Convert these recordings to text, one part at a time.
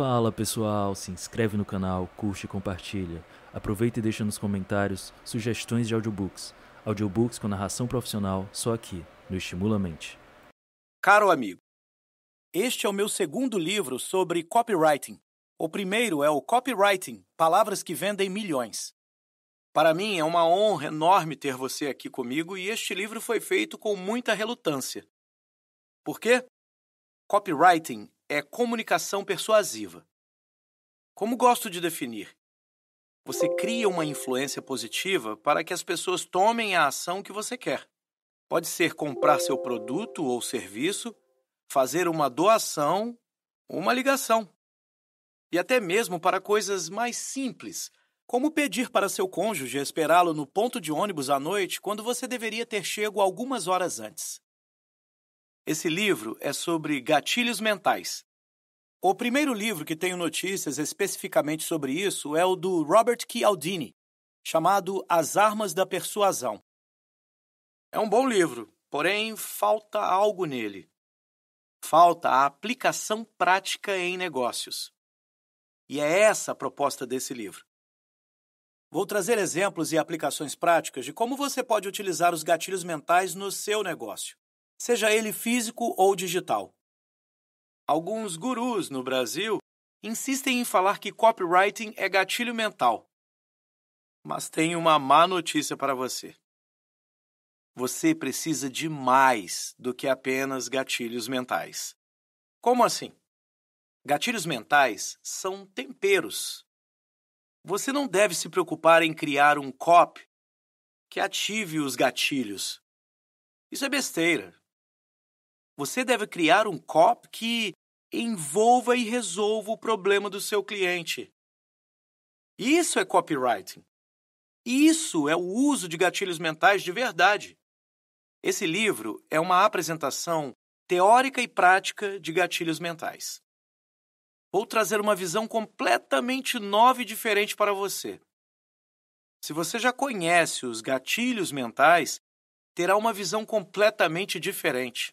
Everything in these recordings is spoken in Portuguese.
Fala pessoal, se inscreve no canal, curte e compartilha. Aproveita e deixa nos comentários sugestões de audiobooks. Audiobooks com narração profissional só aqui, no Estimula Mente. Caro amigo, este é o meu segundo livro sobre copywriting. O primeiro é o Copywriting Palavras que Vendem Milhões. Para mim é uma honra enorme ter você aqui comigo e este livro foi feito com muita relutância. Por quê? Copywriting é comunicação persuasiva. Como gosto de definir? Você cria uma influência positiva para que as pessoas tomem a ação que você quer. Pode ser comprar seu produto ou serviço, fazer uma doação, uma ligação. E até mesmo para coisas mais simples, como pedir para seu cônjuge esperá-lo no ponto de ônibus à noite quando você deveria ter chego algumas horas antes. Esse livro é sobre gatilhos mentais. O primeiro livro que tenho notícias especificamente sobre isso é o do Robert Cialdini, chamado As Armas da Persuasão. É um bom livro, porém falta algo nele. Falta a aplicação prática em negócios. E é essa a proposta desse livro. Vou trazer exemplos e aplicações práticas de como você pode utilizar os gatilhos mentais no seu negócio seja ele físico ou digital. Alguns gurus no Brasil insistem em falar que copywriting é gatilho mental. Mas tenho uma má notícia para você. Você precisa de mais do que apenas gatilhos mentais. Como assim? Gatilhos mentais são temperos. Você não deve se preocupar em criar um copy que ative os gatilhos. Isso é besteira. Você deve criar um COP que envolva e resolva o problema do seu cliente. Isso é copywriting. Isso é o uso de gatilhos mentais de verdade. Esse livro é uma apresentação teórica e prática de gatilhos mentais. Vou trazer uma visão completamente nova e diferente para você. Se você já conhece os gatilhos mentais, terá uma visão completamente diferente.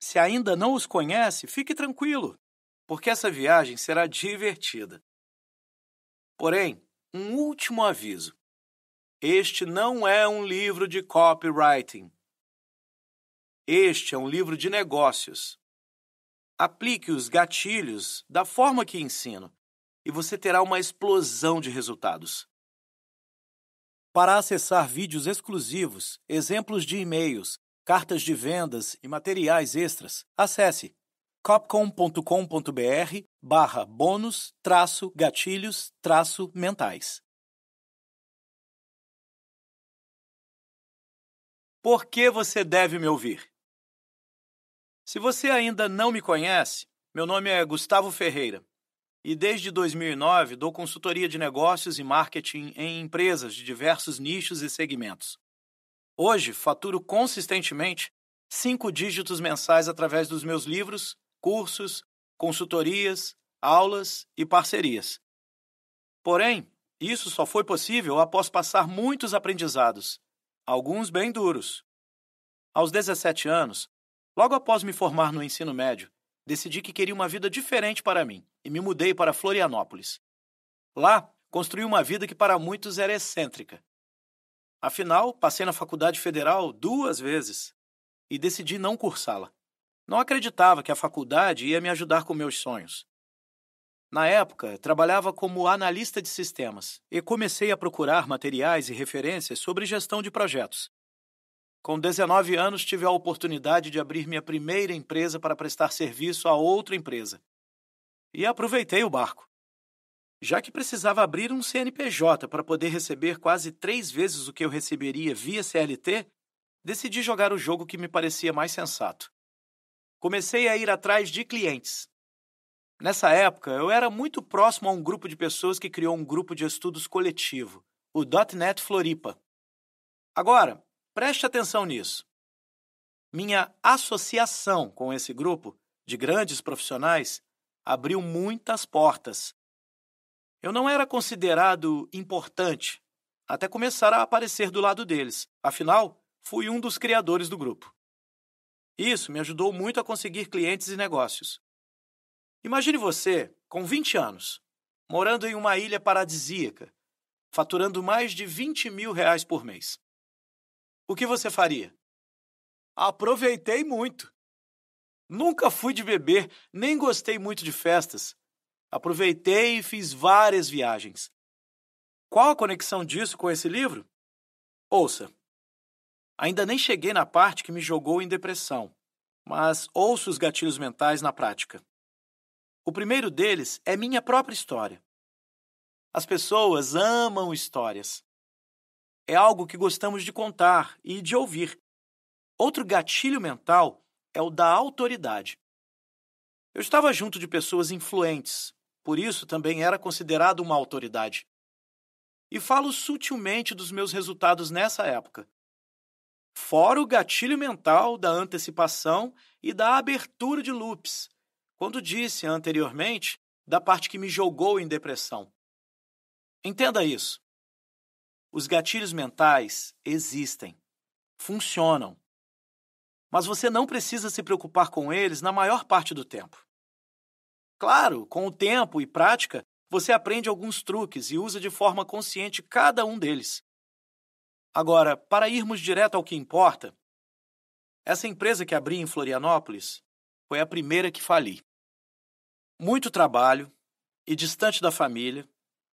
Se ainda não os conhece, fique tranquilo, porque essa viagem será divertida. Porém, um último aviso: este não é um livro de copywriting. Este é um livro de negócios. Aplique os gatilhos da forma que ensino e você terá uma explosão de resultados. Para acessar vídeos exclusivos, exemplos de e-mails cartas de vendas e materiais extras, acesse copcom.com.br barra bônus traço gatilhos traço mentais. Por que você deve me ouvir? Se você ainda não me conhece, meu nome é Gustavo Ferreira e desde 2009 dou consultoria de negócios e marketing em empresas de diversos nichos e segmentos. Hoje, faturo consistentemente cinco dígitos mensais através dos meus livros, cursos, consultorias, aulas e parcerias. Porém, isso só foi possível após passar muitos aprendizados, alguns bem duros. Aos 17 anos, logo após me formar no ensino médio, decidi que queria uma vida diferente para mim e me mudei para Florianópolis. Lá, construí uma vida que para muitos era excêntrica. Afinal, passei na Faculdade Federal duas vezes e decidi não cursá-la. Não acreditava que a faculdade ia me ajudar com meus sonhos. Na época, trabalhava como analista de sistemas e comecei a procurar materiais e referências sobre gestão de projetos. Com 19 anos, tive a oportunidade de abrir minha primeira empresa para prestar serviço a outra empresa. E aproveitei o barco já que precisava abrir um CNPJ para poder receber quase três vezes o que eu receberia via CLT, decidi jogar o jogo que me parecia mais sensato. Comecei a ir atrás de clientes. Nessa época, eu era muito próximo a um grupo de pessoas que criou um grupo de estudos coletivo, o .NET Floripa. Agora, preste atenção nisso. Minha associação com esse grupo de grandes profissionais abriu muitas portas eu não era considerado importante até começar a aparecer do lado deles, afinal, fui um dos criadores do grupo. Isso me ajudou muito a conseguir clientes e negócios. Imagine você, com 20 anos, morando em uma ilha paradisíaca, faturando mais de 20 mil reais por mês. O que você faria? Aproveitei muito. Nunca fui de beber, nem gostei muito de festas, Aproveitei e fiz várias viagens. Qual a conexão disso com esse livro? Ouça. Ainda nem cheguei na parte que me jogou em depressão, mas ouço os gatilhos mentais na prática. O primeiro deles é minha própria história. As pessoas amam histórias. É algo que gostamos de contar e de ouvir. Outro gatilho mental é o da autoridade. Eu estava junto de pessoas influentes, por isso também era considerado uma autoridade. E falo sutilmente dos meus resultados nessa época. Fora o gatilho mental da antecipação e da abertura de loops, quando disse anteriormente da parte que me jogou em depressão. Entenda isso. Os gatilhos mentais existem, funcionam, mas você não precisa se preocupar com eles na maior parte do tempo. Claro, com o tempo e prática, você aprende alguns truques e usa de forma consciente cada um deles. Agora, para irmos direto ao que importa, essa empresa que abri em Florianópolis foi a primeira que fali. Muito trabalho e distante da família,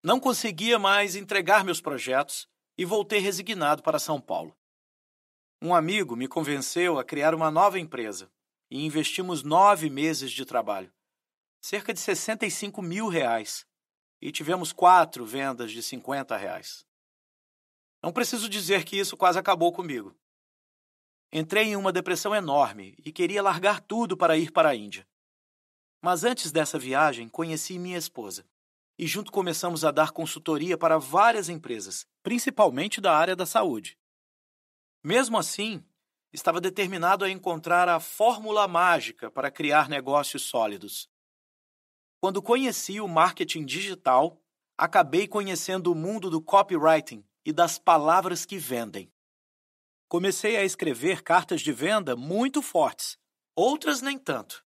não conseguia mais entregar meus projetos e voltei resignado para São Paulo. Um amigo me convenceu a criar uma nova empresa e investimos nove meses de trabalho cerca de 65 mil reais e tivemos quatro vendas de 50 reais. Não preciso dizer que isso quase acabou comigo. Entrei em uma depressão enorme e queria largar tudo para ir para a Índia. Mas antes dessa viagem, conheci minha esposa e junto começamos a dar consultoria para várias empresas, principalmente da área da saúde. Mesmo assim, estava determinado a encontrar a fórmula mágica para criar negócios sólidos. Quando conheci o marketing digital, acabei conhecendo o mundo do copywriting e das palavras que vendem. Comecei a escrever cartas de venda muito fortes, outras nem tanto.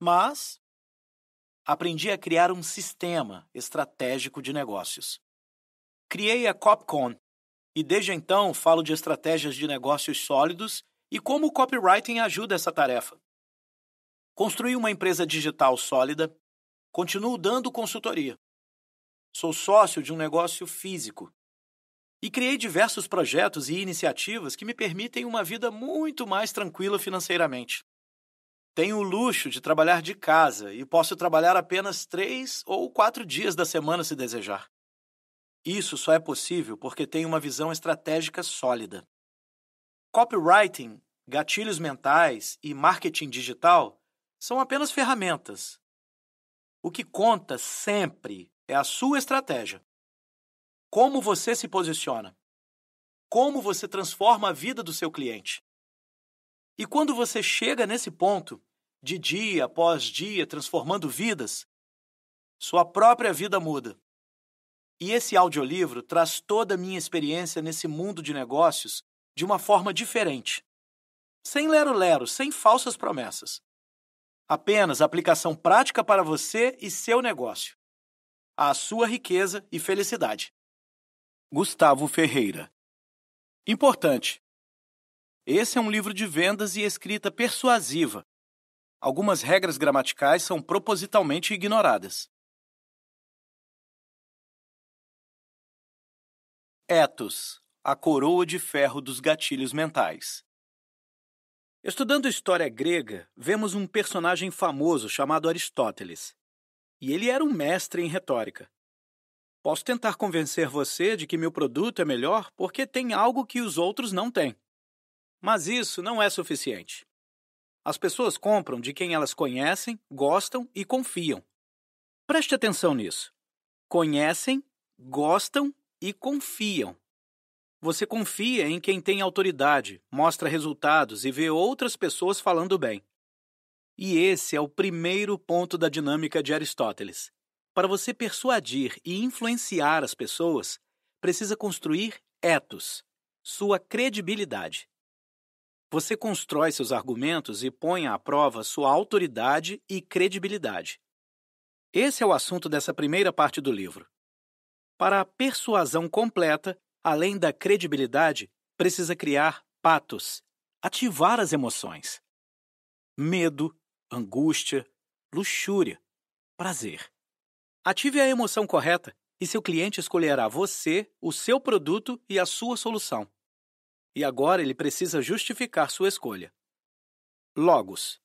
Mas aprendi a criar um sistema estratégico de negócios. Criei a Copcon e desde então falo de estratégias de negócios sólidos e como o copywriting ajuda essa tarefa. Construí uma empresa digital sólida, Continuo dando consultoria. Sou sócio de um negócio físico. E criei diversos projetos e iniciativas que me permitem uma vida muito mais tranquila financeiramente. Tenho o luxo de trabalhar de casa e posso trabalhar apenas três ou quatro dias da semana se desejar. Isso só é possível porque tenho uma visão estratégica sólida. Copywriting, gatilhos mentais e marketing digital são apenas ferramentas, o que conta sempre é a sua estratégia. Como você se posiciona? Como você transforma a vida do seu cliente? E quando você chega nesse ponto, de dia após dia, transformando vidas, sua própria vida muda. E esse audiolivro traz toda a minha experiência nesse mundo de negócios de uma forma diferente. Sem lero-lero, sem falsas promessas. Apenas aplicação prática para você e seu negócio. A sua riqueza e felicidade. Gustavo Ferreira. Importante. Esse é um livro de vendas e escrita persuasiva. Algumas regras gramaticais são propositalmente ignoradas. Etos, a coroa de ferro dos gatilhos mentais. Estudando história grega, vemos um personagem famoso chamado Aristóteles. E ele era um mestre em retórica. Posso tentar convencer você de que meu produto é melhor porque tem algo que os outros não têm. Mas isso não é suficiente. As pessoas compram de quem elas conhecem, gostam e confiam. Preste atenção nisso. Conhecem, gostam e confiam. Você confia em quem tem autoridade, mostra resultados e vê outras pessoas falando bem. E esse é o primeiro ponto da dinâmica de Aristóteles. Para você persuadir e influenciar as pessoas, precisa construir etos, sua credibilidade. Você constrói seus argumentos e põe à prova sua autoridade e credibilidade. Esse é o assunto dessa primeira parte do livro. Para a persuasão completa, além da credibilidade, precisa criar patos, ativar as emoções. Medo, angústia, luxúria, prazer. Ative a emoção correta e seu cliente escolherá você, o seu produto e a sua solução. E agora ele precisa justificar sua escolha. Logos.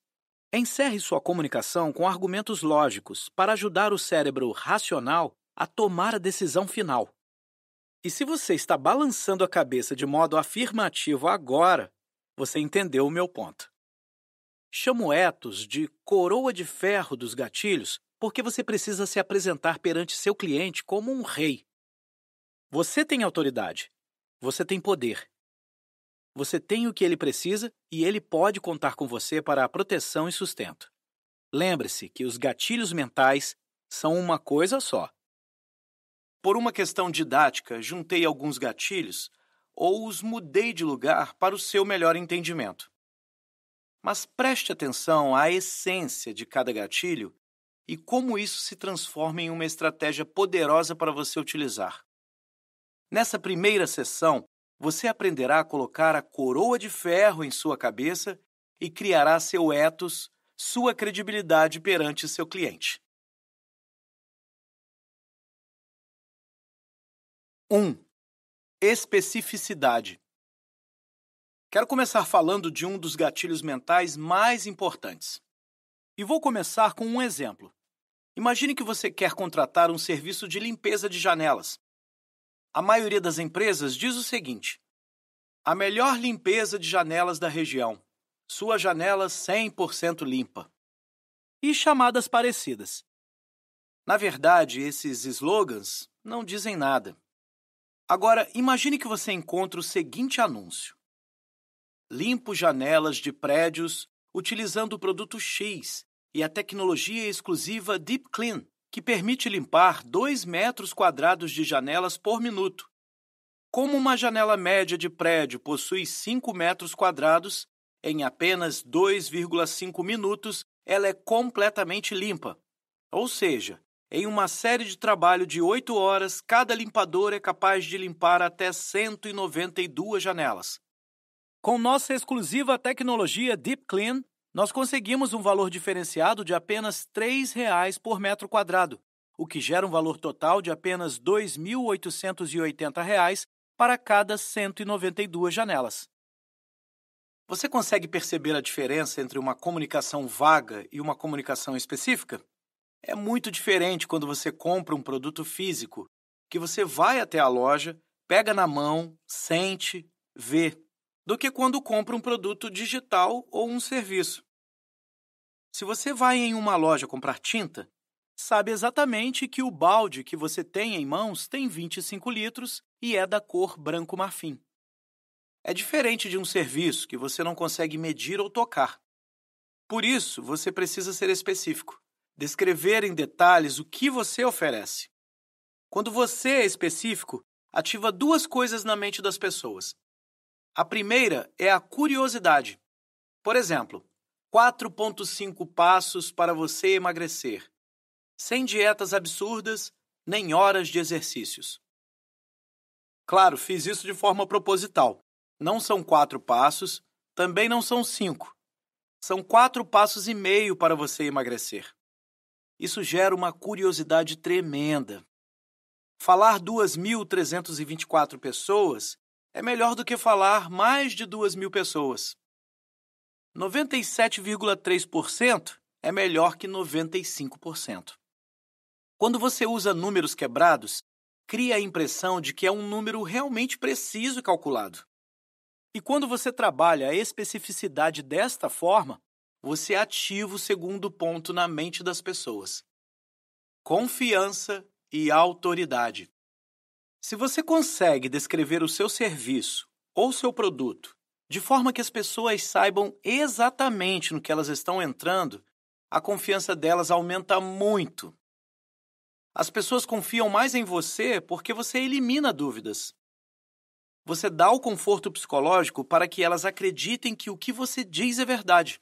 Encerre sua comunicação com argumentos lógicos para ajudar o cérebro racional a tomar a decisão final. E se você está balançando a cabeça de modo afirmativo agora, você entendeu o meu ponto. Chamo Etos de coroa de ferro dos gatilhos porque você precisa se apresentar perante seu cliente como um rei. Você tem autoridade. Você tem poder. Você tem o que ele precisa e ele pode contar com você para a proteção e sustento. Lembre-se que os gatilhos mentais são uma coisa só. Por uma questão didática, juntei alguns gatilhos ou os mudei de lugar para o seu melhor entendimento. Mas preste atenção à essência de cada gatilho e como isso se transforma em uma estratégia poderosa para você utilizar. Nessa primeira sessão, você aprenderá a colocar a coroa de ferro em sua cabeça e criará seu ethos, sua credibilidade perante seu cliente. 1. Especificidade. Quero começar falando de um dos gatilhos mentais mais importantes. E vou começar com um exemplo. Imagine que você quer contratar um serviço de limpeza de janelas. A maioria das empresas diz o seguinte: a melhor limpeza de janelas da região. Sua janela 100% limpa. E chamadas parecidas. Na verdade, esses slogans não dizem nada. Agora, imagine que você encontra o seguinte anúncio: Limpo janelas de prédios utilizando o produto X e a tecnologia exclusiva Deep Clean, que permite limpar 2 metros quadrados de janelas por minuto. Como uma janela média de prédio possui 5 metros quadrados, em apenas 2,5 minutos ela é completamente limpa. Ou seja, em uma série de trabalho de 8 horas, cada limpador é capaz de limpar até 192 janelas. Com nossa exclusiva tecnologia Deep Clean, nós conseguimos um valor diferenciado de apenas R$ 3,00 por metro quadrado, o que gera um valor total de apenas R$ 2.880 para cada 192 janelas. Você consegue perceber a diferença entre uma comunicação vaga e uma comunicação específica? É muito diferente quando você compra um produto físico, que você vai até a loja, pega na mão, sente, vê, do que quando compra um produto digital ou um serviço. Se você vai em uma loja comprar tinta, sabe exatamente que o balde que você tem em mãos tem 25 litros e é da cor branco marfim. É diferente de um serviço que você não consegue medir ou tocar. Por isso, você precisa ser específico descrever em detalhes o que você oferece. Quando você é específico, ativa duas coisas na mente das pessoas. A primeira é a curiosidade. Por exemplo, 4.5 passos para você emagrecer, sem dietas absurdas nem horas de exercícios. Claro, fiz isso de forma proposital. Não são quatro passos, também não são cinco. São quatro passos e meio para você emagrecer. Isso gera uma curiosidade tremenda. Falar 2.324 pessoas é melhor do que falar mais de 2.000 pessoas. 97,3% é melhor que 95%. Quando você usa números quebrados, cria a impressão de que é um número realmente preciso e calculado. E quando você trabalha a especificidade desta forma, você ativa o segundo ponto na mente das pessoas: confiança e autoridade. Se você consegue descrever o seu serviço ou seu produto de forma que as pessoas saibam exatamente no que elas estão entrando, a confiança delas aumenta muito. As pessoas confiam mais em você porque você elimina dúvidas. Você dá o conforto psicológico para que elas acreditem que o que você diz é verdade.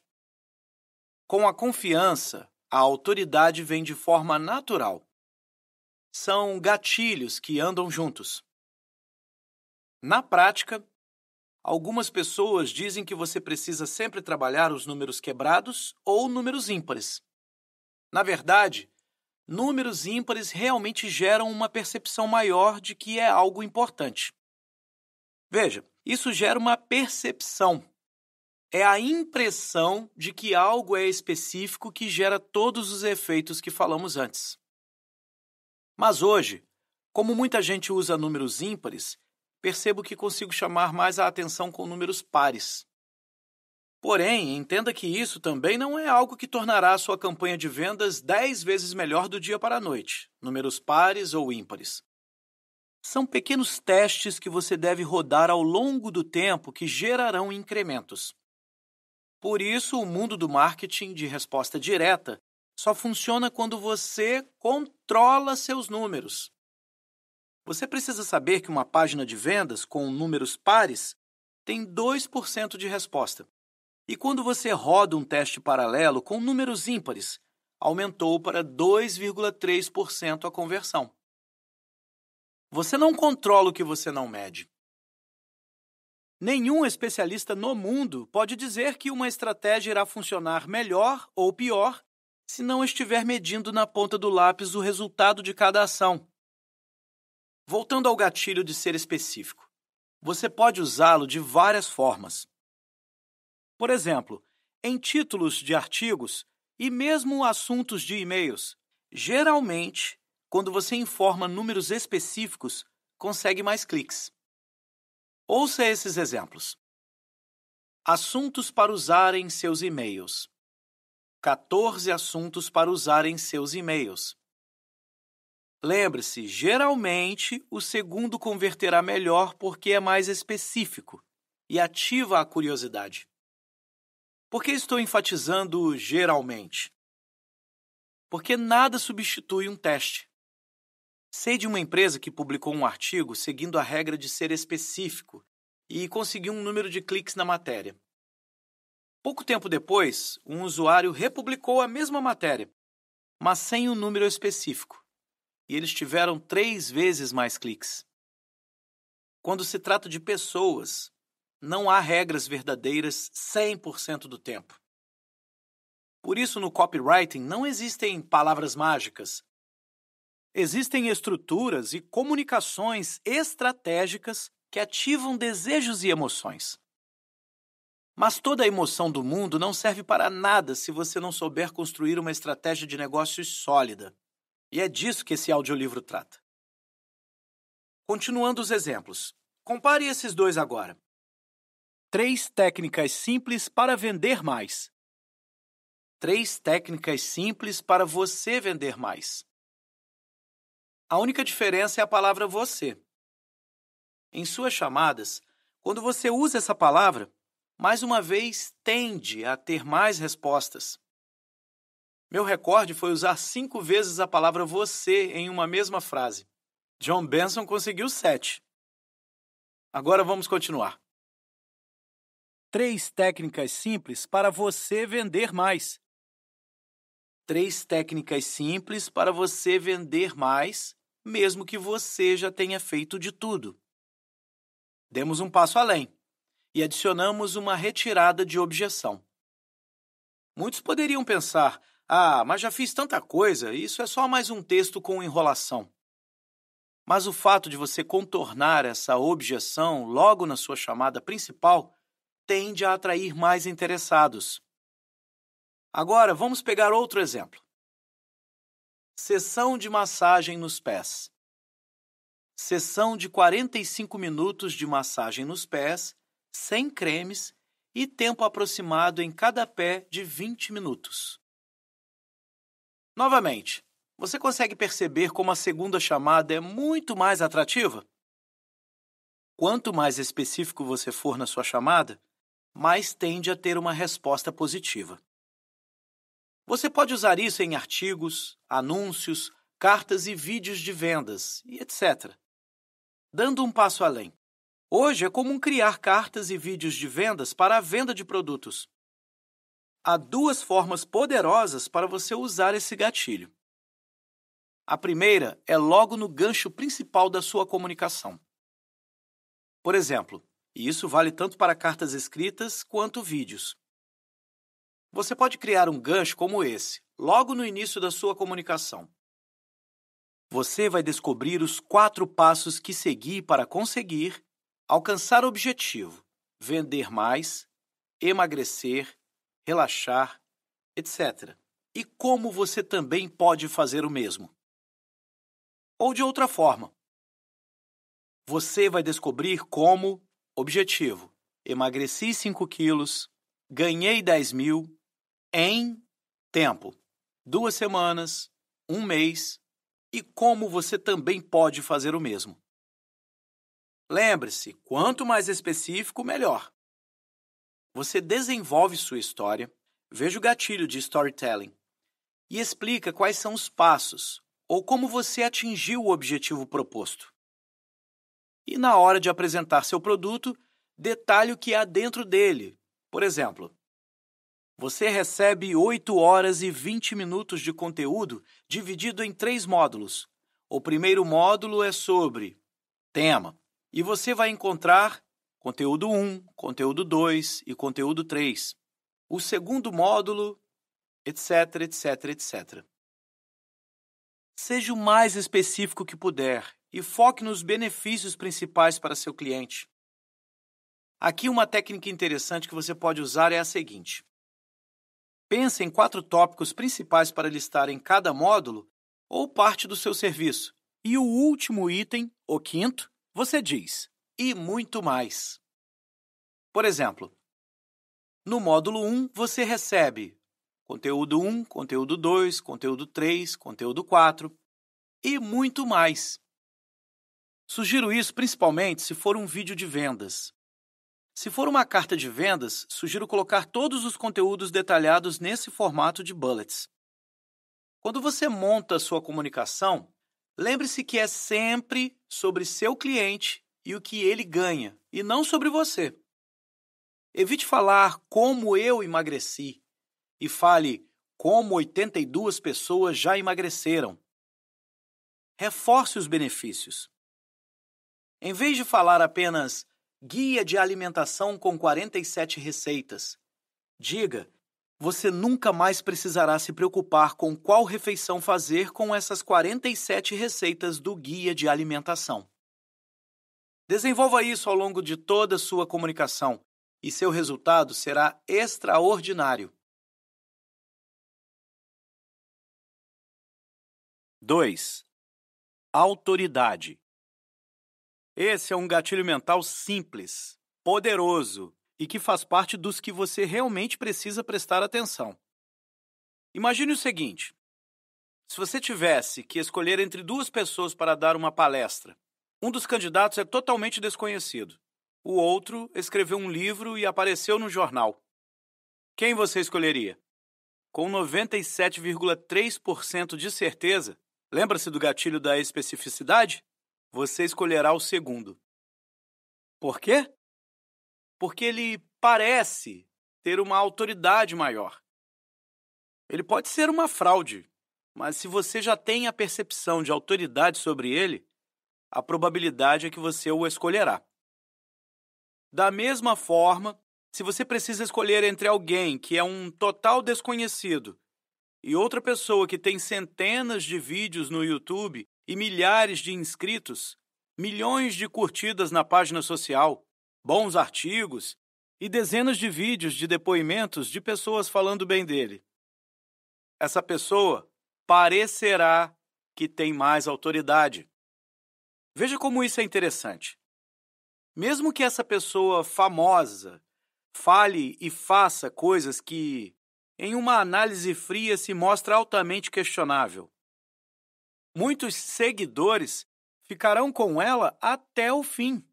Com a confiança, a autoridade vem de forma natural. São gatilhos que andam juntos. Na prática, algumas pessoas dizem que você precisa sempre trabalhar os números quebrados ou números ímpares. Na verdade, números ímpares realmente geram uma percepção maior de que é algo importante. Veja, isso gera uma percepção é a impressão de que algo é específico que gera todos os efeitos que falamos antes. Mas hoje, como muita gente usa números ímpares, percebo que consigo chamar mais a atenção com números pares. Porém, entenda que isso também não é algo que tornará a sua campanha de vendas 10 vezes melhor do dia para a noite, números pares ou ímpares. São pequenos testes que você deve rodar ao longo do tempo que gerarão incrementos. Por isso, o mundo do marketing de resposta direta só funciona quando você controla seus números. Você precisa saber que uma página de vendas com números pares tem 2% de resposta. E quando você roda um teste paralelo com números ímpares, aumentou para 2,3% a conversão. Você não controla o que você não mede. Nenhum especialista no mundo pode dizer que uma estratégia irá funcionar melhor ou pior se não estiver medindo na ponta do lápis o resultado de cada ação. Voltando ao gatilho de ser específico, você pode usá-lo de várias formas. Por exemplo, em títulos de artigos e mesmo assuntos de e-mails, geralmente, quando você informa números específicos, consegue mais cliques. Ouça esses exemplos. Assuntos para usar em seus e-mails. 14 assuntos para usar em seus e-mails. Lembre-se, geralmente o segundo converterá melhor porque é mais específico e ativa a curiosidade. Por que estou enfatizando geralmente? Porque nada substitui um teste. Sei de uma empresa que publicou um artigo seguindo a regra de ser específico e conseguiu um número de cliques na matéria. Pouco tempo depois, um usuário republicou a mesma matéria, mas sem o um número específico, e eles tiveram três vezes mais cliques. Quando se trata de pessoas, não há regras verdadeiras 100% do tempo. Por isso, no copywriting não existem palavras mágicas Existem estruturas e comunicações estratégicas que ativam desejos e emoções. Mas toda a emoção do mundo não serve para nada se você não souber construir uma estratégia de negócios sólida. E é disso que esse audiolivro trata. Continuando os exemplos, compare esses dois agora. Três técnicas simples para vender mais. Três técnicas simples para você vender mais. A única diferença é a palavra você. Em suas chamadas, quando você usa essa palavra, mais uma vez tende a ter mais respostas. Meu recorde foi usar cinco vezes a palavra você em uma mesma frase. John Benson conseguiu sete. Agora vamos continuar. Três técnicas simples para você vender mais. Três técnicas simples para você vender mais mesmo que você já tenha feito de tudo. Demos um passo além e adicionamos uma retirada de objeção. Muitos poderiam pensar: ah, mas já fiz tanta coisa, isso é só mais um texto com enrolação. Mas o fato de você contornar essa objeção logo na sua chamada principal tende a atrair mais interessados. Agora, vamos pegar outro exemplo. Sessão de massagem nos pés. Sessão de 45 minutos de massagem nos pés, sem cremes e tempo aproximado em cada pé de 20 minutos. Novamente, você consegue perceber como a segunda chamada é muito mais atrativa? Quanto mais específico você for na sua chamada, mais tende a ter uma resposta positiva. Você pode usar isso em artigos, anúncios, cartas e vídeos de vendas e etc. Dando um passo além. Hoje é comum criar cartas e vídeos de vendas para a venda de produtos. Há duas formas poderosas para você usar esse gatilho. A primeira é logo no gancho principal da sua comunicação. Por exemplo, e isso vale tanto para cartas escritas quanto vídeos. Você pode criar um gancho como esse, logo no início da sua comunicação. Você vai descobrir os quatro passos que seguir para conseguir alcançar o objetivo, vender mais, emagrecer, relaxar, etc. E como você também pode fazer o mesmo. Ou de outra forma, você vai descobrir como objetivo: emagreci 5 quilos, ganhei 10 mil em tempo. Duas semanas, um mês e como você também pode fazer o mesmo. Lembre-se, quanto mais específico, melhor. Você desenvolve sua história, veja o gatilho de storytelling e explica quais são os passos ou como você atingiu o objetivo proposto. E na hora de apresentar seu produto, detalhe o que há dentro dele. Por exemplo, você recebe 8 horas e 20 minutos de conteúdo dividido em três módulos. O primeiro módulo é sobre tema, e você vai encontrar conteúdo 1, conteúdo 2 e conteúdo 3. O segundo módulo, etc, etc, etc. Seja o mais específico que puder e foque nos benefícios principais para seu cliente. Aqui uma técnica interessante que você pode usar é a seguinte: Pensa em quatro tópicos principais para listar em cada módulo ou parte do seu serviço. E o último item, o quinto, você diz e muito mais. Por exemplo, no módulo 1 você recebe conteúdo 1, conteúdo 2, conteúdo 3, conteúdo 4 e muito mais. Sugiro isso principalmente se for um vídeo de vendas. Se for uma carta de vendas, sugiro colocar todos os conteúdos detalhados nesse formato de bullets. Quando você monta sua comunicação, lembre-se que é sempre sobre seu cliente e o que ele ganha, e não sobre você. Evite falar como eu emagreci e fale como 82 pessoas já emagreceram. Reforce os benefícios. Em vez de falar apenas Guia de alimentação com 47 receitas. Diga, você nunca mais precisará se preocupar com qual refeição fazer com essas 47 receitas do guia de alimentação. Desenvolva isso ao longo de toda a sua comunicação e seu resultado será extraordinário. 2. Autoridade. Esse é um gatilho mental simples, poderoso e que faz parte dos que você realmente precisa prestar atenção. Imagine o seguinte: se você tivesse que escolher entre duas pessoas para dar uma palestra, um dos candidatos é totalmente desconhecido, o outro escreveu um livro e apareceu no jornal. Quem você escolheria? Com 97,3% de certeza, lembra-se do gatilho da especificidade? você escolherá o segundo. Por quê? Porque ele parece ter uma autoridade maior. Ele pode ser uma fraude, mas se você já tem a percepção de autoridade sobre ele, a probabilidade é que você o escolherá. Da mesma forma, se você precisa escolher entre alguém que é um total desconhecido e outra pessoa que tem centenas de vídeos no YouTube e milhares de inscritos, milhões de curtidas na página social, bons artigos e dezenas de vídeos de depoimentos de pessoas falando bem dele. Essa pessoa parecerá que tem mais autoridade. Veja como isso é interessante. Mesmo que essa pessoa famosa fale e faça coisas que, em uma análise fria, se mostra altamente questionável, Muitos seguidores ficarão com ela até o fim.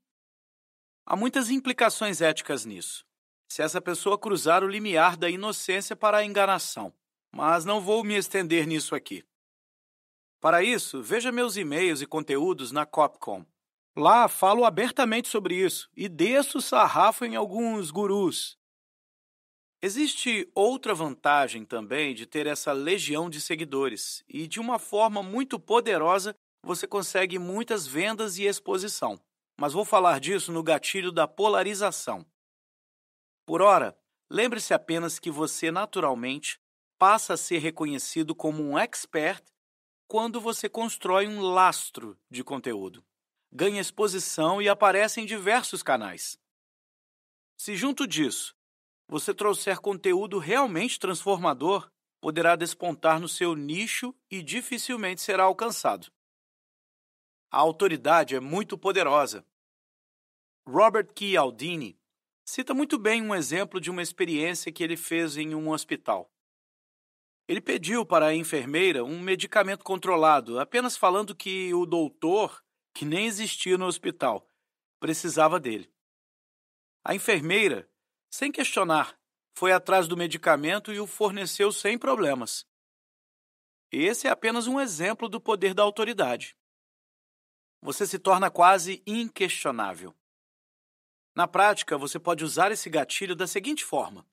Há muitas implicações éticas nisso. Se essa pessoa cruzar o limiar da inocência para a enganação, mas não vou me estender nisso aqui. Para isso, veja meus e-mails e conteúdos na Copcom. Lá falo abertamente sobre isso e desço sarrafo em alguns gurus, Existe outra vantagem também de ter essa legião de seguidores, e de uma forma muito poderosa você consegue muitas vendas e exposição. Mas vou falar disso no gatilho da polarização. Por ora, lembre-se apenas que você naturalmente passa a ser reconhecido como um expert quando você constrói um lastro de conteúdo. Ganha exposição e aparece em diversos canais. Se junto disso você trouxer conteúdo realmente transformador, poderá despontar no seu nicho e dificilmente será alcançado. A autoridade é muito poderosa. Robert Chialdini cita muito bem um exemplo de uma experiência que ele fez em um hospital. Ele pediu para a enfermeira um medicamento controlado, apenas falando que o doutor, que nem existia no hospital, precisava dele. A enfermeira, sem questionar, foi atrás do medicamento e o forneceu sem problemas. Esse é apenas um exemplo do poder da autoridade. Você se torna quase inquestionável. Na prática, você pode usar esse gatilho da seguinte forma: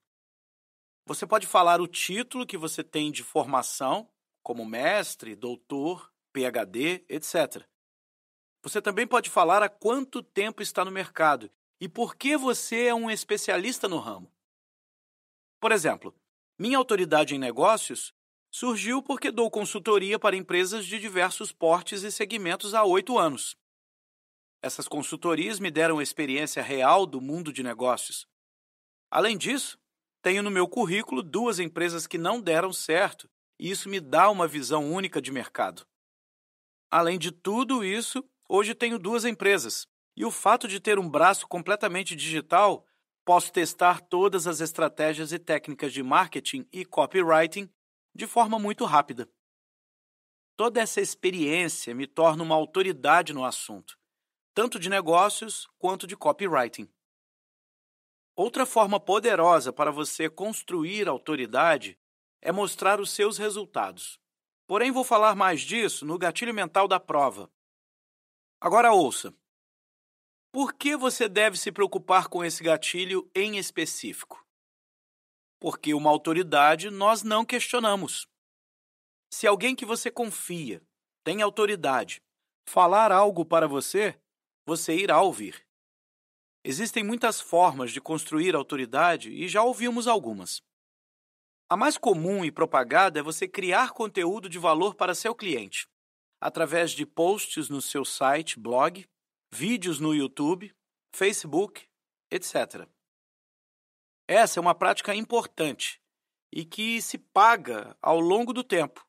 você pode falar o título que você tem de formação, como mestre, doutor, PhD, etc. Você também pode falar há quanto tempo está no mercado e por que você é um especialista no ramo. Por exemplo, minha autoridade em negócios surgiu porque dou consultoria para empresas de diversos portes e segmentos há oito anos. Essas consultorias me deram experiência real do mundo de negócios. Além disso, tenho no meu currículo duas empresas que não deram certo e isso me dá uma visão única de mercado. Além de tudo isso, hoje tenho duas empresas, e o fato de ter um braço completamente digital, posso testar todas as estratégias e técnicas de marketing e copywriting de forma muito rápida. Toda essa experiência me torna uma autoridade no assunto, tanto de negócios quanto de copywriting. Outra forma poderosa para você construir autoridade é mostrar os seus resultados. Porém, vou falar mais disso no gatilho mental da prova. Agora ouça. Por que você deve se preocupar com esse gatilho em específico? Porque uma autoridade nós não questionamos. Se alguém que você confia tem autoridade falar algo para você, você irá ouvir. Existem muitas formas de construir autoridade e já ouvimos algumas. A mais comum e propagada é você criar conteúdo de valor para seu cliente, através de posts no seu site, blog, vídeos no YouTube, Facebook, etc. Essa é uma prática importante e que se paga ao longo do tempo.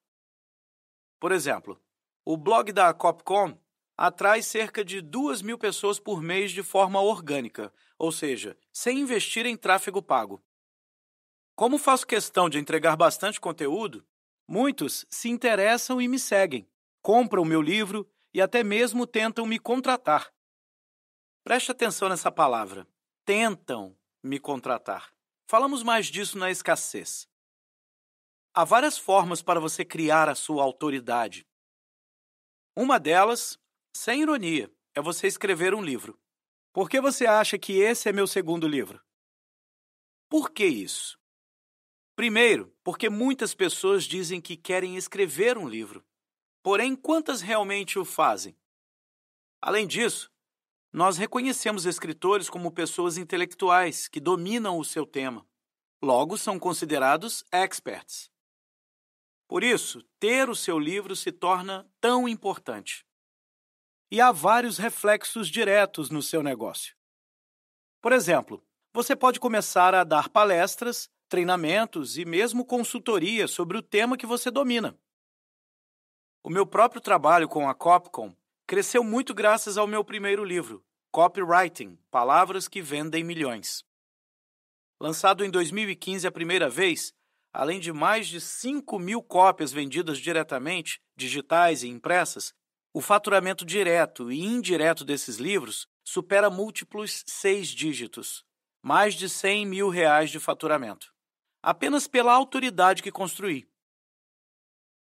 Por exemplo, o blog da Copcom atrai cerca de 2 mil pessoas por mês de forma orgânica, ou seja, sem investir em tráfego pago. Como faço questão de entregar bastante conteúdo, muitos se interessam e me seguem, compram meu livro e até mesmo tentam me contratar. Preste atenção nessa palavra. Tentam me contratar. Falamos mais disso na escassez. Há várias formas para você criar a sua autoridade. Uma delas, sem ironia, é você escrever um livro. Por que você acha que esse é meu segundo livro? Por que isso? Primeiro, porque muitas pessoas dizem que querem escrever um livro. Porém, quantas realmente o fazem? Além disso, nós reconhecemos escritores como pessoas intelectuais que dominam o seu tema. Logo, são considerados experts. Por isso, ter o seu livro se torna tão importante. E há vários reflexos diretos no seu negócio. Por exemplo, você pode começar a dar palestras, treinamentos e mesmo consultoria sobre o tema que você domina. O meu próprio trabalho com a Copcom cresceu muito graças ao meu primeiro livro, Copywriting Palavras que Vendem Milhões. Lançado em 2015 a primeira vez, além de mais de 5 mil cópias vendidas diretamente, digitais e impressas, o faturamento direto e indireto desses livros supera múltiplos seis dígitos, mais de 100 mil reais de faturamento. Apenas pela autoridade que construí,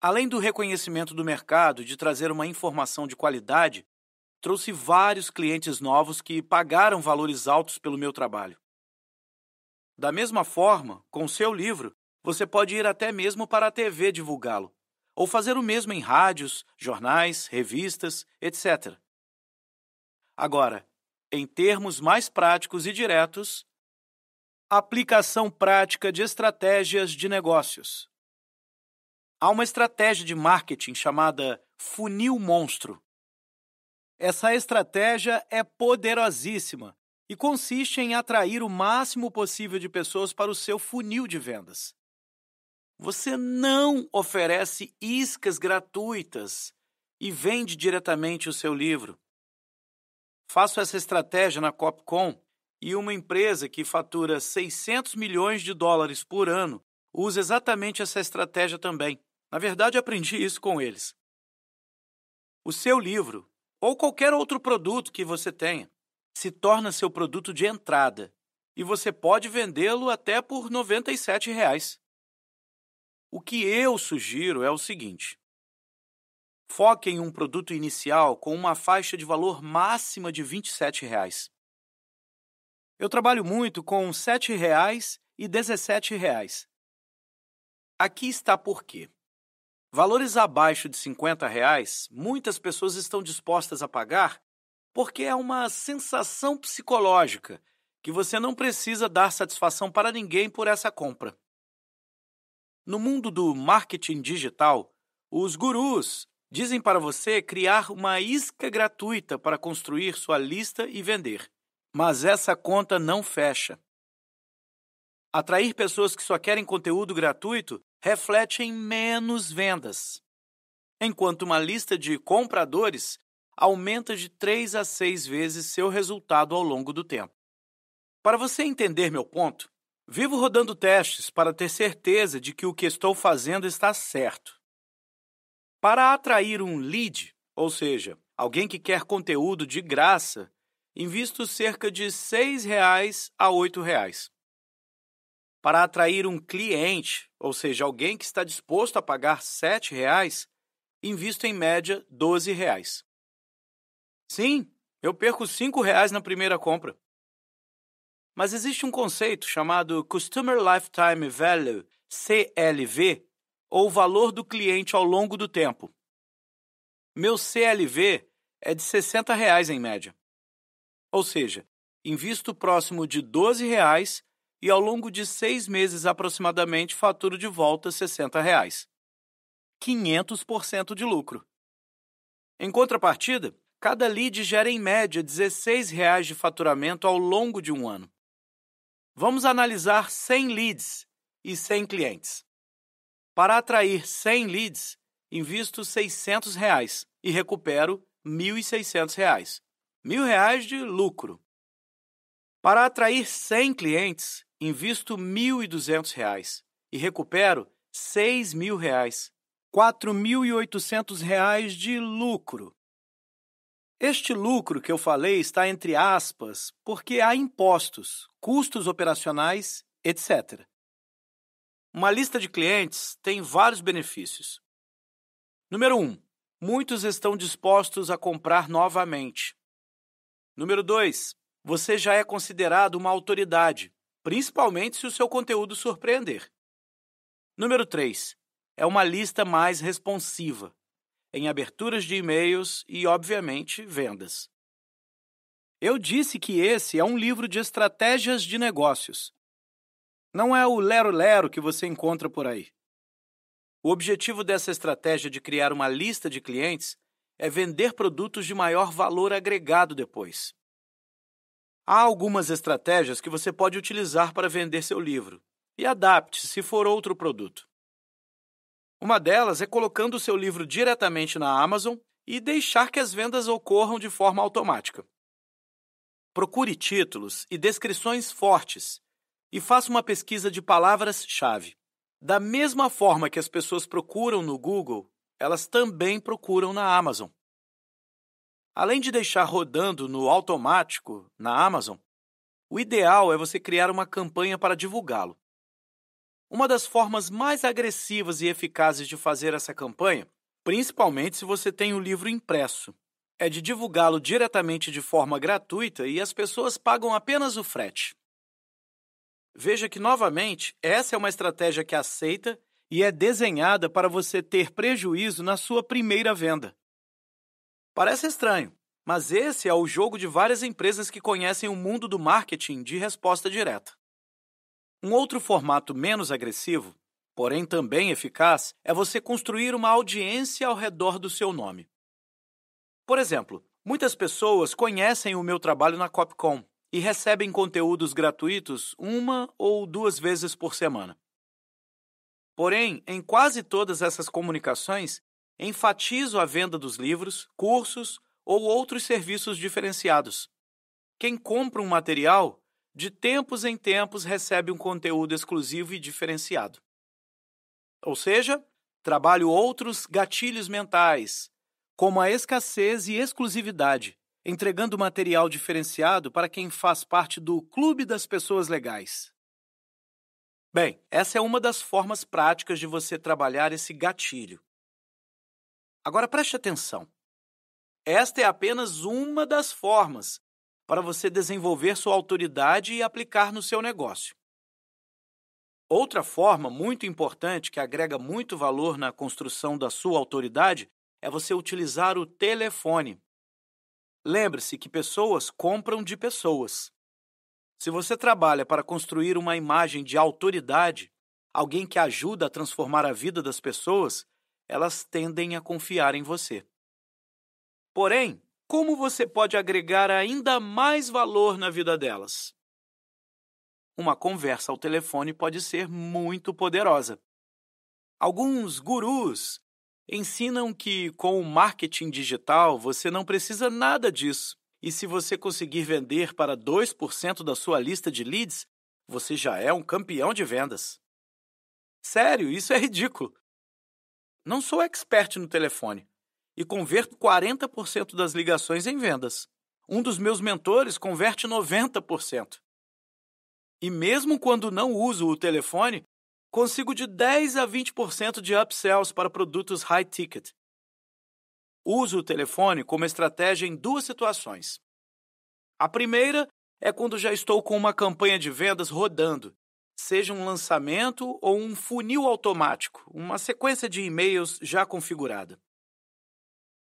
Além do reconhecimento do mercado de trazer uma informação de qualidade, trouxe vários clientes novos que pagaram valores altos pelo meu trabalho. Da mesma forma, com seu livro, você pode ir até mesmo para a TV divulgá-lo, ou fazer o mesmo em rádios, jornais, revistas, etc. Agora, em termos mais práticos e diretos, aplicação prática de estratégias de negócios. Há uma estratégia de marketing chamada funil monstro. Essa estratégia é poderosíssima e consiste em atrair o máximo possível de pessoas para o seu funil de vendas. Você não oferece iscas gratuitas e vende diretamente o seu livro. Faço essa estratégia na Copcom e uma empresa que fatura 600 milhões de dólares por ano usa exatamente essa estratégia também. Na verdade, aprendi isso com eles. O seu livro, ou qualquer outro produto que você tenha, se torna seu produto de entrada e você pode vendê-lo até por R$ 97. Reais. O que eu sugiro é o seguinte: foque em um produto inicial com uma faixa de valor máxima de R$ 27. Reais. Eu trabalho muito com R$ 7 reais e R$ Reais. Aqui está por quê. Valores abaixo de 50 reais, muitas pessoas estão dispostas a pagar porque é uma sensação psicológica que você não precisa dar satisfação para ninguém por essa compra. No mundo do marketing digital, os gurus dizem para você criar uma isca gratuita para construir sua lista e vender. Mas essa conta não fecha. Atrair pessoas que só querem conteúdo gratuito reflete em menos vendas, enquanto uma lista de compradores aumenta de 3 a 6 vezes seu resultado ao longo do tempo. Para você entender meu ponto, vivo rodando testes para ter certeza de que o que estou fazendo está certo. Para atrair um lead, ou seja, alguém que quer conteúdo de graça, invisto cerca de R$ 6 a R$ 8. Reais para atrair um cliente, ou seja, alguém que está disposto a pagar R$ 7,00, invisto em média R$ 12,00. Sim, eu perco R$ 5,00 na primeira compra. Mas existe um conceito chamado Customer Lifetime Value, CLV, ou valor do cliente ao longo do tempo. Meu CLV é de R$ 60,00 em média. Ou seja, invisto próximo de R$ 12,00 e ao longo de seis meses aproximadamente faturo de volta R$ 60,00. 500% de lucro. Em contrapartida, cada lead gera em média R$ 16,00 de faturamento ao longo de um ano. Vamos analisar 100 leads e 100 clientes. Para atrair 100 leads, invisto R$ 600,00 e recupero R$ 1.600,00. R$ 1.000 de lucro. Para atrair 100 clientes, invisto R$ 1.200 e recupero R$ 6.000, R$ 4.800 de lucro. Este lucro que eu falei está entre aspas porque há impostos, custos operacionais, etc. Uma lista de clientes tem vários benefícios. Número 1. Um, muitos estão dispostos a comprar novamente. Número 2. Você já é considerado uma autoridade, principalmente se o seu conteúdo surpreender. Número 3. É uma lista mais responsiva, em aberturas de e-mails e, obviamente, vendas. Eu disse que esse é um livro de estratégias de negócios. Não é o lero-lero que você encontra por aí. O objetivo dessa estratégia de criar uma lista de clientes é vender produtos de maior valor agregado depois. Há algumas estratégias que você pode utilizar para vender seu livro e adapte se for outro produto. Uma delas é colocando o seu livro diretamente na Amazon e deixar que as vendas ocorram de forma automática. Procure títulos e descrições fortes e faça uma pesquisa de palavras-chave. Da mesma forma que as pessoas procuram no Google, elas também procuram na Amazon. Além de deixar rodando no automático na Amazon, o ideal é você criar uma campanha para divulgá-lo. Uma das formas mais agressivas e eficazes de fazer essa campanha, principalmente se você tem o livro impresso, é de divulgá-lo diretamente de forma gratuita e as pessoas pagam apenas o frete. Veja que, novamente, essa é uma estratégia que é aceita e é desenhada para você ter prejuízo na sua primeira venda. Parece estranho, mas esse é o jogo de várias empresas que conhecem o mundo do marketing de resposta direta. Um outro formato menos agressivo, porém também eficaz, é você construir uma audiência ao redor do seu nome. Por exemplo, muitas pessoas conhecem o meu trabalho na Copcom e recebem conteúdos gratuitos uma ou duas vezes por semana. Porém, em quase todas essas comunicações, Enfatizo a venda dos livros, cursos ou outros serviços diferenciados. Quem compra um material, de tempos em tempos recebe um conteúdo exclusivo e diferenciado. Ou seja, trabalho outros gatilhos mentais, como a escassez e exclusividade, entregando material diferenciado para quem faz parte do clube das pessoas legais. Bem, essa é uma das formas práticas de você trabalhar esse gatilho. Agora preste atenção. Esta é apenas uma das formas para você desenvolver sua autoridade e aplicar no seu negócio. Outra forma muito importante que agrega muito valor na construção da sua autoridade é você utilizar o telefone. Lembre-se que pessoas compram de pessoas. Se você trabalha para construir uma imagem de autoridade, alguém que ajuda a transformar a vida das pessoas, elas tendem a confiar em você. Porém, como você pode agregar ainda mais valor na vida delas? Uma conversa ao telefone pode ser muito poderosa. Alguns gurus ensinam que com o marketing digital você não precisa nada disso. E se você conseguir vender para 2% da sua lista de leads, você já é um campeão de vendas. Sério, isso é ridículo. Não sou expert no telefone e converto 40% das ligações em vendas. Um dos meus mentores converte 90%. E mesmo quando não uso o telefone, consigo de 10 a 20% de upsells para produtos high ticket. Uso o telefone como estratégia em duas situações. A primeira é quando já estou com uma campanha de vendas rodando seja um lançamento ou um funil automático, uma sequência de e-mails já configurada.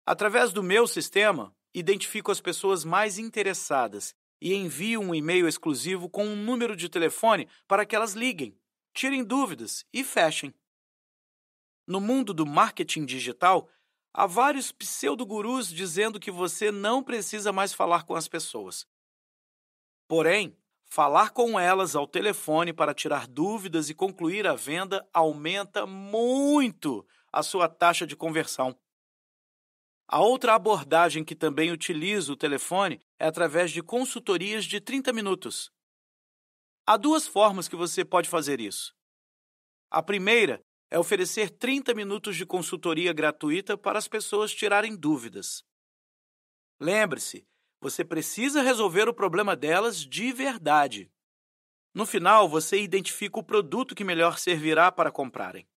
Através do meu sistema, identifico as pessoas mais interessadas e envio um e-mail exclusivo com um número de telefone para que elas liguem, tirem dúvidas e fechem. No mundo do marketing digital, há vários pseudogurus dizendo que você não precisa mais falar com as pessoas. Porém, Falar com elas ao telefone para tirar dúvidas e concluir a venda aumenta muito a sua taxa de conversão. A outra abordagem que também utilizo o telefone é através de consultorias de 30 minutos. Há duas formas que você pode fazer isso. A primeira é oferecer 30 minutos de consultoria gratuita para as pessoas tirarem dúvidas. Lembre-se você precisa resolver o problema delas de verdade. No final, você identifica o produto que melhor servirá para comprarem.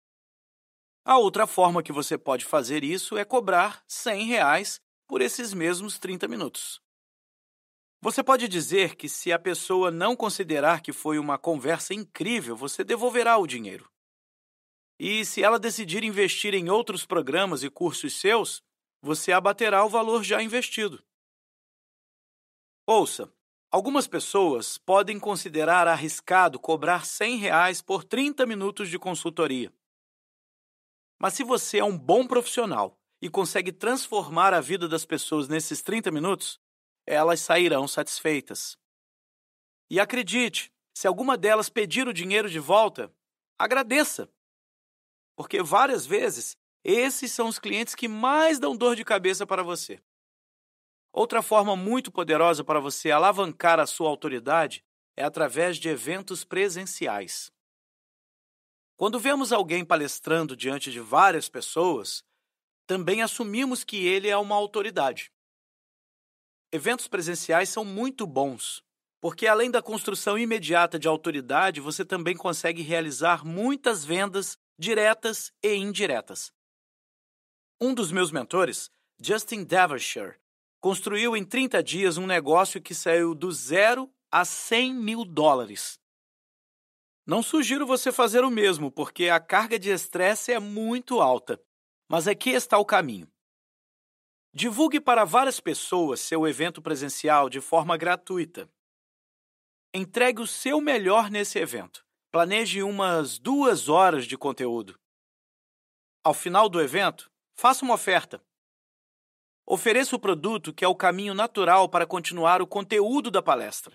A outra forma que você pode fazer isso é cobrar R$ reais por esses mesmos 30 minutos. Você pode dizer que, se a pessoa não considerar que foi uma conversa incrível, você devolverá o dinheiro. E se ela decidir investir em outros programas e cursos seus, você abaterá o valor já investido. Ouça, algumas pessoas podem considerar arriscado cobrar R$100 por 30 minutos de consultoria. Mas se você é um bom profissional e consegue transformar a vida das pessoas nesses 30 minutos, elas sairão satisfeitas. E acredite, se alguma delas pedir o dinheiro de volta, agradeça. Porque várias vezes esses são os clientes que mais dão dor de cabeça para você. Outra forma muito poderosa para você alavancar a sua autoridade é através de eventos presenciais. Quando vemos alguém palestrando diante de várias pessoas, também assumimos que ele é uma autoridade. Eventos presenciais são muito bons, porque além da construção imediata de autoridade, você também consegue realizar muitas vendas diretas e indiretas. Um dos meus mentores, Justin Devershire, construiu em 30 dias um negócio que saiu do zero a 100 mil dólares. Não sugiro você fazer o mesmo, porque a carga de estresse é muito alta. Mas aqui está o caminho. Divulgue para várias pessoas seu evento presencial de forma gratuita. Entregue o seu melhor nesse evento. Planeje umas duas horas de conteúdo. Ao final do evento, faça uma oferta. Ofereça o produto que é o caminho natural para continuar o conteúdo da palestra.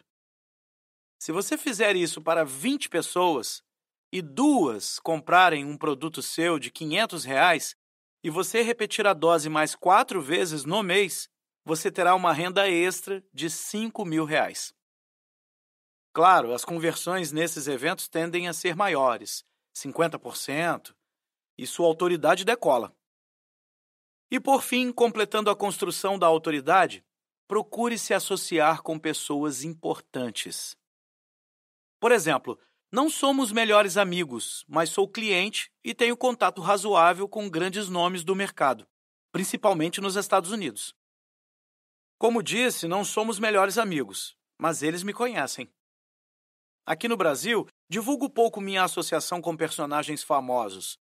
Se você fizer isso para 20 pessoas e duas comprarem um produto seu de 500 reais e você repetir a dose mais quatro vezes no mês, você terá uma renda extra de 5 mil reais. Claro, as conversões nesses eventos tendem a ser maiores, 50%, e sua autoridade decola. E por fim, completando a construção da autoridade, procure se associar com pessoas importantes. Por exemplo, não somos melhores amigos, mas sou cliente e tenho contato razoável com grandes nomes do mercado, principalmente nos Estados Unidos. Como disse, não somos melhores amigos, mas eles me conhecem. Aqui no Brasil, divulgo pouco minha associação com personagens famosos,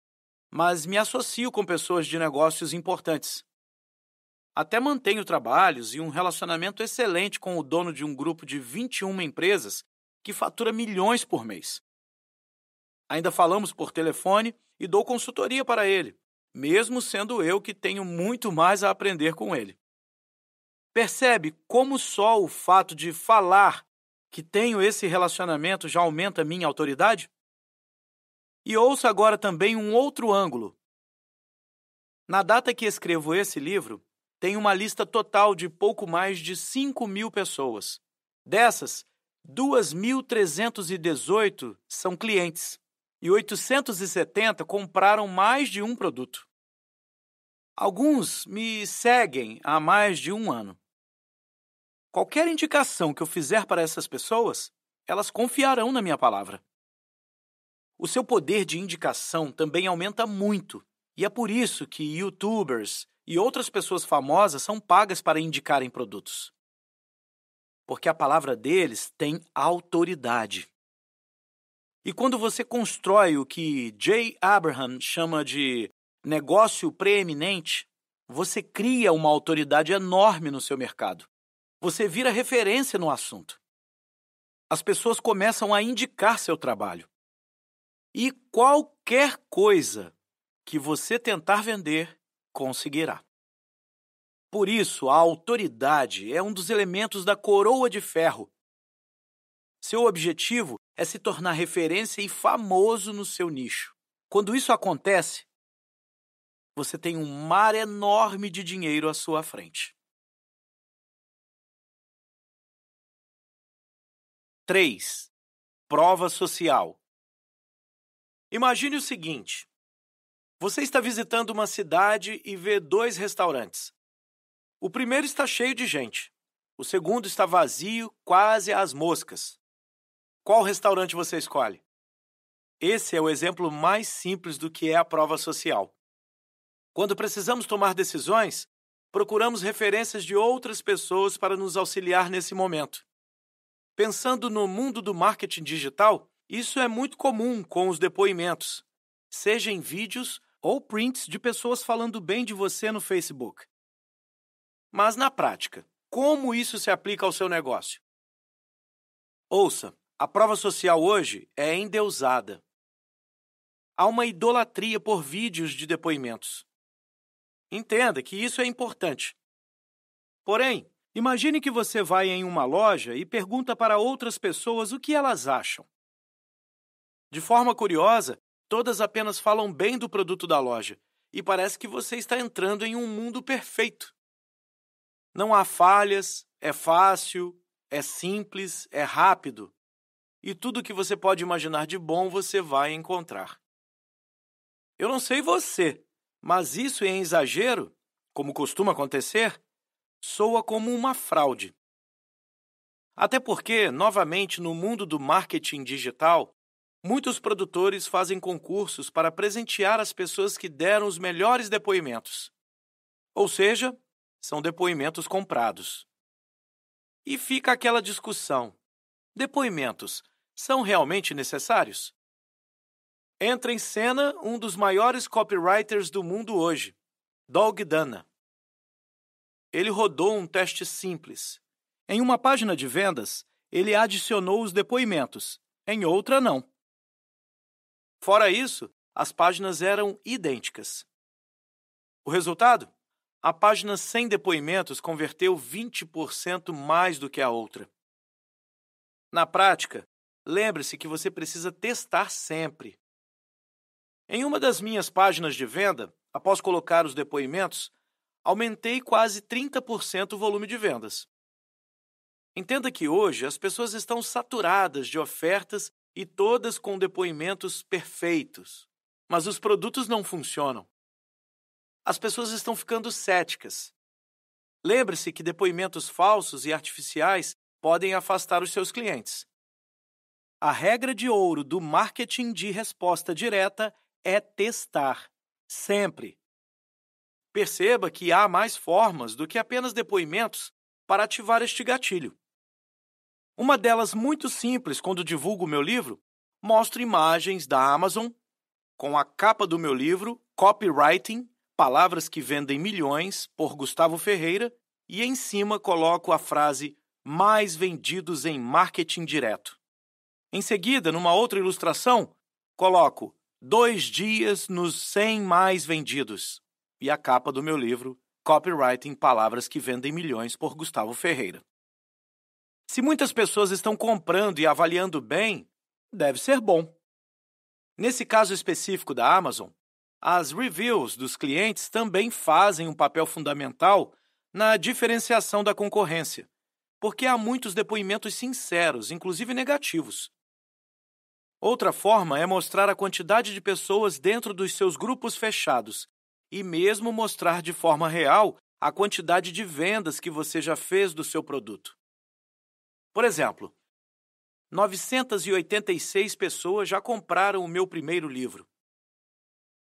mas me associo com pessoas de negócios importantes. Até mantenho trabalhos e um relacionamento excelente com o dono de um grupo de 21 empresas que fatura milhões por mês. Ainda falamos por telefone e dou consultoria para ele, mesmo sendo eu que tenho muito mais a aprender com ele. Percebe como só o fato de falar que tenho esse relacionamento já aumenta minha autoridade? E ouça agora também um outro ângulo. Na data que escrevo esse livro, tem uma lista total de pouco mais de 5 mil pessoas. Dessas, 2.318 são clientes e 870 compraram mais de um produto. Alguns me seguem há mais de um ano. Qualquer indicação que eu fizer para essas pessoas, elas confiarão na minha palavra. O seu poder de indicação também aumenta muito, e é por isso que youtubers e outras pessoas famosas são pagas para indicarem produtos. Porque a palavra deles tem autoridade. E quando você constrói o que Jay Abraham chama de negócio preeminente, você cria uma autoridade enorme no seu mercado. Você vira referência no assunto. As pessoas começam a indicar seu trabalho e qualquer coisa que você tentar vender conseguirá. Por isso, a autoridade é um dos elementos da coroa de ferro. Seu objetivo é se tornar referência e famoso no seu nicho. Quando isso acontece, você tem um mar enorme de dinheiro à sua frente. 3. Prova social. Imagine o seguinte: você está visitando uma cidade e vê dois restaurantes. O primeiro está cheio de gente, o segundo está vazio, quase às moscas. Qual restaurante você escolhe? Esse é o exemplo mais simples do que é a prova social. Quando precisamos tomar decisões, procuramos referências de outras pessoas para nos auxiliar nesse momento. Pensando no mundo do marketing digital, isso é muito comum com os depoimentos, seja em vídeos ou prints de pessoas falando bem de você no Facebook. Mas na prática, como isso se aplica ao seu negócio? Ouça, a prova social hoje é endeusada. Há uma idolatria por vídeos de depoimentos. Entenda que isso é importante. Porém, imagine que você vai em uma loja e pergunta para outras pessoas o que elas acham. De forma curiosa, todas apenas falam bem do produto da loja e parece que você está entrando em um mundo perfeito. Não há falhas, é fácil, é simples, é rápido. E tudo que você pode imaginar de bom você vai encontrar. Eu não sei você, mas isso em exagero, como costuma acontecer, soa como uma fraude. Até porque, novamente, no mundo do marketing digital, Muitos produtores fazem concursos para presentear as pessoas que deram os melhores depoimentos. Ou seja, são depoimentos comprados. E fica aquela discussão: depoimentos são realmente necessários? Entra em cena um dos maiores copywriters do mundo hoje, Doug Dana. Ele rodou um teste simples. Em uma página de vendas, ele adicionou os depoimentos, em outra, não. Fora isso, as páginas eram idênticas. O resultado? A página sem depoimentos converteu 20% mais do que a outra. Na prática, lembre-se que você precisa testar sempre. Em uma das minhas páginas de venda, após colocar os depoimentos, aumentei quase 30% o volume de vendas. Entenda que hoje as pessoas estão saturadas de ofertas e todas com depoimentos perfeitos. Mas os produtos não funcionam. As pessoas estão ficando céticas. Lembre-se que depoimentos falsos e artificiais podem afastar os seus clientes. A regra de ouro do marketing de resposta direta é testar, sempre. Perceba que há mais formas do que apenas depoimentos para ativar este gatilho. Uma delas muito simples, quando divulgo o meu livro, mostro imagens da Amazon com a capa do meu livro Copywriting, Palavras que Vendem Milhões, por Gustavo Ferreira, e em cima coloco a frase Mais vendidos em marketing direto. Em seguida, numa outra ilustração, coloco Dois dias nos 100 mais vendidos e a capa do meu livro Copywriting, Palavras que Vendem Milhões, por Gustavo Ferreira. Se muitas pessoas estão comprando e avaliando bem, deve ser bom. Nesse caso específico da Amazon, as reviews dos clientes também fazem um papel fundamental na diferenciação da concorrência, porque há muitos depoimentos sinceros, inclusive negativos. Outra forma é mostrar a quantidade de pessoas dentro dos seus grupos fechados e mesmo mostrar de forma real a quantidade de vendas que você já fez do seu produto. Por exemplo, 986 pessoas já compraram o meu primeiro livro.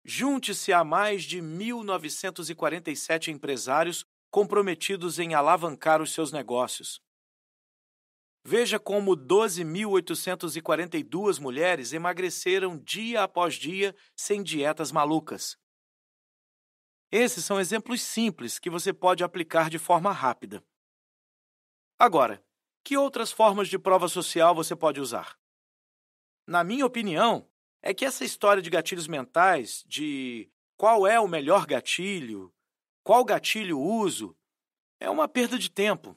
Junte-se a mais de 1.947 empresários comprometidos em alavancar os seus negócios. Veja como 12.842 mulheres emagreceram dia após dia sem dietas malucas. Esses são exemplos simples que você pode aplicar de forma rápida. Agora, que outras formas de prova social você pode usar? Na minha opinião, é que essa história de gatilhos mentais, de qual é o melhor gatilho, qual gatilho uso, é uma perda de tempo.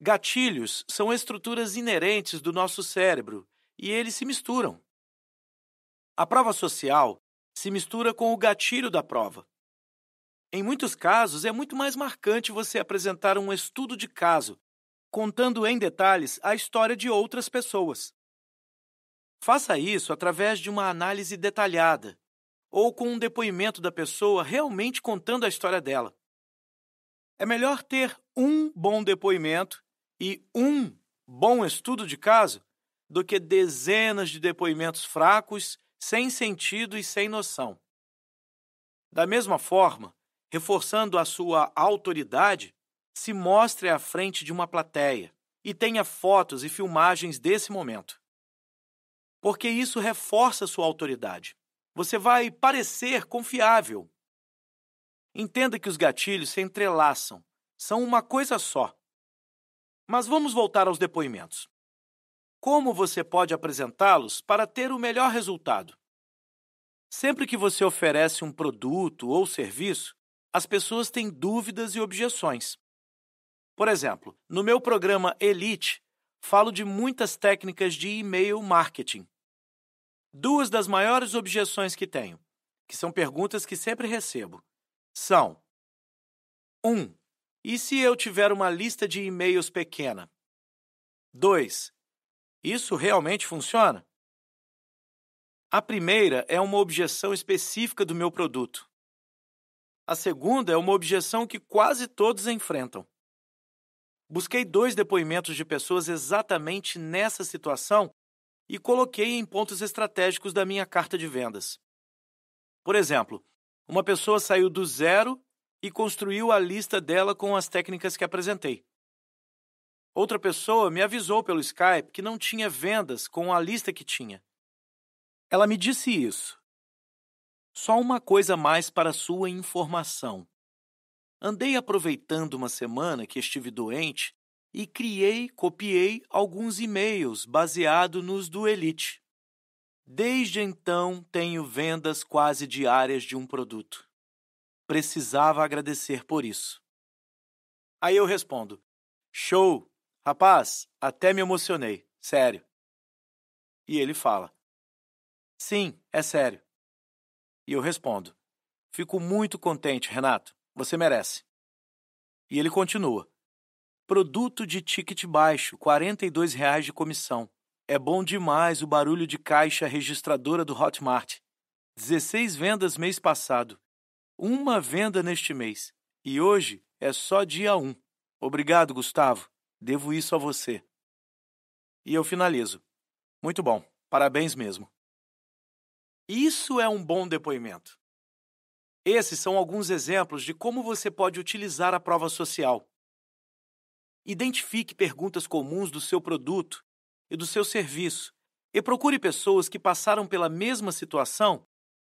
Gatilhos são estruturas inerentes do nosso cérebro e eles se misturam. A prova social se mistura com o gatilho da prova. Em muitos casos, é muito mais marcante você apresentar um estudo de caso contando em detalhes a história de outras pessoas. Faça isso através de uma análise detalhada ou com um depoimento da pessoa realmente contando a história dela. É melhor ter um bom depoimento e um bom estudo de caso do que dezenas de depoimentos fracos, sem sentido e sem noção. Da mesma forma, reforçando a sua autoridade, se mostre à frente de uma plateia e tenha fotos e filmagens desse momento. Porque isso reforça sua autoridade. Você vai parecer confiável. Entenda que os gatilhos se entrelaçam, são uma coisa só. Mas vamos voltar aos depoimentos. Como você pode apresentá-los para ter o melhor resultado? Sempre que você oferece um produto ou serviço, as pessoas têm dúvidas e objeções. Por exemplo, no meu programa Elite, falo de muitas técnicas de e-mail marketing. Duas das maiores objeções que tenho, que são perguntas que sempre recebo, são: 1. Um, e se eu tiver uma lista de e-mails pequena? 2. Isso realmente funciona? A primeira é uma objeção específica do meu produto. A segunda é uma objeção que quase todos enfrentam. Busquei dois depoimentos de pessoas exatamente nessa situação e coloquei em pontos estratégicos da minha carta de vendas. Por exemplo, uma pessoa saiu do zero e construiu a lista dela com as técnicas que apresentei. Outra pessoa me avisou pelo Skype que não tinha vendas com a lista que tinha. Ela me disse isso. Só uma coisa mais para sua informação. Andei aproveitando uma semana que estive doente e criei, copiei alguns e-mails baseado nos do Elite. Desde então tenho vendas quase diárias de um produto. Precisava agradecer por isso. Aí eu respondo: Show! Rapaz, até me emocionei, sério. E ele fala: Sim, é sério. E eu respondo: Fico muito contente, Renato. Você merece. E ele continua. Produto de ticket baixo, R$ reais de comissão. É bom demais o barulho de caixa registradora do Hotmart. 16 vendas mês passado. Uma venda neste mês. E hoje é só dia 1. Obrigado, Gustavo. Devo isso a você. E eu finalizo. Muito bom. Parabéns mesmo. Isso é um bom depoimento. Esses são alguns exemplos de como você pode utilizar a prova social. Identifique perguntas comuns do seu produto e do seu serviço e procure pessoas que passaram pela mesma situação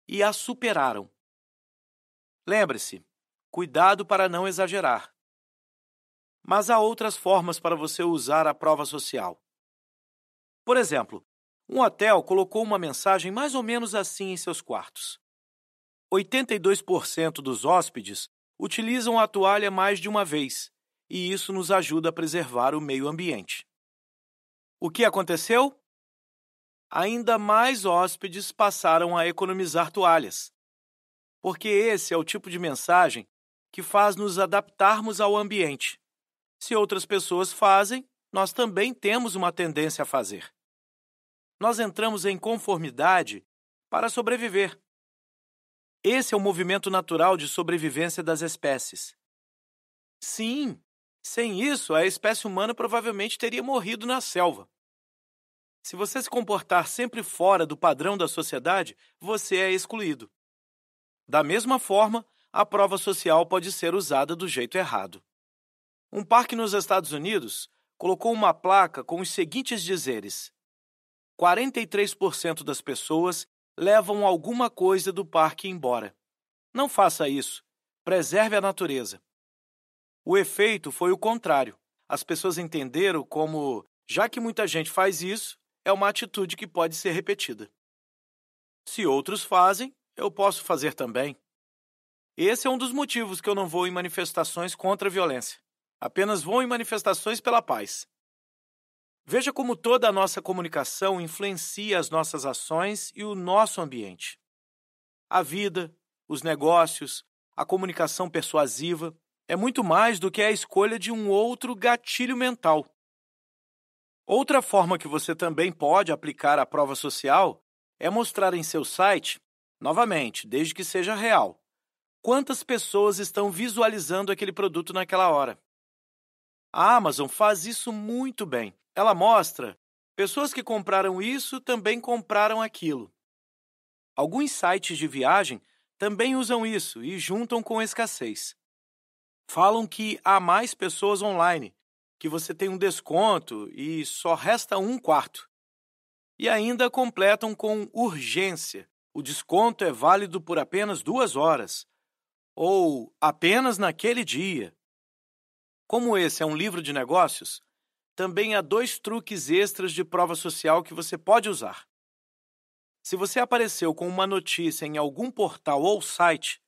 e a superaram. Lembre-se, cuidado para não exagerar. Mas há outras formas para você usar a prova social. Por exemplo, um hotel colocou uma mensagem mais ou menos assim em seus quartos: 82% dos hóspedes utilizam a toalha mais de uma vez, e isso nos ajuda a preservar o meio ambiente. O que aconteceu? Ainda mais hóspedes passaram a economizar toalhas, porque esse é o tipo de mensagem que faz nos adaptarmos ao ambiente. Se outras pessoas fazem, nós também temos uma tendência a fazer. Nós entramos em conformidade para sobreviver esse é o movimento natural de sobrevivência das espécies. Sim, sem isso, a espécie humana provavelmente teria morrido na selva. Se você se comportar sempre fora do padrão da sociedade, você é excluído. Da mesma forma, a prova social pode ser usada do jeito errado. Um parque nos Estados Unidos colocou uma placa com os seguintes dizeres: 43% das pessoas levam alguma coisa do parque embora. Não faça isso. Preserve a natureza. O efeito foi o contrário. As pessoas entenderam como, já que muita gente faz isso, é uma atitude que pode ser repetida. Se outros fazem, eu posso fazer também. Esse é um dos motivos que eu não vou em manifestações contra a violência. Apenas vou em manifestações pela paz. Veja como toda a nossa comunicação influencia as nossas ações e o nosso ambiente. A vida, os negócios, a comunicação persuasiva é muito mais do que a escolha de um outro gatilho mental. Outra forma que você também pode aplicar a prova social é mostrar em seu site, novamente, desde que seja real, quantas pessoas estão visualizando aquele produto naquela hora. A Amazon faz isso muito bem ela mostra: pessoas que compraram isso também compraram aquilo. Alguns sites de viagem também usam isso e juntam com escassez. Falam que há mais pessoas online, que você tem um desconto e só resta um quarto. E ainda completam com urgência: o desconto é válido por apenas duas horas, ou apenas naquele dia. Como esse é um livro de negócios, também há dois truques extras de prova social que você pode usar. Se você apareceu com uma notícia em algum portal ou site,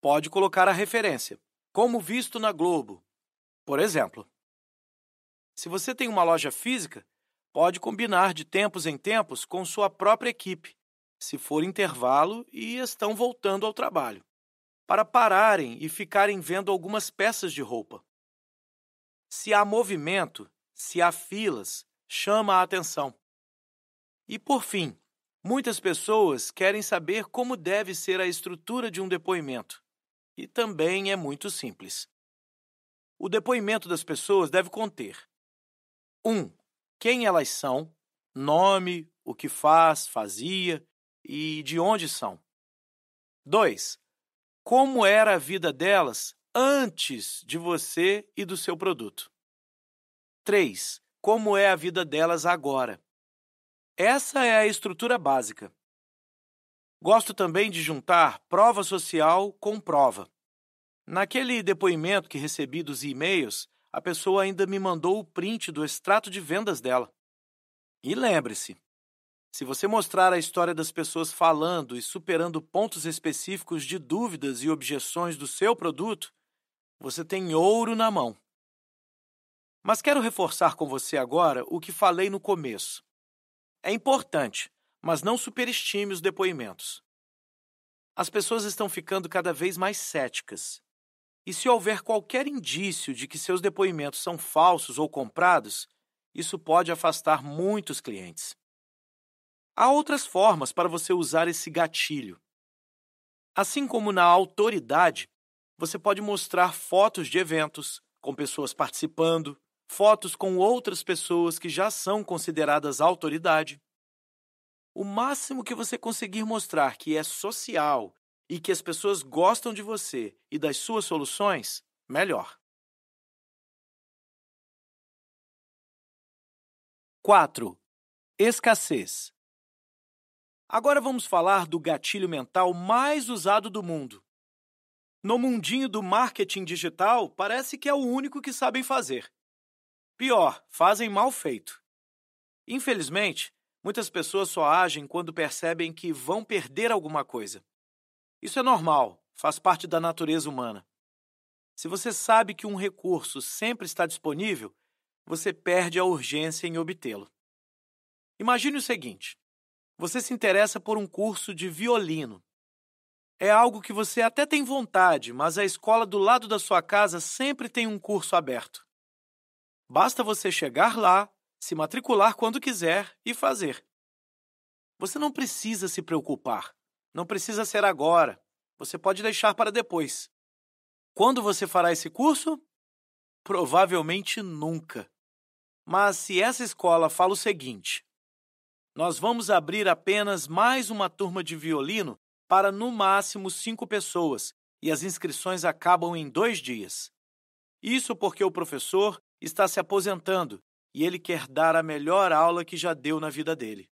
pode colocar a referência, como visto na Globo, por exemplo. Se você tem uma loja física, pode combinar de tempos em tempos com sua própria equipe, se for intervalo e estão voltando ao trabalho, para pararem e ficarem vendo algumas peças de roupa. Se há movimento, se há filas, chama a atenção. E por fim, muitas pessoas querem saber como deve ser a estrutura de um depoimento. E também é muito simples. O depoimento das pessoas deve conter 1. Um, quem elas são, nome, o que faz, fazia e de onde são. 2. Como era a vida delas antes de você e do seu produto. 3. Como é a vida delas agora? Essa é a estrutura básica. Gosto também de juntar prova social com prova. Naquele depoimento que recebi dos e-mails, a pessoa ainda me mandou o print do extrato de vendas dela. E lembre-se, se você mostrar a história das pessoas falando e superando pontos específicos de dúvidas e objeções do seu produto, você tem ouro na mão. Mas quero reforçar com você agora o que falei no começo. É importante, mas não superestime os depoimentos. As pessoas estão ficando cada vez mais céticas. E se houver qualquer indício de que seus depoimentos são falsos ou comprados, isso pode afastar muitos clientes. Há outras formas para você usar esse gatilho. Assim como na autoridade, você pode mostrar fotos de eventos, com pessoas participando, fotos com outras pessoas que já são consideradas autoridade. O máximo que você conseguir mostrar que é social e que as pessoas gostam de você e das suas soluções, melhor. 4. Escassez. Agora vamos falar do gatilho mental mais usado do mundo. No mundinho do marketing digital, parece que é o único que sabem fazer. Pior, fazem mal feito. Infelizmente, muitas pessoas só agem quando percebem que vão perder alguma coisa. Isso é normal, faz parte da natureza humana. Se você sabe que um recurso sempre está disponível, você perde a urgência em obtê-lo. Imagine o seguinte: você se interessa por um curso de violino. É algo que você até tem vontade, mas a escola do lado da sua casa sempre tem um curso aberto. Basta você chegar lá, se matricular quando quiser e fazer. Você não precisa se preocupar. Não precisa ser agora. Você pode deixar para depois. Quando você fará esse curso? Provavelmente nunca. Mas se essa escola fala o seguinte: nós vamos abrir apenas mais uma turma de violino para no máximo cinco pessoas e as inscrições acabam em dois dias. Isso porque o professor está se aposentando e ele quer dar a melhor aula que já deu na vida dele.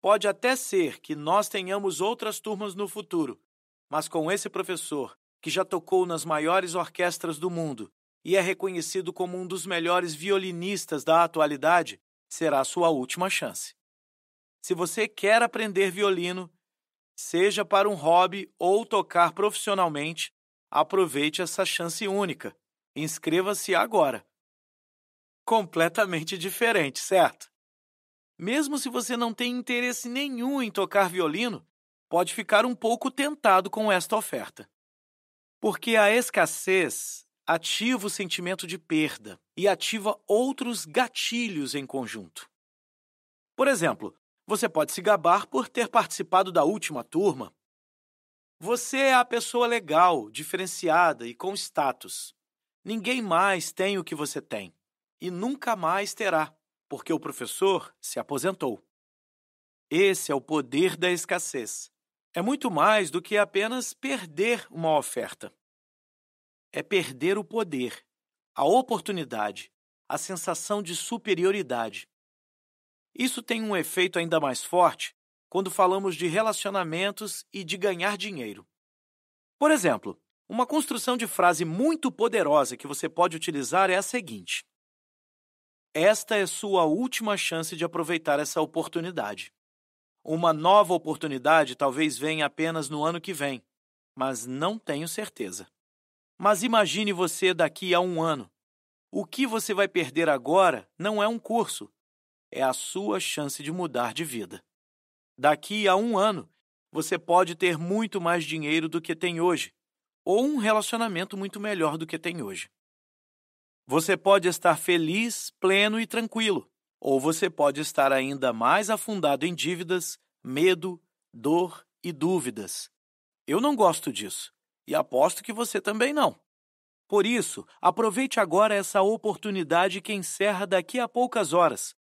Pode até ser que nós tenhamos outras turmas no futuro, mas com esse professor, que já tocou nas maiores orquestras do mundo e é reconhecido como um dos melhores violinistas da atualidade, será a sua última chance. Se você quer aprender violino, seja para um hobby ou tocar profissionalmente, aproveite essa chance única. Inscreva-se agora! completamente diferente, certo? Mesmo se você não tem interesse nenhum em tocar violino, pode ficar um pouco tentado com esta oferta. Porque a escassez ativa o sentimento de perda e ativa outros gatilhos em conjunto. Por exemplo, você pode se gabar por ter participado da última turma. Você é a pessoa legal, diferenciada e com status. Ninguém mais tem o que você tem e nunca mais terá, porque o professor se aposentou. Esse é o poder da escassez. É muito mais do que apenas perder uma oferta. É perder o poder, a oportunidade, a sensação de superioridade. Isso tem um efeito ainda mais forte quando falamos de relacionamentos e de ganhar dinheiro. Por exemplo, uma construção de frase muito poderosa que você pode utilizar é a seguinte: esta é sua última chance de aproveitar essa oportunidade. Uma nova oportunidade talvez venha apenas no ano que vem, mas não tenho certeza. Mas imagine você daqui a um ano. O que você vai perder agora não é um curso, é a sua chance de mudar de vida. Daqui a um ano, você pode ter muito mais dinheiro do que tem hoje, ou um relacionamento muito melhor do que tem hoje. Você pode estar feliz, pleno e tranquilo, ou você pode estar ainda mais afundado em dívidas, medo, dor e dúvidas. Eu não gosto disso e aposto que você também não. Por isso, aproveite agora essa oportunidade que encerra daqui a poucas horas,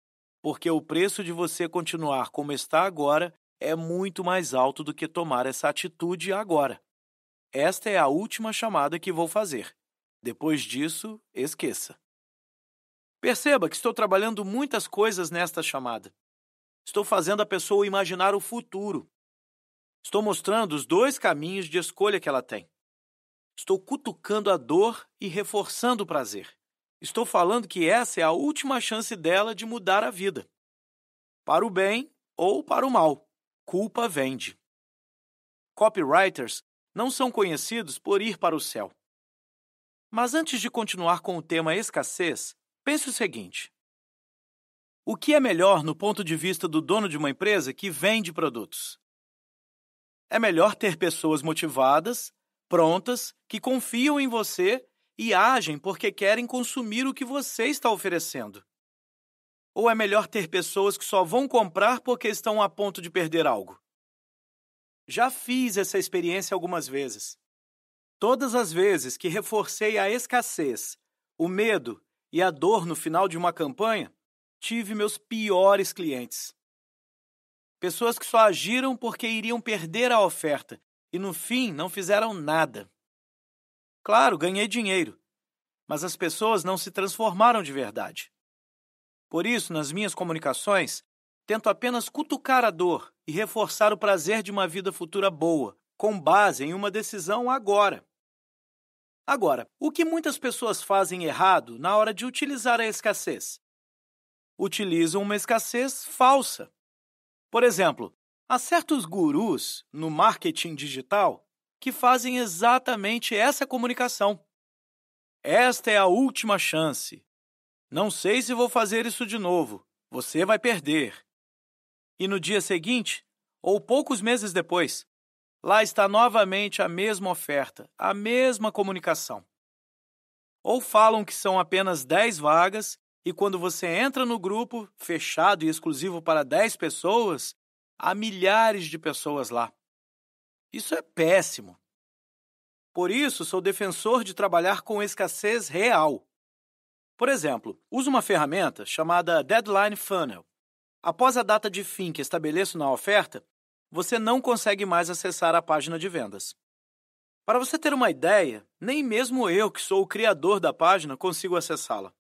porque o preço de você continuar como está agora é muito mais alto do que tomar essa atitude agora. Esta é a última chamada que vou fazer. Depois disso, esqueça. Perceba que estou trabalhando muitas coisas nesta chamada. Estou fazendo a pessoa imaginar o futuro. Estou mostrando os dois caminhos de escolha que ela tem. Estou cutucando a dor e reforçando o prazer. Estou falando que essa é a última chance dela de mudar a vida. Para o bem ou para o mal, culpa vende. Copywriters não são conhecidos por ir para o céu. Mas antes de continuar com o tema escassez, pense o seguinte: o que é melhor no ponto de vista do dono de uma empresa que vende produtos? É melhor ter pessoas motivadas, prontas, que confiam em você e agem porque querem consumir o que você está oferecendo. Ou é melhor ter pessoas que só vão comprar porque estão a ponto de perder algo? Já fiz essa experiência algumas vezes. Todas as vezes que reforcei a escassez, o medo e a dor no final de uma campanha, tive meus piores clientes. Pessoas que só agiram porque iriam perder a oferta e no fim não fizeram nada. Claro, ganhei dinheiro, mas as pessoas não se transformaram de verdade. Por isso, nas minhas comunicações, tento apenas cutucar a dor e reforçar o prazer de uma vida futura boa, com base em uma decisão agora. Agora, o que muitas pessoas fazem errado na hora de utilizar a escassez? Utilizam uma escassez falsa. Por exemplo, há certos gurus no marketing digital que fazem exatamente essa comunicação. Esta é a última chance. Não sei se vou fazer isso de novo. Você vai perder. E no dia seguinte, ou poucos meses depois, Lá está novamente a mesma oferta, a mesma comunicação. Ou falam que são apenas 10 vagas e quando você entra no grupo, fechado e exclusivo para 10 pessoas, há milhares de pessoas lá. Isso é péssimo. Por isso, sou defensor de trabalhar com escassez real. Por exemplo, uso uma ferramenta chamada Deadline Funnel. Após a data de fim que estabeleço na oferta, você não consegue mais acessar a página de vendas. Para você ter uma ideia, nem mesmo eu, que sou o criador da página, consigo acessá-la.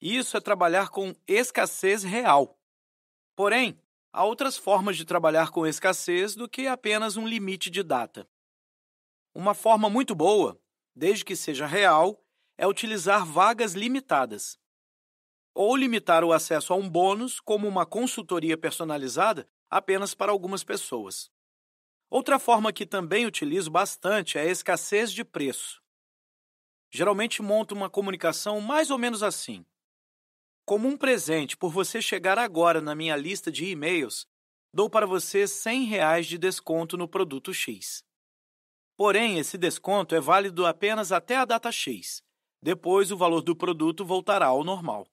Isso é trabalhar com escassez real. Porém, há outras formas de trabalhar com escassez do que apenas um limite de data. Uma forma muito boa, desde que seja real, é utilizar vagas limitadas. Ou limitar o acesso a um bônus, como uma consultoria personalizada, apenas para algumas pessoas. Outra forma que também utilizo bastante é a escassez de preço. Geralmente monto uma comunicação mais ou menos assim. Como um presente por você chegar agora na minha lista de e-mails, dou para você R$ reais de desconto no produto X. Porém, esse desconto é válido apenas até a data X. Depois, o valor do produto voltará ao normal.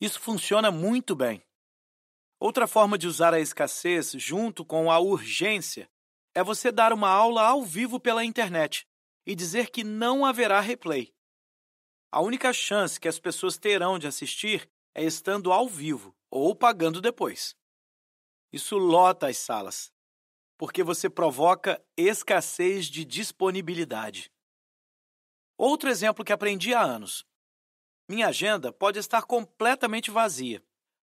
Isso funciona muito bem. Outra forma de usar a escassez junto com a urgência é você dar uma aula ao vivo pela internet e dizer que não haverá replay. A única chance que as pessoas terão de assistir é estando ao vivo ou pagando depois. Isso lota as salas, porque você provoca escassez de disponibilidade. Outro exemplo que aprendi há anos. Minha agenda pode estar completamente vazia,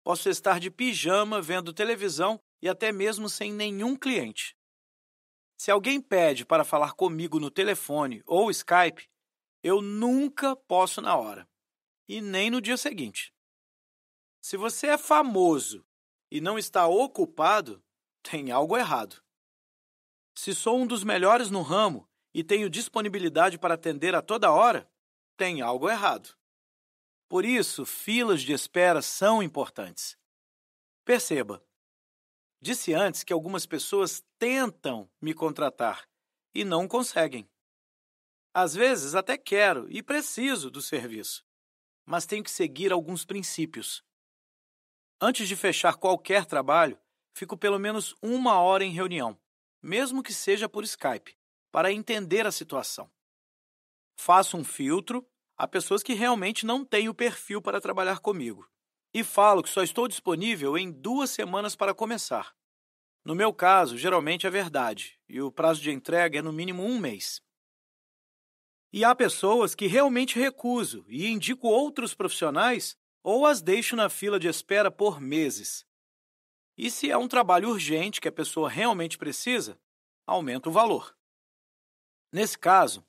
Posso estar de pijama, vendo televisão e até mesmo sem nenhum cliente. Se alguém pede para falar comigo no telefone ou Skype, eu nunca posso na hora e nem no dia seguinte. Se você é famoso e não está ocupado, tem algo errado. Se sou um dos melhores no ramo e tenho disponibilidade para atender a toda hora, tem algo errado. Por isso, filas de espera são importantes. Perceba, disse antes que algumas pessoas tentam me contratar e não conseguem. Às vezes até quero e preciso do serviço, mas tenho que seguir alguns princípios. Antes de fechar qualquer trabalho, fico pelo menos uma hora em reunião, mesmo que seja por Skype, para entender a situação. Faço um filtro Há pessoas que realmente não têm o perfil para trabalhar comigo. E falo que só estou disponível em duas semanas para começar. No meu caso, geralmente é verdade, e o prazo de entrega é no mínimo um mês. E há pessoas que realmente recuso e indico outros profissionais ou as deixo na fila de espera por meses. E se é um trabalho urgente que a pessoa realmente precisa, aumenta o valor. Nesse caso,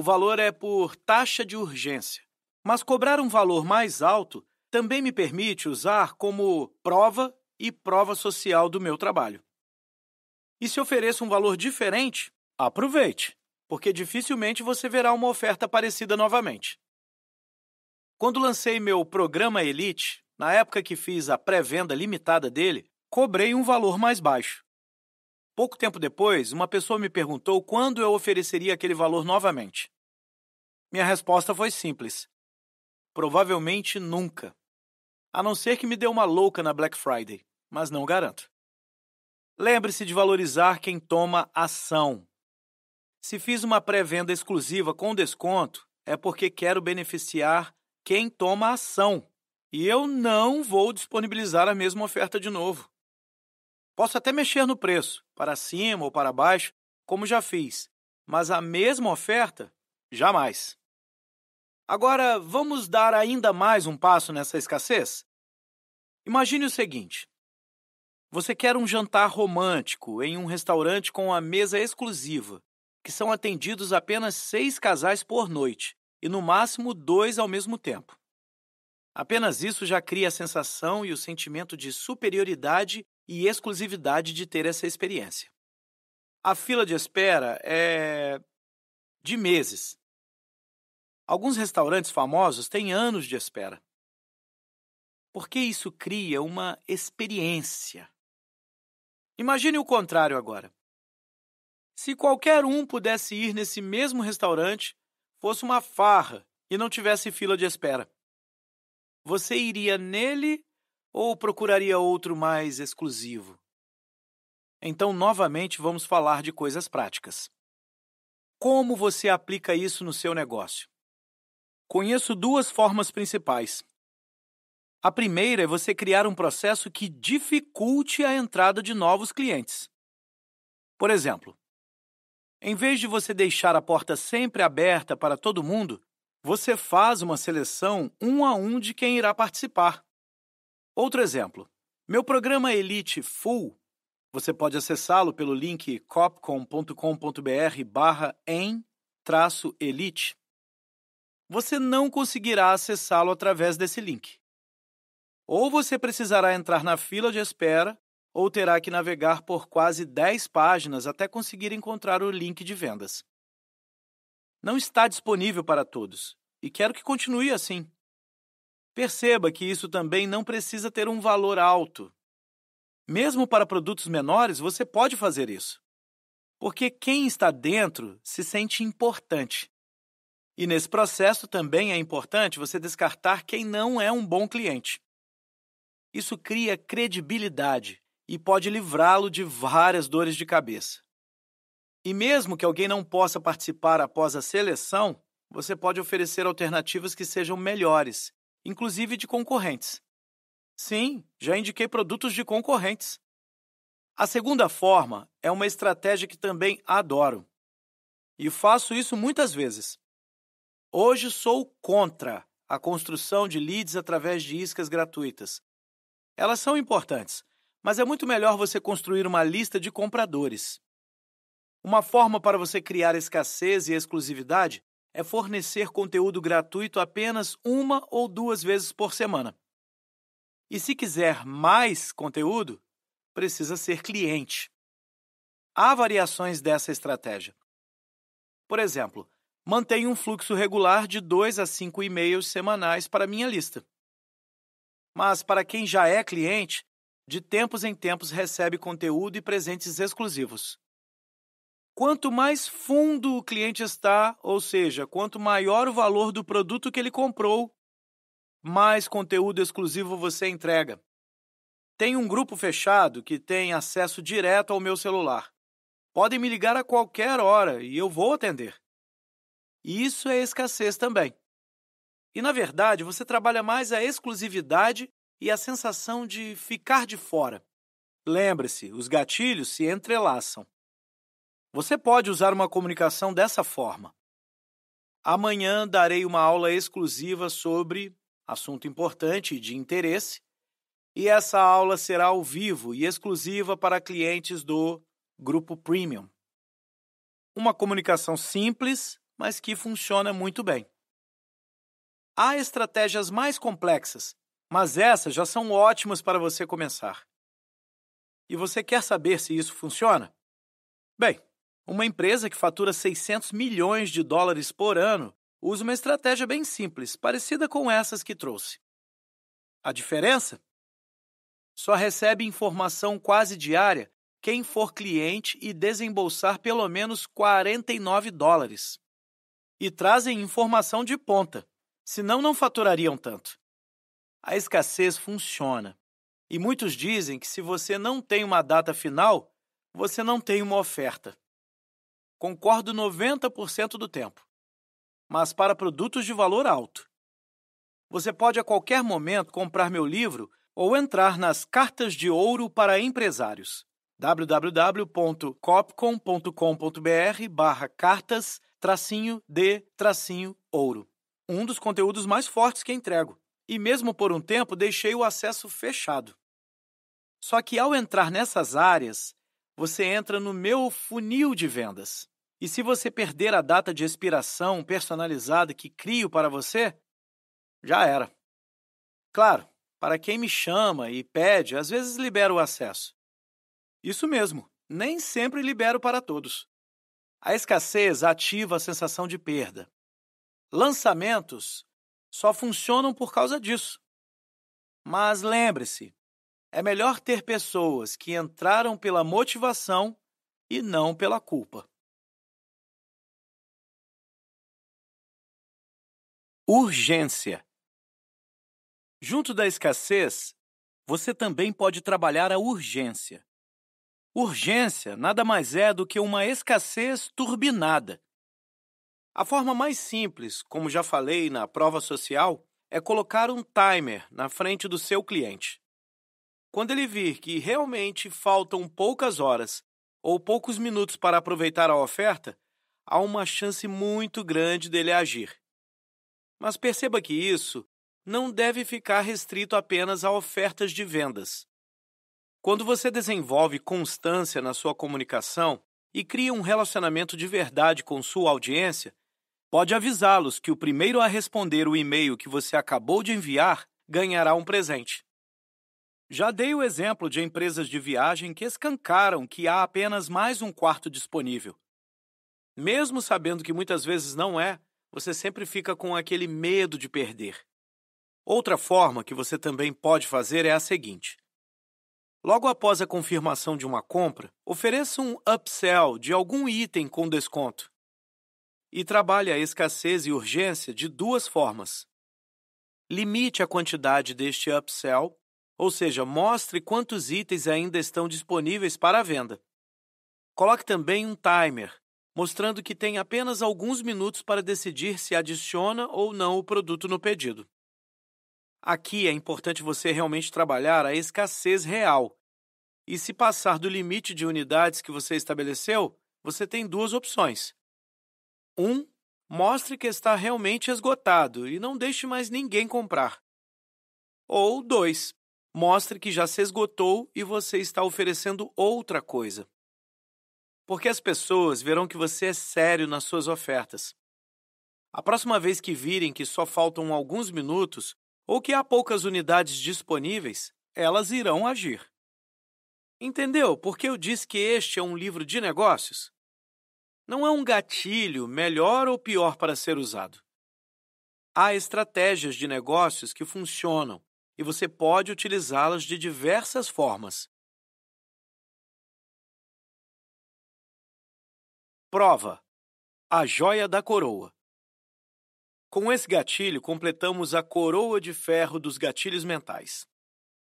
o valor é por taxa de urgência. Mas cobrar um valor mais alto também me permite usar como prova e prova social do meu trabalho. E se ofereço um valor diferente, aproveite, porque dificilmente você verá uma oferta parecida novamente. Quando lancei meu programa Elite, na época que fiz a pré-venda limitada dele, cobrei um valor mais baixo. Pouco tempo depois, uma pessoa me perguntou quando eu ofereceria aquele valor novamente. Minha resposta foi simples: provavelmente nunca. A não ser que me dê uma louca na Black Friday, mas não garanto. Lembre-se de valorizar quem toma ação. Se fiz uma pré-venda exclusiva com desconto, é porque quero beneficiar quem toma ação. E eu não vou disponibilizar a mesma oferta de novo. Posso até mexer no preço, para cima ou para baixo, como já fiz, mas a mesma oferta, jamais. Agora, vamos dar ainda mais um passo nessa escassez? Imagine o seguinte: você quer um jantar romântico em um restaurante com a mesa exclusiva, que são atendidos apenas seis casais por noite e no máximo dois ao mesmo tempo. Apenas isso já cria a sensação e o sentimento de superioridade e exclusividade de ter essa experiência. A fila de espera é de meses. Alguns restaurantes famosos têm anos de espera. Porque isso cria uma experiência. Imagine o contrário agora. Se qualquer um pudesse ir nesse mesmo restaurante, fosse uma farra e não tivesse fila de espera. Você iria nele ou procuraria outro mais exclusivo? Então, novamente, vamos falar de coisas práticas. Como você aplica isso no seu negócio? Conheço duas formas principais. A primeira é você criar um processo que dificulte a entrada de novos clientes. Por exemplo, em vez de você deixar a porta sempre aberta para todo mundo, você faz uma seleção um a um de quem irá participar. Outro exemplo. Meu programa Elite Full, você pode acessá-lo pelo link copcom.com.br barra em elite. Você não conseguirá acessá-lo através desse link. Ou você precisará entrar na fila de espera ou terá que navegar por quase 10 páginas até conseguir encontrar o link de vendas. Não está disponível para todos, e quero que continue assim. Perceba que isso também não precisa ter um valor alto. Mesmo para produtos menores, você pode fazer isso. Porque quem está dentro se sente importante. E nesse processo também é importante você descartar quem não é um bom cliente. Isso cria credibilidade e pode livrá-lo de várias dores de cabeça. E mesmo que alguém não possa participar após a seleção, você pode oferecer alternativas que sejam melhores inclusive de concorrentes. Sim, já indiquei produtos de concorrentes. A segunda forma é uma estratégia que também adoro. E faço isso muitas vezes. Hoje sou contra a construção de leads através de iscas gratuitas. Elas são importantes, mas é muito melhor você construir uma lista de compradores. Uma forma para você criar escassez e exclusividade é fornecer conteúdo gratuito apenas uma ou duas vezes por semana. E se quiser mais conteúdo, precisa ser cliente. Há variações dessa estratégia. Por exemplo, mantenho um fluxo regular de 2 a 5 e-mails semanais para minha lista. Mas para quem já é cliente, de tempos em tempos recebe conteúdo e presentes exclusivos. Quanto mais fundo o cliente está, ou seja, quanto maior o valor do produto que ele comprou, mais conteúdo exclusivo você entrega. Tem um grupo fechado que tem acesso direto ao meu celular. Podem me ligar a qualquer hora e eu vou atender. Isso é escassez também. E na verdade, você trabalha mais a exclusividade e a sensação de ficar de fora. Lembre-se, os gatilhos se entrelaçam. Você pode usar uma comunicação dessa forma. Amanhã darei uma aula exclusiva sobre assunto importante e de interesse, e essa aula será ao vivo e exclusiva para clientes do grupo Premium. Uma comunicação simples, mas que funciona muito bem. Há estratégias mais complexas, mas essas já são ótimas para você começar. E você quer saber se isso funciona? Bem, uma empresa que fatura 600 milhões de dólares por ano usa uma estratégia bem simples, parecida com essas que trouxe. A diferença? Só recebe informação quase diária quem for cliente e desembolsar pelo menos 49 dólares. E trazem informação de ponta, senão não faturariam tanto. A escassez funciona. E muitos dizem que se você não tem uma data final, você não tem uma oferta. Concordo 90% do tempo. Mas para produtos de valor alto. Você pode a qualquer momento comprar meu livro ou entrar nas Cartas de Ouro para Empresários www.copcom.com.br barra cartas tracinho de tracinho ouro. Um dos conteúdos mais fortes que entrego. E mesmo por um tempo deixei o acesso fechado. Só que ao entrar nessas áreas, você entra no meu funil de vendas. E se você perder a data de expiração personalizada que crio para você, já era. Claro, para quem me chama e pede, às vezes libero o acesso. Isso mesmo, nem sempre libero para todos. A escassez ativa a sensação de perda. Lançamentos só funcionam por causa disso. Mas lembre-se, é melhor ter pessoas que entraram pela motivação e não pela culpa. Urgência. Junto da escassez, você também pode trabalhar a urgência. Urgência nada mais é do que uma escassez turbinada. A forma mais simples, como já falei na prova social, é colocar um timer na frente do seu cliente. Quando ele vir que realmente faltam poucas horas ou poucos minutos para aproveitar a oferta, há uma chance muito grande dele agir. Mas perceba que isso não deve ficar restrito apenas a ofertas de vendas. Quando você desenvolve constância na sua comunicação e cria um relacionamento de verdade com sua audiência, pode avisá-los que o primeiro a responder o e-mail que você acabou de enviar ganhará um presente. Já dei o exemplo de empresas de viagem que escancaram que há apenas mais um quarto disponível. Mesmo sabendo que muitas vezes não é, você sempre fica com aquele medo de perder. Outra forma que você também pode fazer é a seguinte: logo após a confirmação de uma compra, ofereça um upsell de algum item com desconto. E trabalhe a escassez e urgência de duas formas. Limite a quantidade deste upsell ou seja, mostre quantos itens ainda estão disponíveis para a venda. Coloque também um timer, mostrando que tem apenas alguns minutos para decidir se adiciona ou não o produto no pedido. Aqui é importante você realmente trabalhar a escassez real. E se passar do limite de unidades que você estabeleceu, você tem duas opções. 1. Um, mostre que está realmente esgotado e não deixe mais ninguém comprar. Ou 2 mostre que já se esgotou e você está oferecendo outra coisa. Porque as pessoas verão que você é sério nas suas ofertas. A próxima vez que virem que só faltam alguns minutos ou que há poucas unidades disponíveis, elas irão agir. Entendeu por que eu disse que este é um livro de negócios? Não há é um gatilho melhor ou pior para ser usado. Há estratégias de negócios que funcionam e você pode utilizá-las de diversas formas. Prova: A joia da coroa. Com esse gatilho, completamos a coroa de ferro dos gatilhos mentais.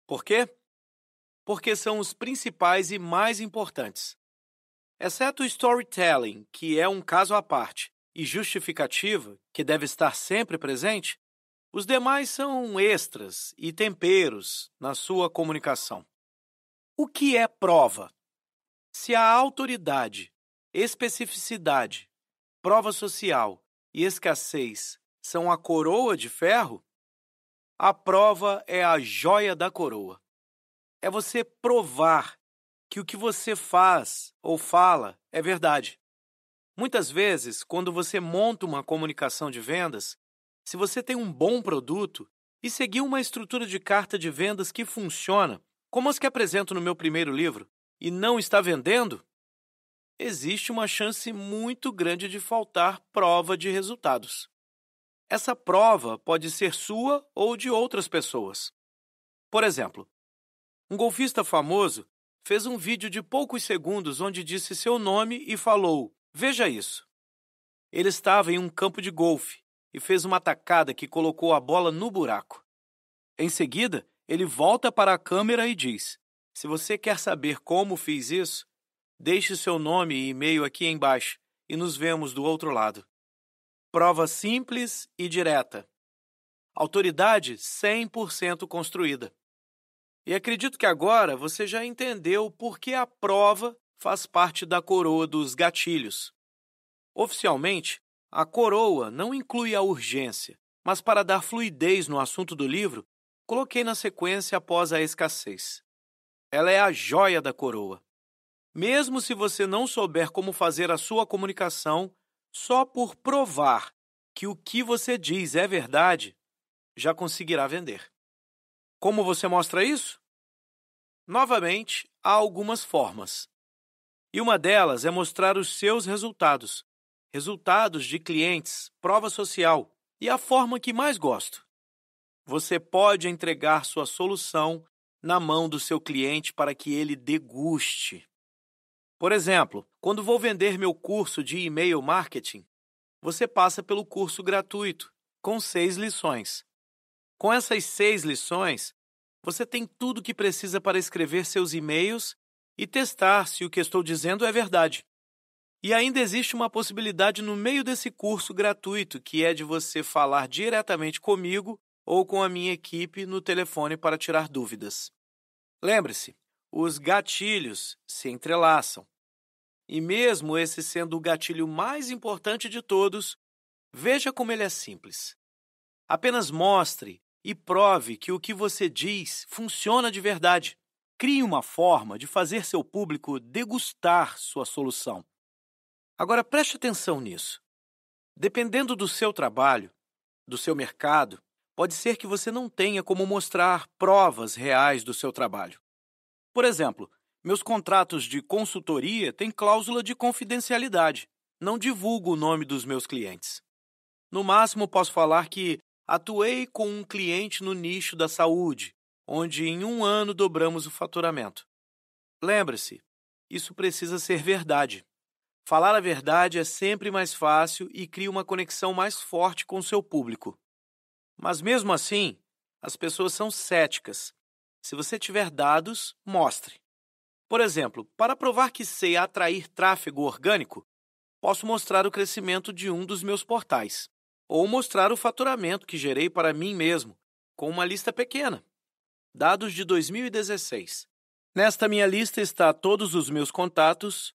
Por quê? Porque são os principais e mais importantes. Exceto o storytelling, que é um caso à parte, e justificativa, que deve estar sempre presente, os demais são extras e temperos na sua comunicação. O que é prova? Se a autoridade, especificidade, prova social e escassez são a coroa de ferro, a prova é a joia da coroa. É você provar que o que você faz ou fala é verdade. Muitas vezes, quando você monta uma comunicação de vendas, se você tem um bom produto e seguir uma estrutura de carta de vendas que funciona, como as que apresento no meu primeiro livro, e não está vendendo, existe uma chance muito grande de faltar prova de resultados. Essa prova pode ser sua ou de outras pessoas. Por exemplo, um golfista famoso fez um vídeo de poucos segundos onde disse seu nome e falou: Veja isso. Ele estava em um campo de golfe e fez uma tacada que colocou a bola no buraco. Em seguida, ele volta para a câmera e diz: Se você quer saber como fiz isso, deixe seu nome e e-mail aqui embaixo e nos vemos do outro lado. Prova simples e direta. Autoridade 100% construída. E acredito que agora você já entendeu por que a prova faz parte da coroa dos gatilhos. Oficialmente, a coroa não inclui a urgência, mas para dar fluidez no assunto do livro, coloquei na sequência após a escassez. Ela é a joia da coroa. Mesmo se você não souber como fazer a sua comunicação, só por provar que o que você diz é verdade, já conseguirá vender. Como você mostra isso? Novamente, há algumas formas. E uma delas é mostrar os seus resultados, resultados de clientes, prova social e a forma que mais gosto. Você pode entregar sua solução na mão do seu cliente para que ele deguste. Por exemplo, quando vou vender meu curso de e-mail marketing, você passa pelo curso gratuito, com seis lições. Com essas seis lições, você tem tudo o que precisa para escrever seus e-mails e testar se o que estou dizendo é verdade. E ainda existe uma possibilidade no meio desse curso gratuito, que é de você falar diretamente comigo ou com a minha equipe no telefone para tirar dúvidas. Lembre-se, os gatilhos se entrelaçam. E mesmo esse sendo o gatilho mais importante de todos, veja como ele é simples. Apenas mostre e prove que o que você diz funciona de verdade. Crie uma forma de fazer seu público degustar sua solução. Agora preste atenção nisso. Dependendo do seu trabalho, do seu mercado, pode ser que você não tenha como mostrar provas reais do seu trabalho. Por exemplo, meus contratos de consultoria têm cláusula de confidencialidade. Não divulgo o nome dos meus clientes. No máximo, posso falar que atuei com um cliente no nicho da saúde, onde em um ano dobramos o faturamento. Lembre-se, isso precisa ser verdade. Falar a verdade é sempre mais fácil e cria uma conexão mais forte com seu público. Mas mesmo assim, as pessoas são céticas. Se você tiver dados, mostre. Por exemplo, para provar que sei atrair tráfego orgânico, posso mostrar o crescimento de um dos meus portais, ou mostrar o faturamento que gerei para mim mesmo, com uma lista pequena. Dados de 2016. Nesta minha lista está todos os meus contatos,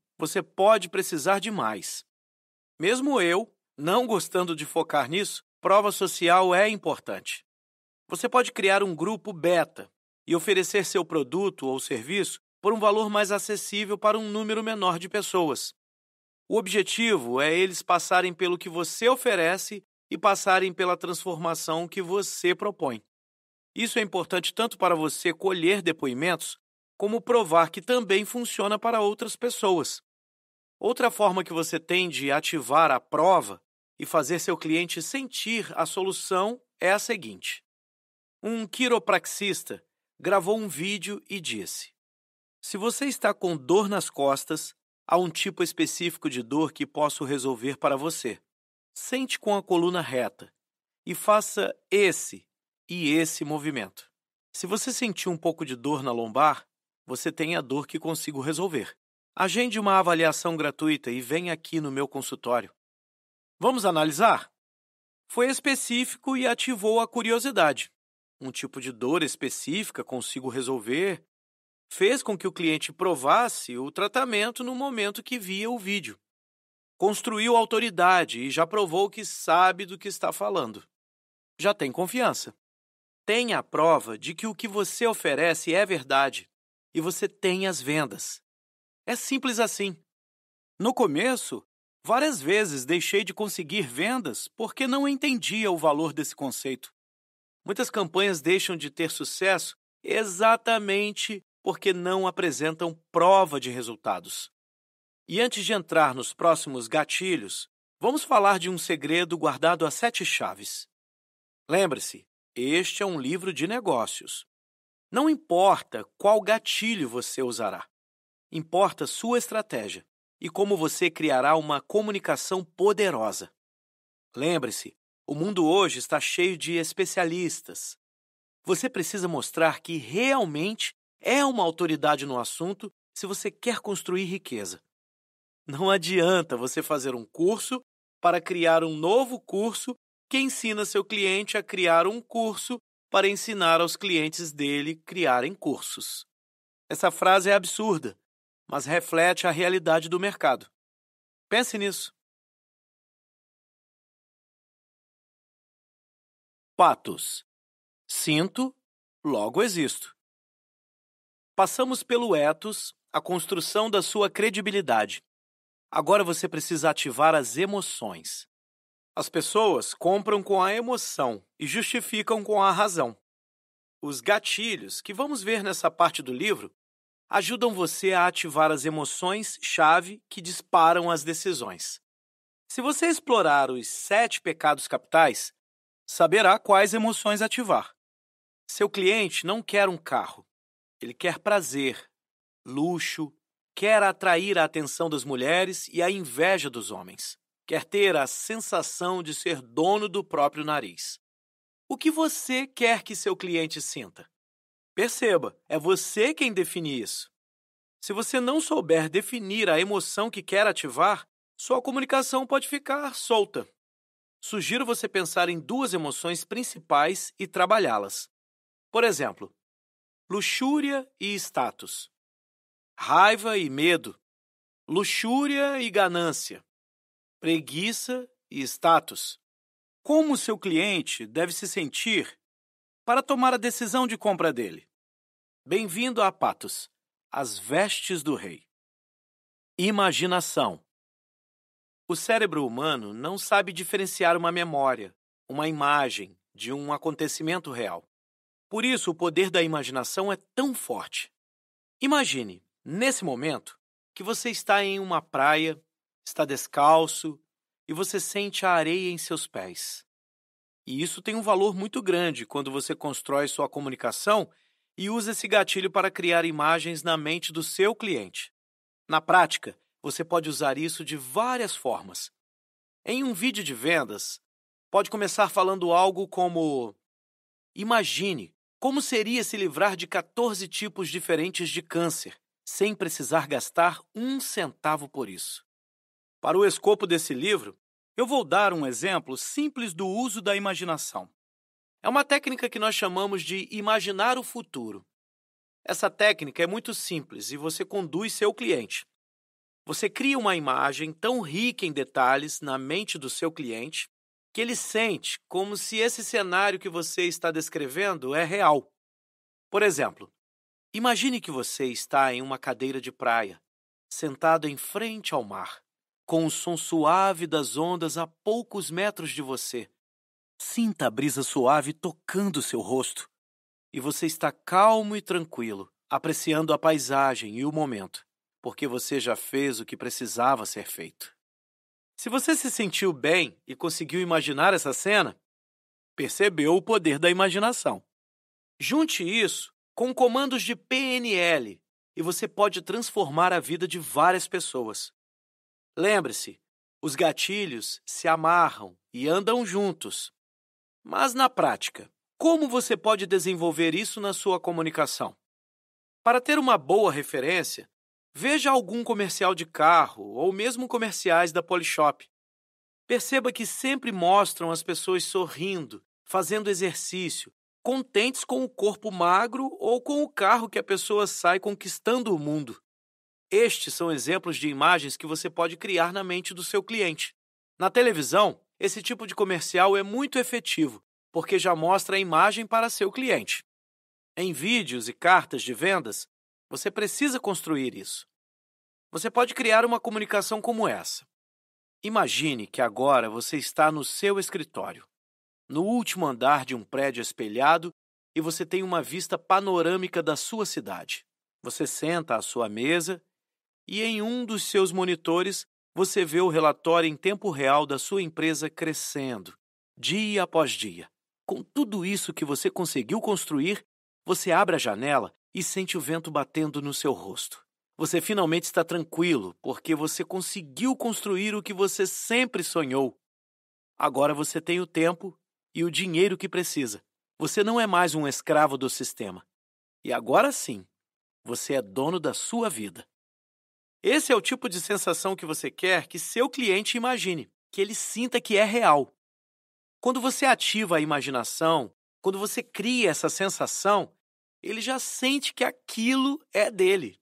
você pode precisar de mais. Mesmo eu, não gostando de focar nisso, prova social é importante. Você pode criar um grupo beta e oferecer seu produto ou serviço por um valor mais acessível para um número menor de pessoas. O objetivo é eles passarem pelo que você oferece e passarem pela transformação que você propõe. Isso é importante tanto para você colher depoimentos, como provar que também funciona para outras pessoas. Outra forma que você tem de ativar a prova e fazer seu cliente sentir a solução é a seguinte: um quiropraxista gravou um vídeo e disse: Se você está com dor nas costas, há um tipo específico de dor que posso resolver para você. Sente com a coluna reta e faça esse e esse movimento. Se você sentir um pouco de dor na lombar, você tem a dor que consigo resolver. Agende uma avaliação gratuita e venha aqui no meu consultório. Vamos analisar? Foi específico e ativou a curiosidade. Um tipo de dor específica consigo resolver fez com que o cliente provasse o tratamento no momento que via o vídeo. Construiu autoridade e já provou que sabe do que está falando. Já tem confiança. Tenha a prova de que o que você oferece é verdade e você tem as vendas. É simples assim. No começo, várias vezes deixei de conseguir vendas porque não entendia o valor desse conceito. Muitas campanhas deixam de ter sucesso exatamente porque não apresentam prova de resultados. E antes de entrar nos próximos gatilhos, vamos falar de um segredo guardado a sete chaves. Lembre-se, este é um livro de negócios. Não importa qual gatilho você usará. Importa sua estratégia e como você criará uma comunicação poderosa. Lembre-se, o mundo hoje está cheio de especialistas. Você precisa mostrar que realmente é uma autoridade no assunto se você quer construir riqueza. Não adianta você fazer um curso para criar um novo curso que ensina seu cliente a criar um curso para ensinar aos clientes dele criarem cursos. Essa frase é absurda mas reflete a realidade do mercado. Pense nisso. Patos. Sinto, logo existo. Passamos pelo etos, a construção da sua credibilidade. Agora você precisa ativar as emoções. As pessoas compram com a emoção e justificam com a razão. Os gatilhos que vamos ver nessa parte do livro ajudam você a ativar as emoções-chave que disparam as decisões. Se você explorar os sete pecados capitais, saberá quais emoções ativar. Seu cliente não quer um carro, ele quer prazer, luxo, quer atrair a atenção das mulheres e a inveja dos homens, quer ter a sensação de ser dono do próprio nariz. O que você quer que seu cliente sinta? Perceba, é você quem define isso. Se você não souber definir a emoção que quer ativar, sua comunicação pode ficar solta. Sugiro você pensar em duas emoções principais e trabalhá-las. Por exemplo, luxúria e status, raiva e medo, luxúria e ganância, preguiça e status. Como seu cliente deve se sentir para tomar a decisão de compra dele. Bem-vindo a Patos, as vestes do rei. Imaginação. O cérebro humano não sabe diferenciar uma memória, uma imagem, de um acontecimento real. Por isso, o poder da imaginação é tão forte. Imagine, nesse momento, que você está em uma praia, está descalço e você sente a areia em seus pés. E isso tem um valor muito grande quando você constrói sua comunicação e usa esse gatilho para criar imagens na mente do seu cliente. Na prática, você pode usar isso de várias formas. Em um vídeo de vendas, pode começar falando algo como: Imagine como seria se livrar de 14 tipos diferentes de câncer, sem precisar gastar um centavo por isso. Para o escopo desse livro, eu vou dar um exemplo simples do uso da imaginação. É uma técnica que nós chamamos de imaginar o futuro. Essa técnica é muito simples e você conduz seu cliente. Você cria uma imagem tão rica em detalhes na mente do seu cliente que ele sente como se esse cenário que você está descrevendo é real. Por exemplo, imagine que você está em uma cadeira de praia, sentado em frente ao mar com o som suave das ondas a poucos metros de você. Sinta a brisa suave tocando seu rosto. E você está calmo e tranquilo, apreciando a paisagem e o momento, porque você já fez o que precisava ser feito. Se você se sentiu bem e conseguiu imaginar essa cena, percebeu o poder da imaginação. Junte isso com comandos de PNL e você pode transformar a vida de várias pessoas. Lembre-se, os gatilhos se amarram e andam juntos. Mas na prática, como você pode desenvolver isso na sua comunicação? Para ter uma boa referência, veja algum comercial de carro ou mesmo comerciais da Polishop. Perceba que sempre mostram as pessoas sorrindo, fazendo exercício, contentes com o corpo magro ou com o carro que a pessoa sai conquistando o mundo. Estes são exemplos de imagens que você pode criar na mente do seu cliente. Na televisão, esse tipo de comercial é muito efetivo, porque já mostra a imagem para seu cliente. Em vídeos e cartas de vendas, você precisa construir isso. Você pode criar uma comunicação como essa. Imagine que agora você está no seu escritório, no último andar de um prédio espelhado e você tem uma vista panorâmica da sua cidade. Você senta à sua mesa e em um dos seus monitores você vê o relatório em tempo real da sua empresa crescendo, dia após dia. Com tudo isso que você conseguiu construir, você abre a janela e sente o vento batendo no seu rosto. Você finalmente está tranquilo porque você conseguiu construir o que você sempre sonhou. Agora você tem o tempo e o dinheiro que precisa. Você não é mais um escravo do sistema. E agora sim, você é dono da sua vida. Esse é o tipo de sensação que você quer que seu cliente imagine, que ele sinta que é real. Quando você ativa a imaginação, quando você cria essa sensação, ele já sente que aquilo é dele.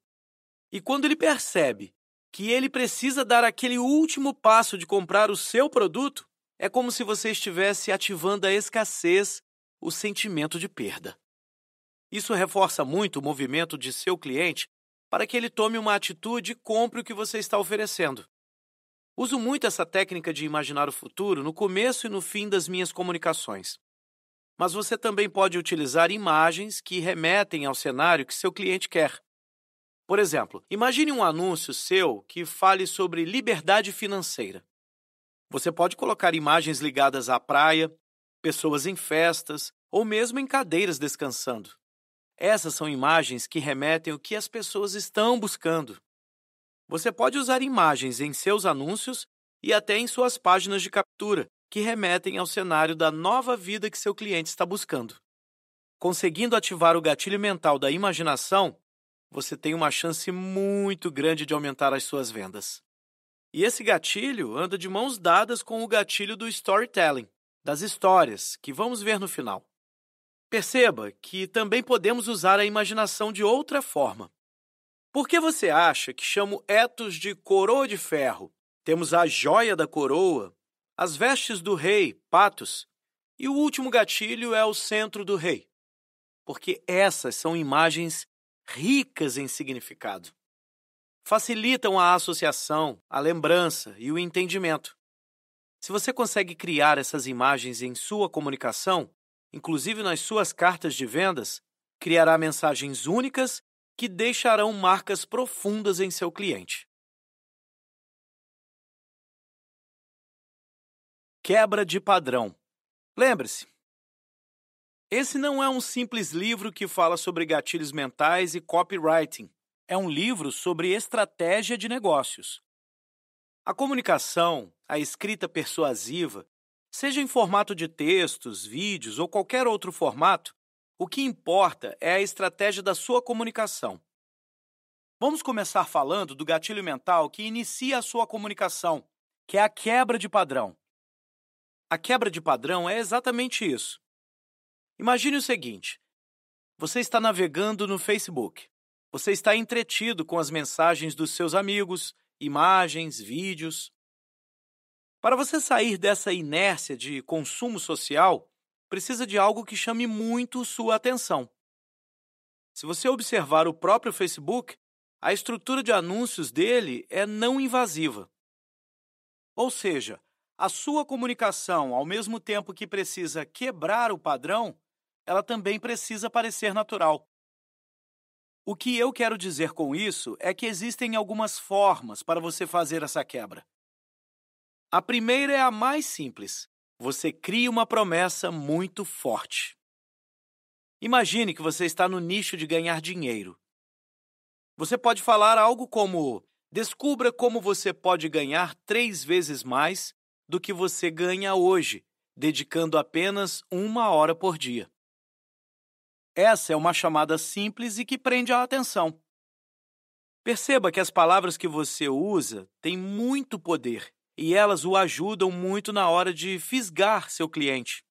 E quando ele percebe que ele precisa dar aquele último passo de comprar o seu produto, é como se você estivesse ativando a escassez, o sentimento de perda. Isso reforça muito o movimento de seu cliente para que ele tome uma atitude e compre o que você está oferecendo. Uso muito essa técnica de imaginar o futuro no começo e no fim das minhas comunicações. Mas você também pode utilizar imagens que remetem ao cenário que seu cliente quer. Por exemplo, imagine um anúncio seu que fale sobre liberdade financeira. Você pode colocar imagens ligadas à praia, pessoas em festas ou mesmo em cadeiras descansando. Essas são imagens que remetem o que as pessoas estão buscando. Você pode usar imagens em seus anúncios e até em suas páginas de captura, que remetem ao cenário da nova vida que seu cliente está buscando. Conseguindo ativar o gatilho mental da imaginação, você tem uma chance muito grande de aumentar as suas vendas. E esse gatilho anda de mãos dadas com o gatilho do storytelling, das histórias, que vamos ver no final. Perceba que também podemos usar a imaginação de outra forma. Por que você acha que chamo Etos de coroa de ferro? Temos a joia da coroa, as vestes do rei, patos, e o último gatilho é o centro do rei. Porque essas são imagens ricas em significado. Facilitam a associação, a lembrança e o entendimento. Se você consegue criar essas imagens em sua comunicação, inclusive nas suas cartas de vendas, criará mensagens únicas que deixarão marcas profundas em seu cliente. Quebra de padrão. Lembre-se, esse não é um simples livro que fala sobre gatilhos mentais e copywriting. É um livro sobre estratégia de negócios. A comunicação, a escrita persuasiva Seja em formato de textos, vídeos ou qualquer outro formato, o que importa é a estratégia da sua comunicação. Vamos começar falando do gatilho mental que inicia a sua comunicação, que é a quebra de padrão. A quebra de padrão é exatamente isso. Imagine o seguinte: você está navegando no Facebook. Você está entretido com as mensagens dos seus amigos, imagens, vídeos. Para você sair dessa inércia de consumo social, precisa de algo que chame muito sua atenção. Se você observar o próprio Facebook, a estrutura de anúncios dele é não invasiva. Ou seja, a sua comunicação, ao mesmo tempo que precisa quebrar o padrão, ela também precisa parecer natural. O que eu quero dizer com isso é que existem algumas formas para você fazer essa quebra. A primeira é a mais simples. Você cria uma promessa muito forte. Imagine que você está no nicho de ganhar dinheiro. Você pode falar algo como: descubra como você pode ganhar três vezes mais do que você ganha hoje, dedicando apenas uma hora por dia. Essa é uma chamada simples e que prende a atenção. Perceba que as palavras que você usa têm muito poder e elas o ajudam muito na hora de fisgar seu cliente.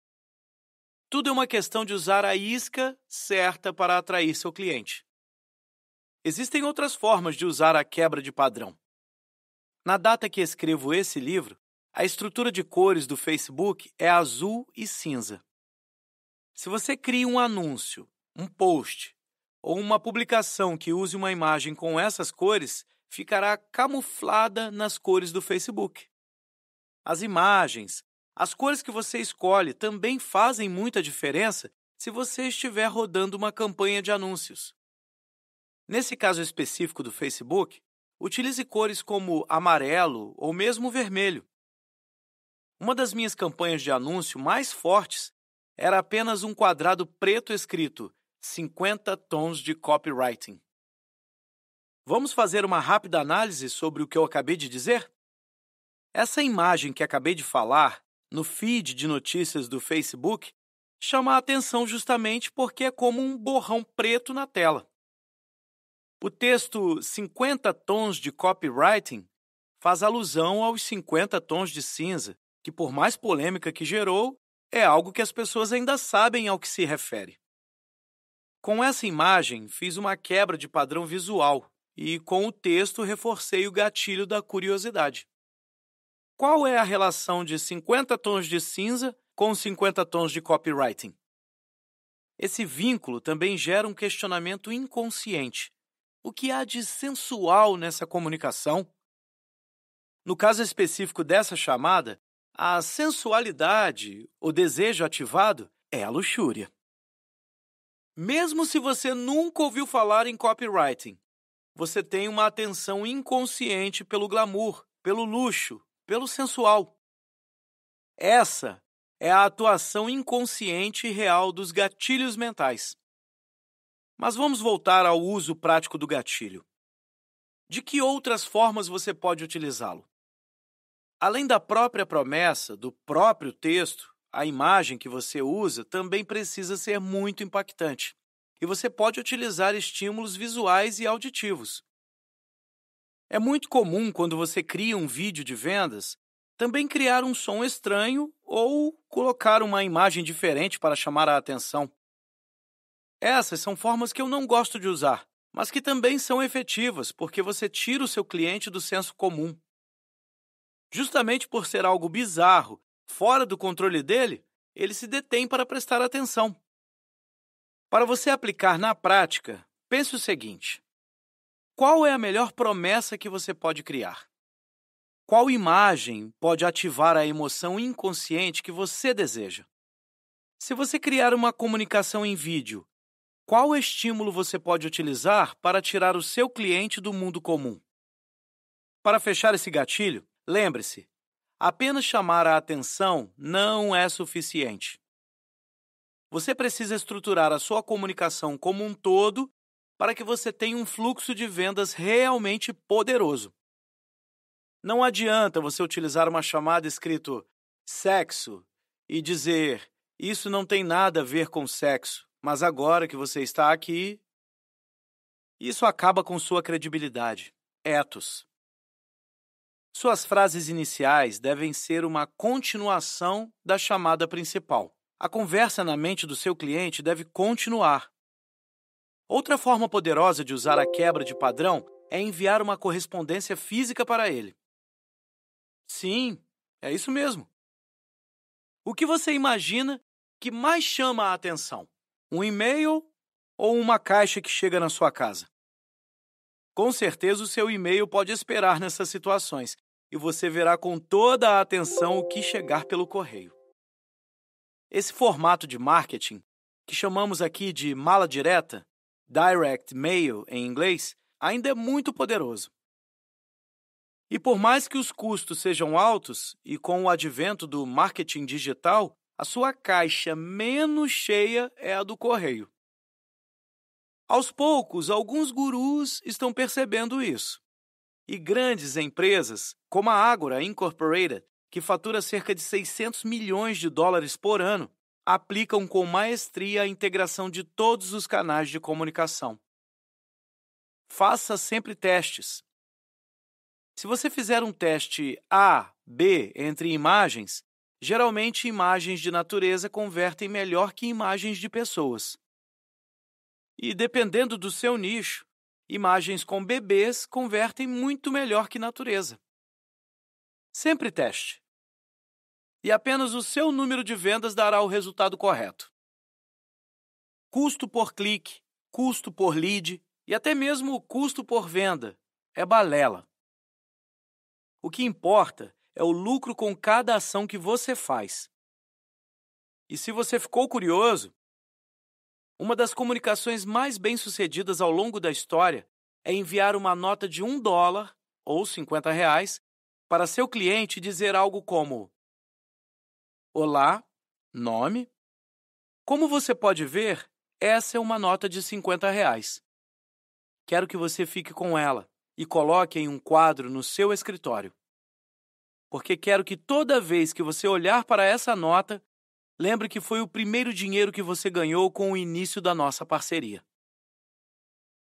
Tudo é uma questão de usar a isca certa para atrair seu cliente. Existem outras formas de usar a quebra de padrão. Na data que escrevo esse livro, a estrutura de cores do Facebook é azul e cinza. Se você cria um anúncio, um post ou uma publicação que use uma imagem com essas cores, ficará camuflada nas cores do Facebook as imagens, as cores que você escolhe também fazem muita diferença se você estiver rodando uma campanha de anúncios. Nesse caso específico do Facebook, utilize cores como amarelo ou mesmo vermelho. Uma das minhas campanhas de anúncio mais fortes era apenas um quadrado preto escrito 50 tons de copywriting. Vamos fazer uma rápida análise sobre o que eu acabei de dizer? Essa imagem que acabei de falar no feed de notícias do Facebook chama a atenção justamente porque é como um borrão preto na tela. O texto 50 tons de copywriting faz alusão aos 50 tons de cinza, que por mais polêmica que gerou, é algo que as pessoas ainda sabem ao que se refere. Com essa imagem, fiz uma quebra de padrão visual e, com o texto, reforcei o gatilho da curiosidade. Qual é a relação de 50 tons de cinza com 50 tons de copywriting? Esse vínculo também gera um questionamento inconsciente. O que há de sensual nessa comunicação? No caso específico dessa chamada, a sensualidade, o desejo ativado, é a luxúria. Mesmo se você nunca ouviu falar em copywriting, você tem uma atenção inconsciente pelo glamour, pelo luxo, pelo sensual. Essa é a atuação inconsciente e real dos gatilhos mentais. Mas vamos voltar ao uso prático do gatilho. De que outras formas você pode utilizá-lo? Além da própria promessa, do próprio texto, a imagem que você usa também precisa ser muito impactante. E você pode utilizar estímulos visuais e auditivos. É muito comum quando você cria um vídeo de vendas também criar um som estranho ou colocar uma imagem diferente para chamar a atenção. Essas são formas que eu não gosto de usar, mas que também são efetivas porque você tira o seu cliente do senso comum. Justamente por ser algo bizarro, fora do controle dele, ele se detém para prestar atenção. Para você aplicar na prática, pense o seguinte: qual é a melhor promessa que você pode criar? Qual imagem pode ativar a emoção inconsciente que você deseja? Se você criar uma comunicação em vídeo, qual estímulo você pode utilizar para tirar o seu cliente do mundo comum? Para fechar esse gatilho, lembre-se: apenas chamar a atenção não é suficiente. Você precisa estruturar a sua comunicação como um todo para que você tenha um fluxo de vendas realmente poderoso. Não adianta você utilizar uma chamada escrito sexo e dizer isso não tem nada a ver com sexo, mas agora que você está aqui. Isso acaba com sua credibilidade. Etos. Suas frases iniciais devem ser uma continuação da chamada principal. A conversa na mente do seu cliente deve continuar, Outra forma poderosa de usar a quebra de padrão é enviar uma correspondência física para ele. Sim, é isso mesmo. O que você imagina que mais chama a atenção? Um e-mail ou uma caixa que chega na sua casa? Com certeza o seu e-mail pode esperar nessas situações e você verá com toda a atenção o que chegar pelo correio. Esse formato de marketing, que chamamos aqui de mala direta, direct mail em inglês, ainda é muito poderoso. E por mais que os custos sejam altos, e com o advento do marketing digital, a sua caixa menos cheia é a do correio. Aos poucos, alguns gurus estão percebendo isso. E grandes empresas, como a Agora Incorporated, que fatura cerca de 600 milhões de dólares por ano, aplicam com maestria a integração de todos os canais de comunicação. Faça sempre testes. Se você fizer um teste A, B entre imagens, geralmente imagens de natureza convertem melhor que imagens de pessoas. E dependendo do seu nicho, imagens com bebês convertem muito melhor que natureza. Sempre teste e apenas o seu número de vendas dará o resultado correto. Custo por clique, custo por lead e até mesmo o custo por venda é balela. O que importa é o lucro com cada ação que você faz. E se você ficou curioso, uma das comunicações mais bem-sucedidas ao longo da história é enviar uma nota de um dólar ou 50 reais para seu cliente dizer algo como Olá, nome. Como você pode ver, essa é uma nota de 50 reais. Quero que você fique com ela e coloque em um quadro no seu escritório. Porque quero que toda vez que você olhar para essa nota, lembre que foi o primeiro dinheiro que você ganhou com o início da nossa parceria.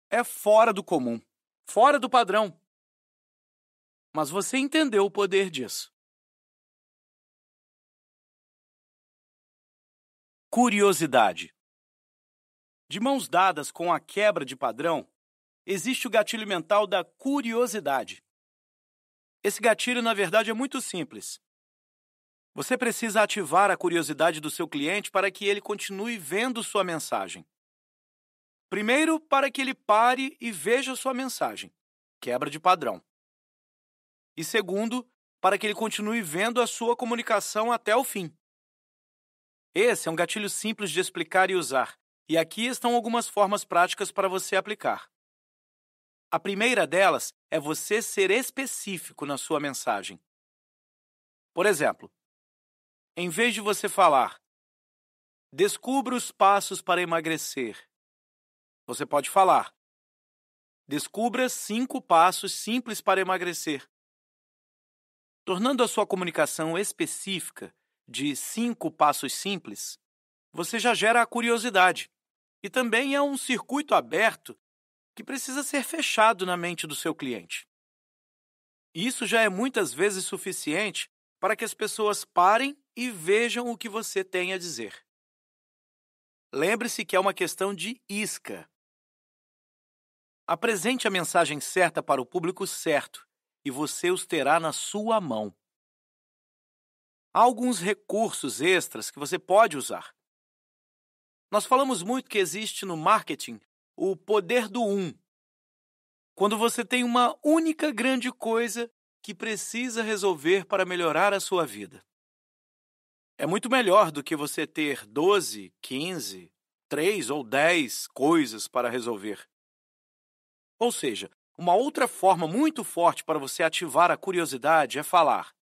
É fora do comum, fora do padrão. Mas você entendeu o poder disso. curiosidade. De mãos dadas com a quebra de padrão, existe o gatilho mental da curiosidade. Esse gatilho, na verdade, é muito simples. Você precisa ativar a curiosidade do seu cliente para que ele continue vendo sua mensagem. Primeiro, para que ele pare e veja sua mensagem quebra de padrão. E segundo, para que ele continue vendo a sua comunicação até o fim esse é um gatilho simples de explicar e usar, e aqui estão algumas formas práticas para você aplicar. A primeira delas é você ser específico na sua mensagem. Por exemplo, em vez de você falar, descubra os passos para emagrecer, você pode falar, descubra cinco passos simples para emagrecer. Tornando a sua comunicação específica, de cinco passos simples, você já gera a curiosidade. E também é um circuito aberto que precisa ser fechado na mente do seu cliente. Isso já é muitas vezes suficiente para que as pessoas parem e vejam o que você tem a dizer. Lembre-se que é uma questão de isca. Apresente a mensagem certa para o público certo e você os terá na sua mão há alguns recursos extras que você pode usar. Nós falamos muito que existe no marketing o poder do um. Quando você tem uma única grande coisa que precisa resolver para melhorar a sua vida. É muito melhor do que você ter 12, 15, 3 ou 10 coisas para resolver. Ou seja, uma outra forma muito forte para você ativar a curiosidade é falar: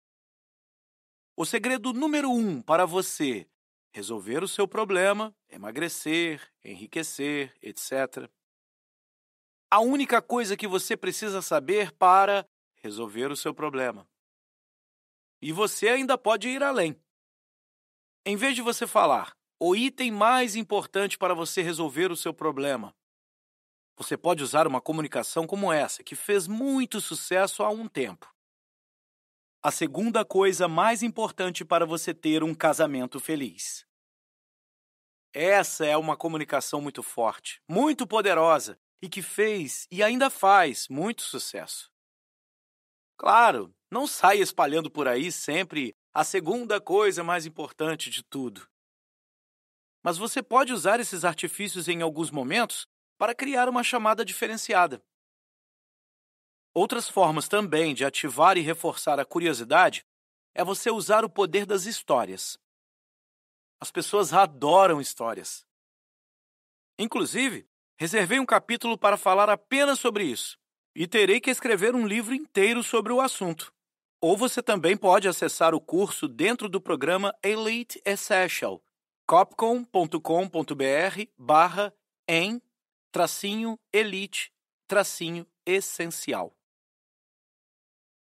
o segredo número um para você resolver o seu problema, emagrecer, enriquecer, etc. A única coisa que você precisa saber para resolver o seu problema. E você ainda pode ir além. Em vez de você falar o item mais importante para você resolver o seu problema, você pode usar uma comunicação como essa, que fez muito sucesso há um tempo a segunda coisa mais importante para você ter um casamento feliz. Essa é uma comunicação muito forte, muito poderosa e que fez e ainda faz muito sucesso. Claro, não saia espalhando por aí sempre a segunda coisa mais importante de tudo. Mas você pode usar esses artifícios em alguns momentos para criar uma chamada diferenciada. Outras formas também de ativar e reforçar a curiosidade é você usar o poder das histórias. As pessoas adoram histórias. Inclusive, reservei um capítulo para falar apenas sobre isso e terei que escrever um livro inteiro sobre o assunto. Ou você também pode acessar o curso dentro do programa Elite Essential, copcom.com.br barra em tracinho elite tracinho essencial.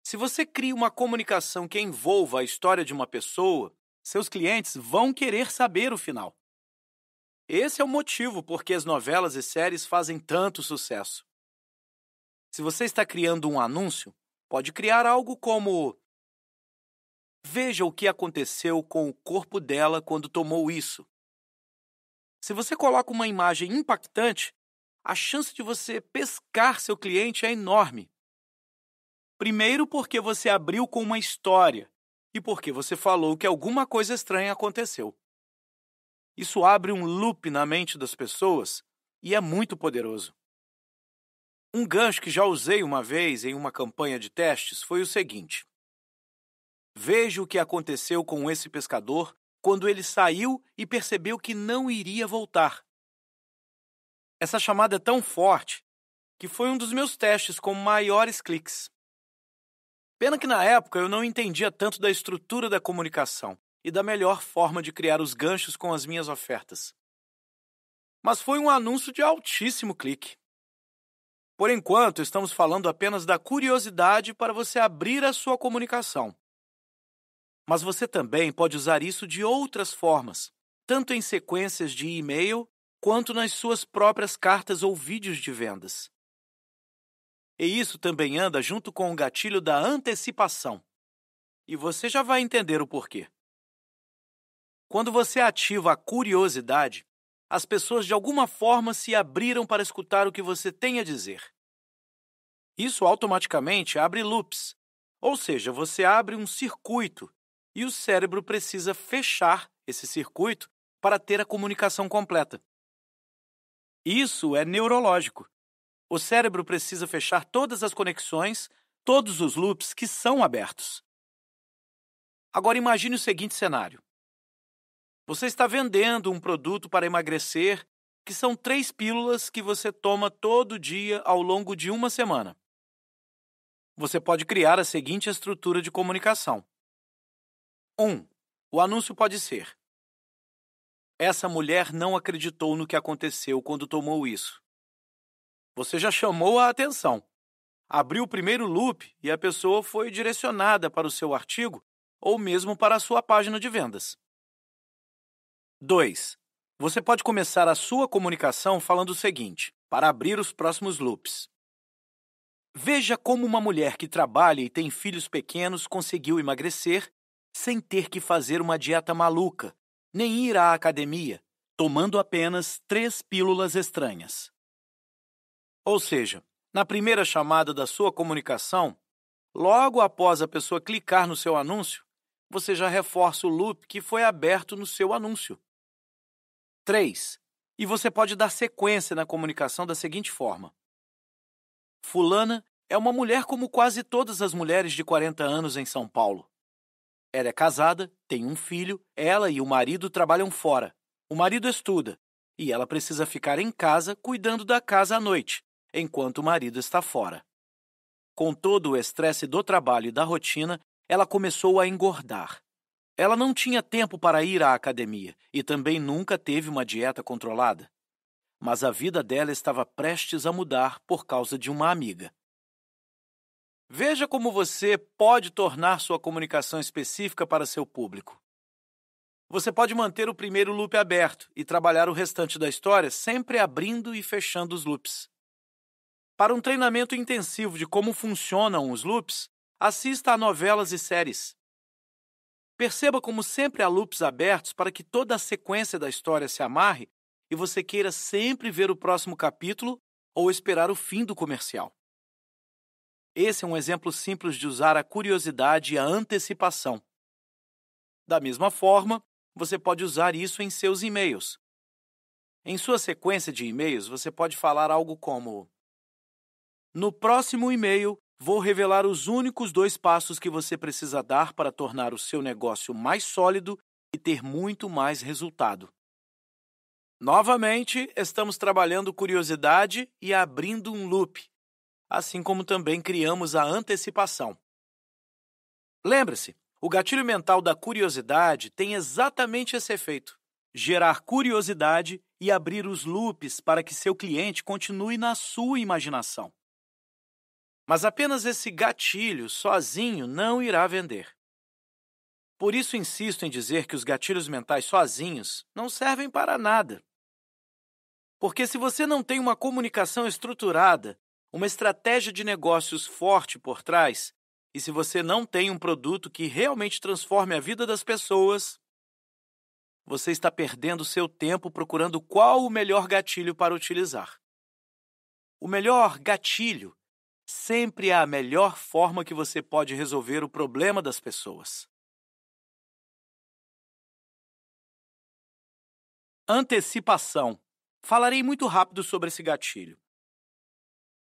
Se você cria uma comunicação que envolva a história de uma pessoa, seus clientes vão querer saber o final. Esse é o motivo por que as novelas e séries fazem tanto sucesso. Se você está criando um anúncio, pode criar algo como: Veja o que aconteceu com o corpo dela quando tomou isso. Se você coloca uma imagem impactante, a chance de você pescar seu cliente é enorme. Primeiro, porque você abriu com uma história e porque você falou que alguma coisa estranha aconteceu. Isso abre um loop na mente das pessoas e é muito poderoso. Um gancho que já usei uma vez em uma campanha de testes foi o seguinte: Veja o que aconteceu com esse pescador quando ele saiu e percebeu que não iria voltar. Essa chamada é tão forte que foi um dos meus testes com maiores cliques. Pena que na época eu não entendia tanto da estrutura da comunicação e da melhor forma de criar os ganchos com as minhas ofertas. Mas foi um anúncio de altíssimo clique. Por enquanto, estamos falando apenas da curiosidade para você abrir a sua comunicação. Mas você também pode usar isso de outras formas, tanto em sequências de e-mail quanto nas suas próprias cartas ou vídeos de vendas. E isso também anda junto com o gatilho da antecipação. E você já vai entender o porquê. Quando você ativa a curiosidade, as pessoas de alguma forma se abriram para escutar o que você tem a dizer. Isso automaticamente abre loops, ou seja, você abre um circuito e o cérebro precisa fechar esse circuito para ter a comunicação completa. Isso é neurológico. O cérebro precisa fechar todas as conexões, todos os loops que são abertos. Agora imagine o seguinte cenário. Você está vendendo um produto para emagrecer, que são três pílulas que você toma todo dia ao longo de uma semana. Você pode criar a seguinte estrutura de comunicação. 1. Um, o anúncio pode ser: Essa mulher não acreditou no que aconteceu quando tomou isso. Você já chamou a atenção. Abriu o primeiro loop e a pessoa foi direcionada para o seu artigo ou mesmo para a sua página de vendas. 2. Você pode começar a sua comunicação falando o seguinte, para abrir os próximos loops. Veja como uma mulher que trabalha e tem filhos pequenos conseguiu emagrecer sem ter que fazer uma dieta maluca, nem ir à academia, tomando apenas três pílulas estranhas. Ou seja, na primeira chamada da sua comunicação, logo após a pessoa clicar no seu anúncio, você já reforça o loop que foi aberto no seu anúncio. 3. E você pode dar sequência na comunicação da seguinte forma: Fulana é uma mulher como quase todas as mulheres de 40 anos em São Paulo. Ela é casada, tem um filho, ela e o marido trabalham fora. O marido estuda e ela precisa ficar em casa cuidando da casa à noite enquanto o marido está fora. Com todo o estresse do trabalho e da rotina, ela começou a engordar. Ela não tinha tempo para ir à academia e também nunca teve uma dieta controlada. Mas a vida dela estava prestes a mudar por causa de uma amiga. Veja como você pode tornar sua comunicação específica para seu público. Você pode manter o primeiro loop aberto e trabalhar o restante da história sempre abrindo e fechando os loops. Para um treinamento intensivo de como funcionam os loops, assista a novelas e séries. Perceba como sempre há loops abertos para que toda a sequência da história se amarre e você queira sempre ver o próximo capítulo ou esperar o fim do comercial. Esse é um exemplo simples de usar a curiosidade e a antecipação. Da mesma forma, você pode usar isso em seus e-mails. Em sua sequência de e-mails, você pode falar algo como: no próximo e-mail, vou revelar os únicos dois passos que você precisa dar para tornar o seu negócio mais sólido e ter muito mais resultado. Novamente, estamos trabalhando curiosidade e abrindo um loop, assim como também criamos a antecipação. Lembre-se, o gatilho mental da curiosidade tem exatamente esse efeito: gerar curiosidade e abrir os loops para que seu cliente continue na sua imaginação. Mas apenas esse gatilho sozinho não irá vender. Por isso insisto em dizer que os gatilhos mentais sozinhos não servem para nada. Porque se você não tem uma comunicação estruturada, uma estratégia de negócios forte por trás, e se você não tem um produto que realmente transforme a vida das pessoas, você está perdendo seu tempo procurando qual o melhor gatilho para utilizar. O melhor gatilho sempre é a melhor forma que você pode resolver o problema das pessoas. Antecipação. Falarei muito rápido sobre esse gatilho,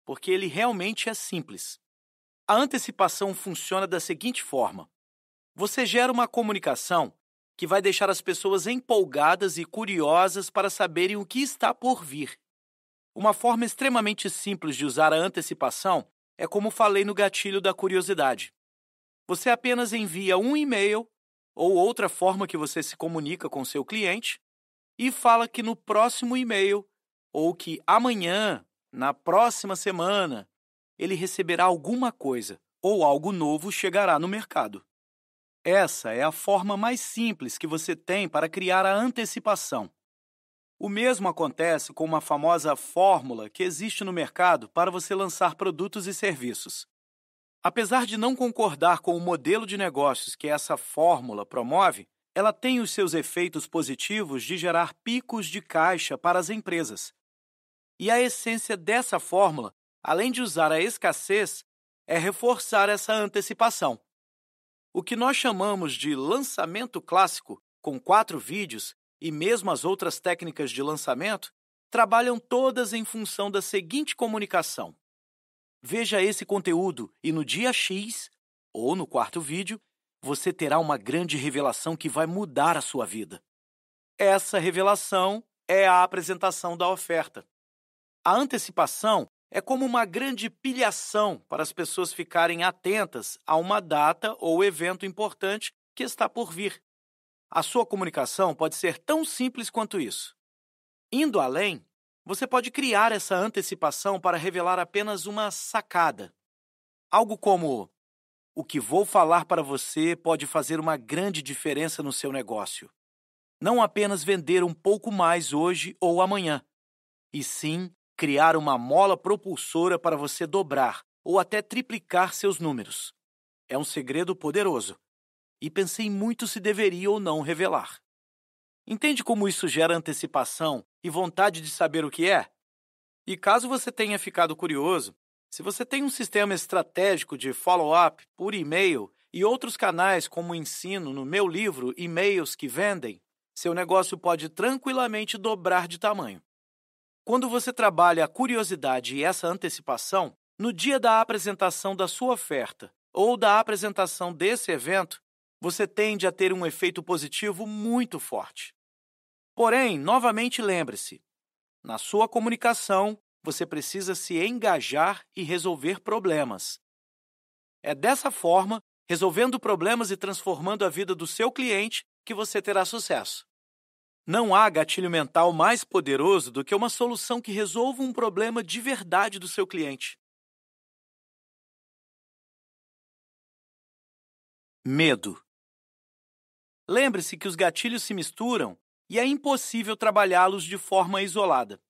porque ele realmente é simples. A antecipação funciona da seguinte forma: você gera uma comunicação que vai deixar as pessoas empolgadas e curiosas para saberem o que está por vir. Uma forma extremamente simples de usar a antecipação é como falei no gatilho da curiosidade. Você apenas envia um e-mail ou outra forma que você se comunica com seu cliente e fala que no próximo e-mail ou que amanhã, na próxima semana, ele receberá alguma coisa ou algo novo chegará no mercado. Essa é a forma mais simples que você tem para criar a antecipação. O mesmo acontece com uma famosa fórmula que existe no mercado para você lançar produtos e serviços. Apesar de não concordar com o modelo de negócios que essa fórmula promove, ela tem os seus efeitos positivos de gerar picos de caixa para as empresas. E a essência dessa fórmula, além de usar a escassez, é reforçar essa antecipação. O que nós chamamos de lançamento clássico, com quatro vídeos, e mesmo as outras técnicas de lançamento trabalham todas em função da seguinte comunicação. Veja esse conteúdo e no dia X, ou no quarto vídeo, você terá uma grande revelação que vai mudar a sua vida. Essa revelação é a apresentação da oferta. A antecipação é como uma grande pilhação para as pessoas ficarem atentas a uma data ou evento importante que está por vir. A sua comunicação pode ser tão simples quanto isso. Indo além, você pode criar essa antecipação para revelar apenas uma sacada. Algo como: O que vou falar para você pode fazer uma grande diferença no seu negócio. Não apenas vender um pouco mais hoje ou amanhã, e sim criar uma mola propulsora para você dobrar ou até triplicar seus números. É um segredo poderoso e pensei muito se deveria ou não revelar. Entende como isso gera antecipação e vontade de saber o que é? E caso você tenha ficado curioso, se você tem um sistema estratégico de follow-up por e-mail e outros canais como ensino no meu livro E-mails que Vendem, seu negócio pode tranquilamente dobrar de tamanho. Quando você trabalha a curiosidade e essa antecipação, no dia da apresentação da sua oferta ou da apresentação desse evento, você tende a ter um efeito positivo muito forte. Porém, novamente lembre-se: na sua comunicação, você precisa se engajar e resolver problemas. É dessa forma, resolvendo problemas e transformando a vida do seu cliente, que você terá sucesso. Não há gatilho mental mais poderoso do que uma solução que resolva um problema de verdade do seu cliente. Medo. Lembre-se que os gatilhos se misturam e é impossível trabalhá-los de forma isolada.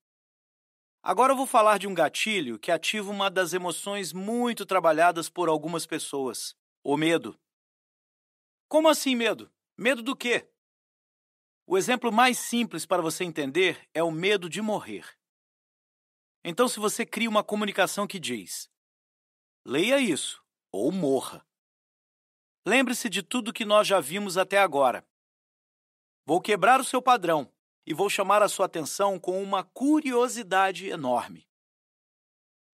Agora eu vou falar de um gatilho que ativa uma das emoções muito trabalhadas por algumas pessoas: o medo. Como assim medo? Medo do quê? O exemplo mais simples para você entender é o medo de morrer. Então, se você cria uma comunicação que diz: leia isso ou morra, Lembre-se de tudo que nós já vimos até agora. Vou quebrar o seu padrão e vou chamar a sua atenção com uma curiosidade enorme.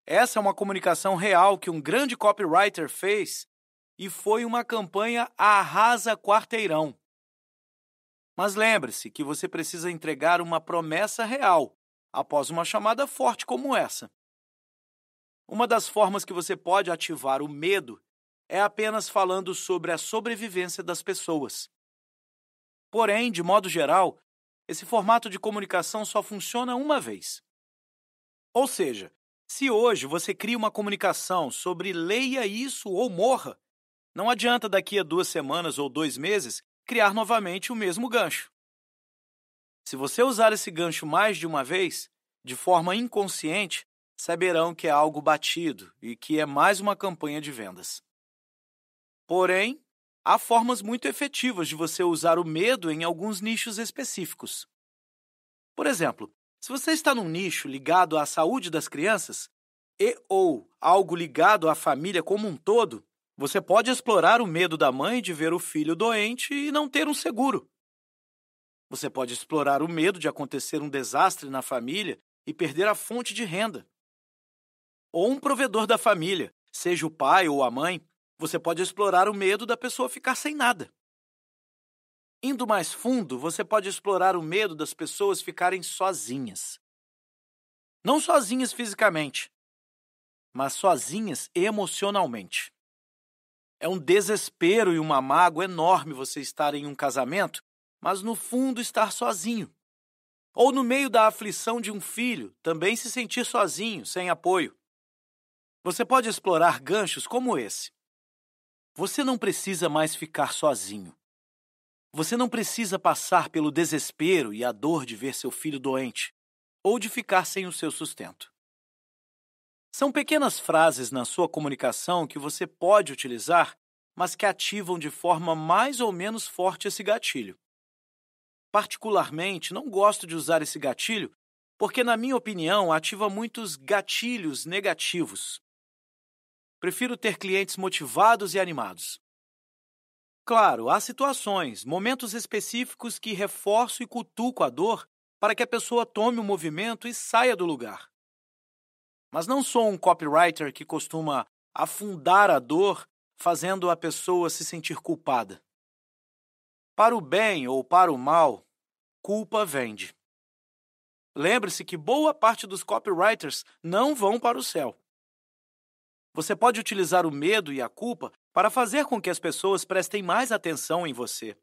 Essa é uma comunicação real que um grande copywriter fez e foi uma campanha arrasa quarteirão. Mas lembre-se que você precisa entregar uma promessa real após uma chamada forte como essa. Uma das formas que você pode ativar o medo é apenas falando sobre a sobrevivência das pessoas. Porém, de modo geral, esse formato de comunicação só funciona uma vez. Ou seja, se hoje você cria uma comunicação sobre leia isso ou morra, não adianta daqui a duas semanas ou dois meses criar novamente o mesmo gancho. Se você usar esse gancho mais de uma vez, de forma inconsciente, saberão que é algo batido e que é mais uma campanha de vendas. Porém, há formas muito efetivas de você usar o medo em alguns nichos específicos. Por exemplo, se você está num nicho ligado à saúde das crianças e ou algo ligado à família como um todo, você pode explorar o medo da mãe de ver o filho doente e não ter um seguro. Você pode explorar o medo de acontecer um desastre na família e perder a fonte de renda. Ou um provedor da família, seja o pai ou a mãe, você pode explorar o medo da pessoa ficar sem nada. Indo mais fundo, você pode explorar o medo das pessoas ficarem sozinhas. Não sozinhas fisicamente, mas sozinhas emocionalmente. É um desespero e uma mágoa enorme você estar em um casamento, mas no fundo estar sozinho. Ou no meio da aflição de um filho, também se sentir sozinho, sem apoio. Você pode explorar ganchos como esse. Você não precisa mais ficar sozinho. Você não precisa passar pelo desespero e a dor de ver seu filho doente ou de ficar sem o seu sustento. São pequenas frases na sua comunicação que você pode utilizar, mas que ativam de forma mais ou menos forte esse gatilho. Particularmente, não gosto de usar esse gatilho porque, na minha opinião, ativa muitos gatilhos negativos. Prefiro ter clientes motivados e animados. Claro, há situações, momentos específicos que reforço e cutuco a dor para que a pessoa tome o movimento e saia do lugar. Mas não sou um copywriter que costuma afundar a dor fazendo a pessoa se sentir culpada. Para o bem ou para o mal, culpa vende. Lembre-se que boa parte dos copywriters não vão para o céu. Você pode utilizar o medo e a culpa para fazer com que as pessoas prestem mais atenção em você.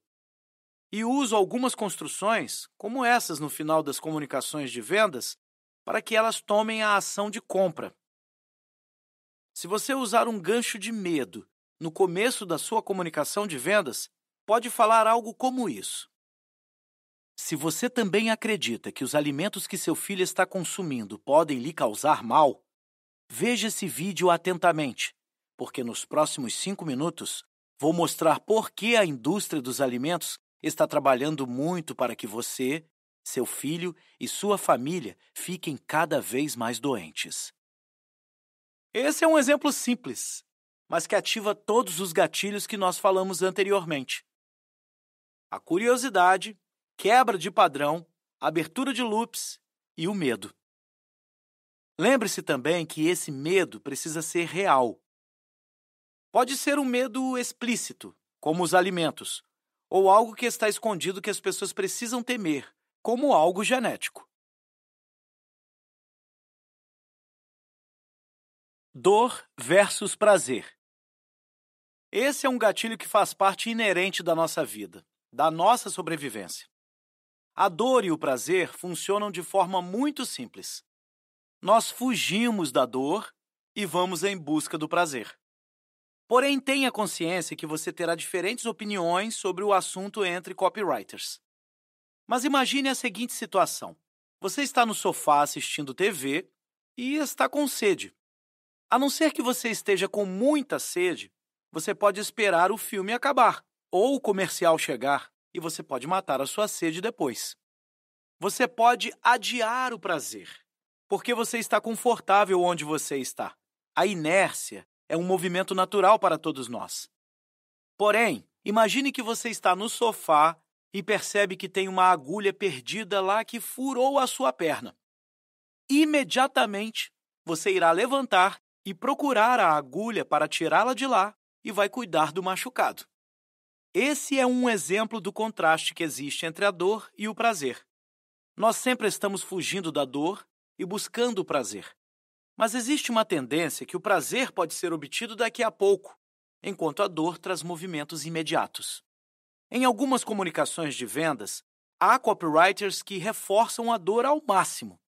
E uso algumas construções, como essas no final das comunicações de vendas, para que elas tomem a ação de compra. Se você usar um gancho de medo no começo da sua comunicação de vendas, pode falar algo como isso. Se você também acredita que os alimentos que seu filho está consumindo podem lhe causar mal, Veja esse vídeo atentamente, porque nos próximos cinco minutos vou mostrar por que a indústria dos alimentos está trabalhando muito para que você, seu filho e sua família fiquem cada vez mais doentes. Esse é um exemplo simples, mas que ativa todos os gatilhos que nós falamos anteriormente. A curiosidade, quebra de padrão, abertura de loops e o medo. Lembre-se também que esse medo precisa ser real. Pode ser um medo explícito, como os alimentos, ou algo que está escondido que as pessoas precisam temer, como algo genético. Dor versus prazer. Esse é um gatilho que faz parte inerente da nossa vida, da nossa sobrevivência. A dor e o prazer funcionam de forma muito simples nós fugimos da dor e vamos em busca do prazer. Porém, tenha consciência que você terá diferentes opiniões sobre o assunto entre copywriters. Mas imagine a seguinte situação: você está no sofá assistindo TV e está com sede. A não ser que você esteja com muita sede, você pode esperar o filme acabar ou o comercial chegar e você pode matar a sua sede depois. Você pode adiar o prazer porque você está confortável onde você está. A inércia é um movimento natural para todos nós. Porém, imagine que você está no sofá e percebe que tem uma agulha perdida lá que furou a sua perna. Imediatamente, você irá levantar e procurar a agulha para tirá-la de lá e vai cuidar do machucado. Esse é um exemplo do contraste que existe entre a dor e o prazer. Nós sempre estamos fugindo da dor e buscando o prazer. Mas existe uma tendência que o prazer pode ser obtido daqui a pouco, enquanto a dor traz movimentos imediatos. Em algumas comunicações de vendas, há copywriters que reforçam a dor ao máximo.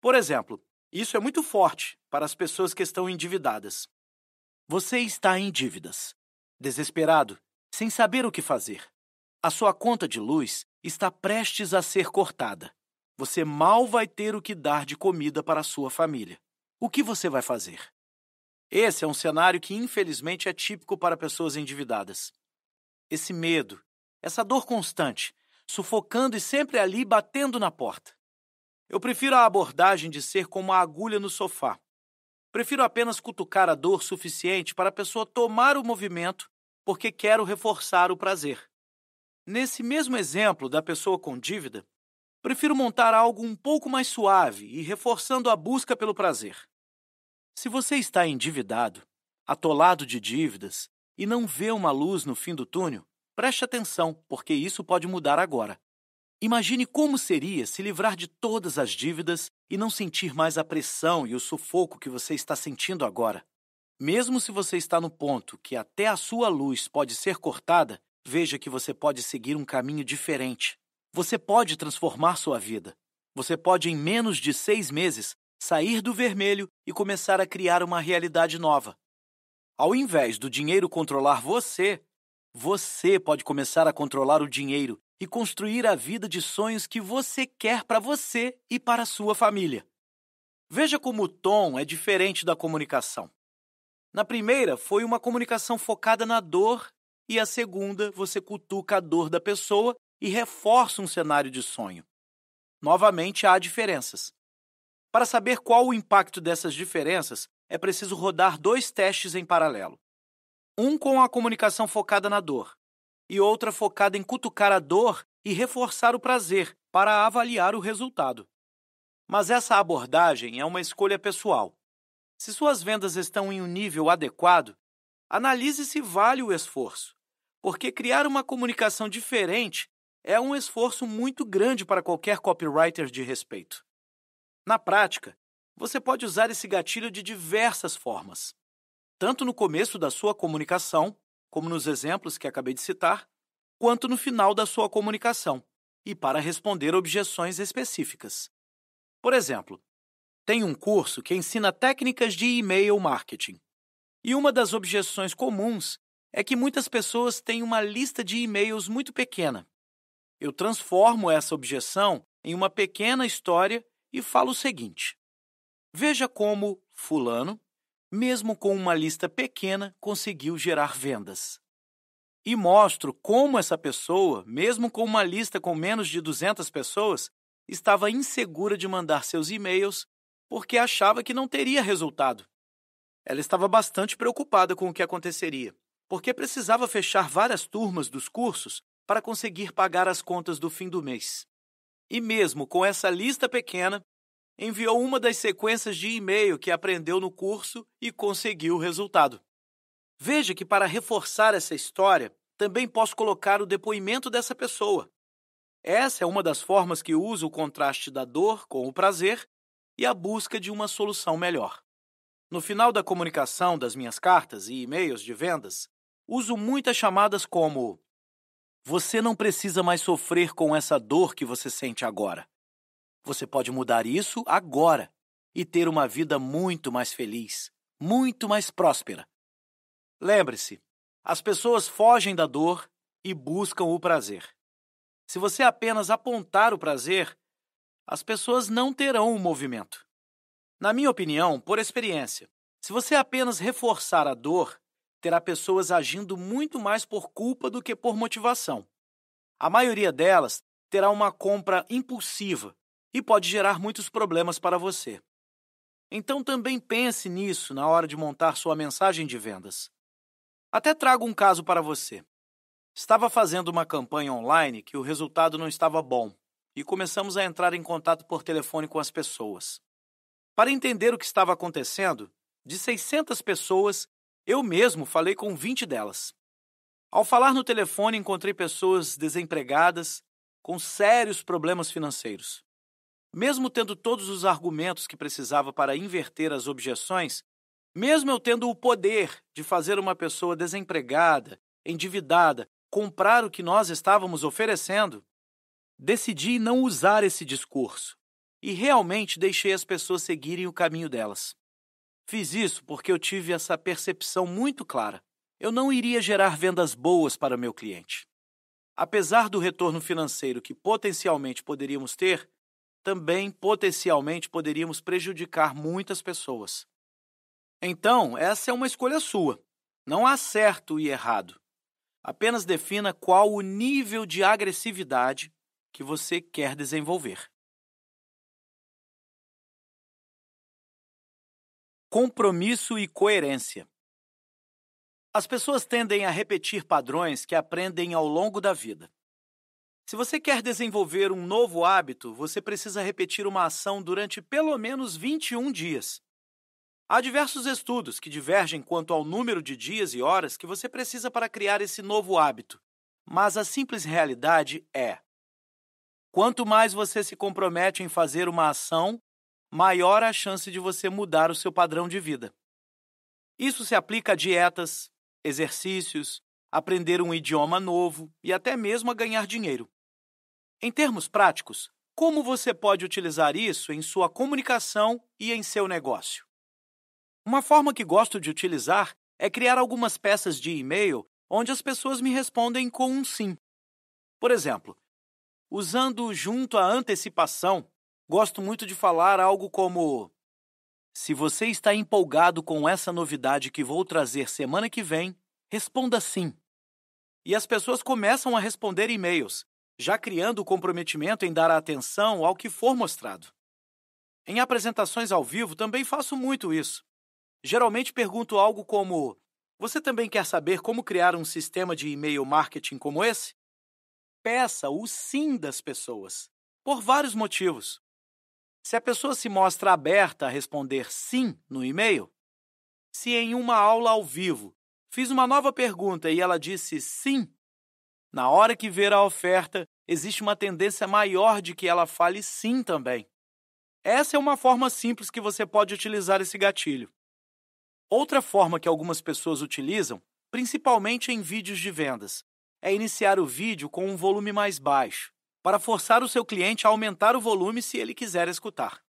Por exemplo, isso é muito forte para as pessoas que estão endividadas. Você está em dívidas, desesperado, sem saber o que fazer. A sua conta de luz está prestes a ser cortada. Você mal vai ter o que dar de comida para a sua família. O que você vai fazer? Esse é um cenário que, infelizmente, é típico para pessoas endividadas. Esse medo, essa dor constante, sufocando e sempre ali batendo na porta. Eu prefiro a abordagem de ser como a agulha no sofá. Prefiro apenas cutucar a dor suficiente para a pessoa tomar o movimento porque quero reforçar o prazer. Nesse mesmo exemplo da pessoa com dívida, prefiro montar algo um pouco mais suave e reforçando a busca pelo prazer. Se você está endividado, atolado de dívidas e não vê uma luz no fim do túnel, preste atenção, porque isso pode mudar agora. Imagine como seria se livrar de todas as dívidas e não sentir mais a pressão e o sufoco que você está sentindo agora. Mesmo se você está no ponto que até a sua luz pode ser cortada, veja que você pode seguir um caminho diferente. Você pode transformar sua vida. Você pode, em menos de seis meses, sair do vermelho e começar a criar uma realidade nova. Ao invés do dinheiro controlar você, você pode começar a controlar o dinheiro e construir a vida de sonhos que você quer para você e para a sua família. Veja como o tom é diferente da comunicação. Na primeira, foi uma comunicação focada na dor, e a segunda, você cutuca a dor da pessoa e reforça um cenário de sonho. Novamente, há diferenças. Para saber qual o impacto dessas diferenças, é preciso rodar dois testes em paralelo. Um com a comunicação focada na dor, e outra focada em cutucar a dor e reforçar o prazer para avaliar o resultado. Mas essa abordagem é uma escolha pessoal. Se suas vendas estão em um nível adequado, analise se vale o esforço, porque criar uma comunicação diferente é um esforço muito grande para qualquer copywriter de respeito. Na prática, você pode usar esse gatilho de diversas formas, tanto no começo da sua comunicação, como nos exemplos que acabei de citar, quanto no final da sua comunicação e para responder objeções específicas. Por exemplo, tem um curso que ensina técnicas de e-mail marketing. E uma das objeções comuns é que muitas pessoas têm uma lista de e-mails muito pequena eu transformo essa objeção em uma pequena história e falo o seguinte: Veja como Fulano, mesmo com uma lista pequena, conseguiu gerar vendas. E mostro como essa pessoa, mesmo com uma lista com menos de 200 pessoas, estava insegura de mandar seus e-mails porque achava que não teria resultado. Ela estava bastante preocupada com o que aconteceria, porque precisava fechar várias turmas dos cursos para conseguir pagar as contas do fim do mês. E mesmo com essa lista pequena, enviou uma das sequências de e-mail que aprendeu no curso e conseguiu o resultado. Veja que para reforçar essa história, também posso colocar o depoimento dessa pessoa. Essa é uma das formas que uso o contraste da dor com o prazer e a busca de uma solução melhor. No final da comunicação das minhas cartas e e-mails de vendas, uso muitas chamadas como você não precisa mais sofrer com essa dor que você sente agora. Você pode mudar isso agora e ter uma vida muito mais feliz, muito mais próspera. Lembre-se, as pessoas fogem da dor e buscam o prazer. Se você apenas apontar o prazer, as pessoas não terão o movimento. Na minha opinião, por experiência, se você apenas reforçar a dor, terá pessoas agindo muito mais por culpa do que por motivação. A maioria delas terá uma compra impulsiva e pode gerar muitos problemas para você. Então também pense nisso na hora de montar sua mensagem de vendas. Até trago um caso para você. Estava fazendo uma campanha online que o resultado não estava bom e começamos a entrar em contato por telefone com as pessoas. Para entender o que estava acontecendo, de 600 pessoas, eu mesmo falei com 20 delas. Ao falar no telefone, encontrei pessoas desempregadas com sérios problemas financeiros. Mesmo tendo todos os argumentos que precisava para inverter as objeções, mesmo eu tendo o poder de fazer uma pessoa desempregada, endividada, comprar o que nós estávamos oferecendo, decidi não usar esse discurso e realmente deixei as pessoas seguirem o caminho delas. Fiz isso porque eu tive essa percepção muito clara. Eu não iria gerar vendas boas para meu cliente. Apesar do retorno financeiro que potencialmente poderíamos ter, também potencialmente poderíamos prejudicar muitas pessoas. Então, essa é uma escolha sua. Não há certo e errado. Apenas defina qual o nível de agressividade que você quer desenvolver. compromisso e coerência. As pessoas tendem a repetir padrões que aprendem ao longo da vida. Se você quer desenvolver um novo hábito, você precisa repetir uma ação durante pelo menos 21 dias. Há diversos estudos que divergem quanto ao número de dias e horas que você precisa para criar esse novo hábito, mas a simples realidade é: quanto mais você se compromete em fazer uma ação, maior a chance de você mudar o seu padrão de vida. Isso se aplica a dietas, exercícios, aprender um idioma novo e até mesmo a ganhar dinheiro. Em termos práticos, como você pode utilizar isso em sua comunicação e em seu negócio? Uma forma que gosto de utilizar é criar algumas peças de e-mail onde as pessoas me respondem com um sim. Por exemplo, usando junto à antecipação gosto muito de falar algo como: Se você está empolgado com essa novidade que vou trazer semana que vem, responda sim. E as pessoas começam a responder e-mails, já criando o comprometimento em dar atenção ao que for mostrado. Em apresentações ao vivo também faço muito isso. Geralmente pergunto algo como: Você também quer saber como criar um sistema de e-mail marketing como esse? Peça o sim das pessoas, por vários motivos. Se a pessoa se mostra aberta a responder sim no e-mail, se em uma aula ao vivo fiz uma nova pergunta e ela disse sim, na hora que ver a oferta, existe uma tendência maior de que ela fale sim também. Essa é uma forma simples que você pode utilizar esse gatilho. Outra forma que algumas pessoas utilizam, principalmente em vídeos de vendas, é iniciar o vídeo com um volume mais baixo, para forçar o seu cliente a aumentar o volume se ele quiser escutar.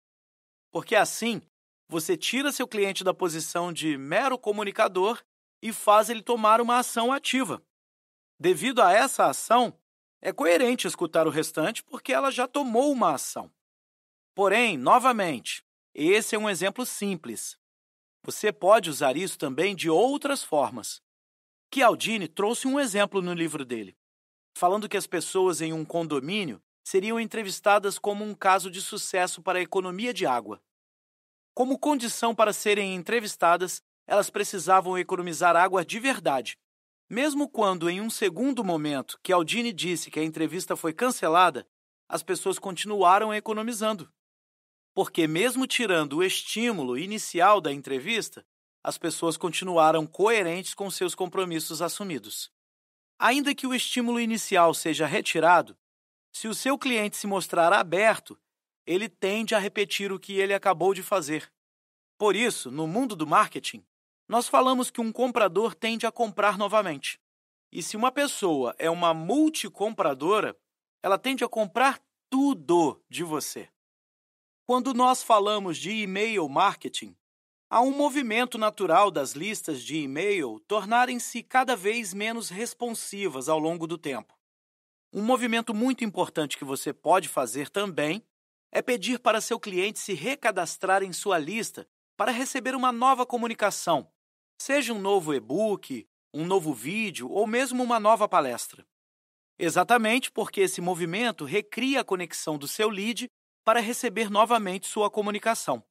Porque assim, você tira seu cliente da posição de mero comunicador e faz ele tomar uma ação ativa. Devido a essa ação, é coerente escutar o restante porque ela já tomou uma ação. Porém, novamente, esse é um exemplo simples. Você pode usar isso também de outras formas. Chialdini trouxe um exemplo no livro dele falando que as pessoas em um condomínio seriam entrevistadas como um caso de sucesso para a economia de água. Como condição para serem entrevistadas, elas precisavam economizar água de verdade. Mesmo quando, em um segundo momento, que Aldine disse que a entrevista foi cancelada, as pessoas continuaram economizando. Porque, mesmo tirando o estímulo inicial da entrevista, as pessoas continuaram coerentes com seus compromissos assumidos. Ainda que o estímulo inicial seja retirado, se o seu cliente se mostrar aberto, ele tende a repetir o que ele acabou de fazer. Por isso, no mundo do marketing, nós falamos que um comprador tende a comprar novamente. E se uma pessoa é uma multicompradora, ela tende a comprar tudo de você. Quando nós falamos de e-mail marketing, Há um movimento natural das listas de e-mail tornarem-se cada vez menos responsivas ao longo do tempo. Um movimento muito importante que você pode fazer também é pedir para seu cliente se recadastrar em sua lista para receber uma nova comunicação, seja um novo e-book, um novo vídeo ou mesmo uma nova palestra. Exatamente porque esse movimento recria a conexão do seu lead para receber novamente sua comunicação.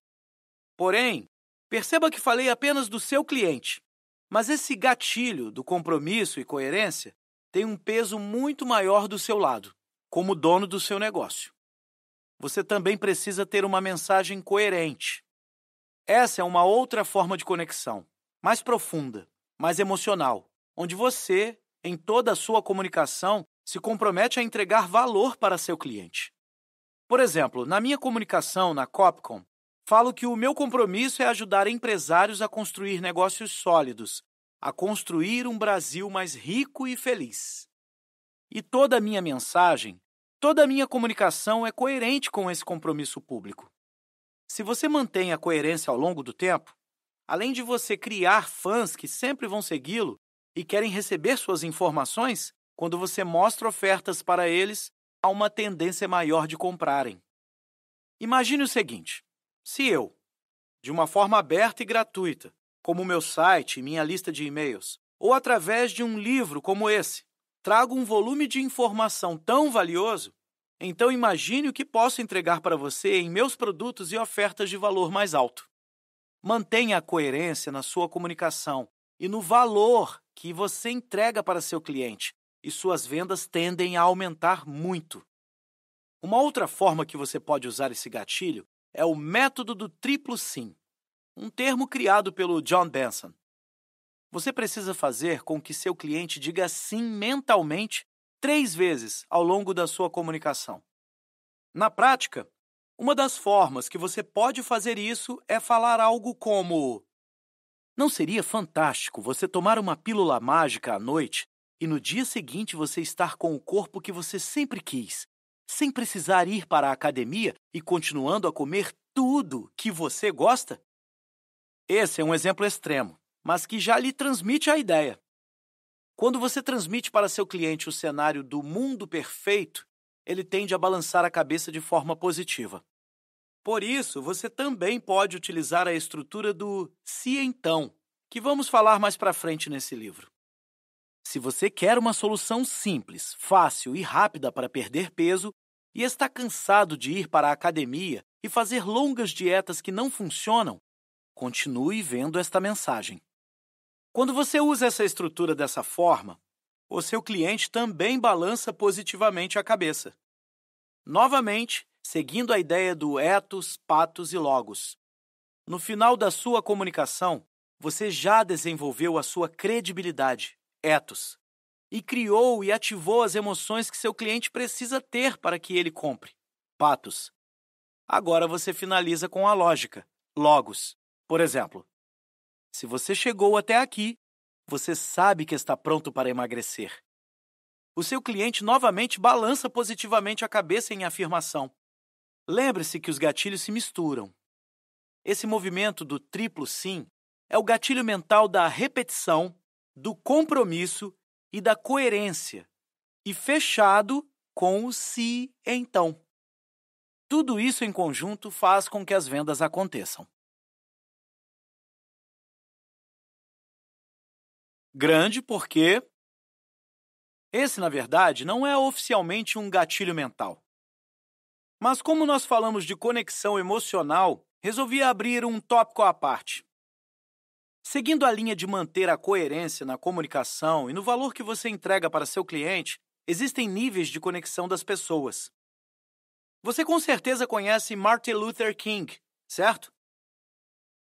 Porém, Perceba que falei apenas do seu cliente, mas esse gatilho do compromisso e coerência tem um peso muito maior do seu lado, como dono do seu negócio. Você também precisa ter uma mensagem coerente. Essa é uma outra forma de conexão, mais profunda, mais emocional, onde você, em toda a sua comunicação, se compromete a entregar valor para seu cliente. Por exemplo, na minha comunicação na Copcom, falo que o meu compromisso é ajudar empresários a construir negócios sólidos, a construir um Brasil mais rico e feliz. E toda a minha mensagem, toda a minha comunicação é coerente com esse compromisso público. Se você mantém a coerência ao longo do tempo, além de você criar fãs que sempre vão segui-lo e querem receber suas informações, quando você mostra ofertas para eles, há uma tendência maior de comprarem. Imagine o seguinte: se eu, de uma forma aberta e gratuita, como meu site e minha lista de e-mails, ou através de um livro como esse, trago um volume de informação tão valioso, então imagine o que posso entregar para você em meus produtos e ofertas de valor mais alto. Mantenha a coerência na sua comunicação e no valor que você entrega para seu cliente, e suas vendas tendem a aumentar muito. Uma outra forma que você pode usar esse gatilho é o método do triplo sim, um termo criado pelo John Benson. Você precisa fazer com que seu cliente diga sim mentalmente três vezes ao longo da sua comunicação. Na prática, uma das formas que você pode fazer isso é falar algo como: Não seria fantástico você tomar uma pílula mágica à noite e no dia seguinte você estar com o corpo que você sempre quis, sem precisar ir para a academia e continuando a comer tudo que você gosta? Esse é um exemplo extremo, mas que já lhe transmite a ideia. Quando você transmite para seu cliente o cenário do mundo perfeito, ele tende a balançar a cabeça de forma positiva. Por isso, você também pode utilizar a estrutura do se então, que vamos falar mais para frente nesse livro. Se você quer uma solução simples, fácil e rápida para perder peso, e está cansado de ir para a academia e fazer longas dietas que não funcionam, continue vendo esta mensagem. Quando você usa essa estrutura dessa forma, o seu cliente também balança positivamente a cabeça. Novamente, seguindo a ideia do etos, patos e logos. No final da sua comunicação, você já desenvolveu a sua credibilidade, etos, e criou e ativou as emoções que seu cliente precisa ter para que ele compre. Patos. Agora você finaliza com a lógica, logos. Por exemplo, se você chegou até aqui, você sabe que está pronto para emagrecer. O seu cliente novamente balança positivamente a cabeça em afirmação. Lembre-se que os gatilhos se misturam. Esse movimento do triplo sim é o gatilho mental da repetição, do compromisso e da coerência, e fechado com o se então. Tudo isso em conjunto faz com que as vendas aconteçam. Grande porque esse, na verdade, não é oficialmente um gatilho mental. Mas como nós falamos de conexão emocional, resolvi abrir um tópico à parte. Seguindo a linha de manter a coerência na comunicação e no valor que você entrega para seu cliente, existem níveis de conexão das pessoas. Você com certeza conhece Martin Luther King, certo?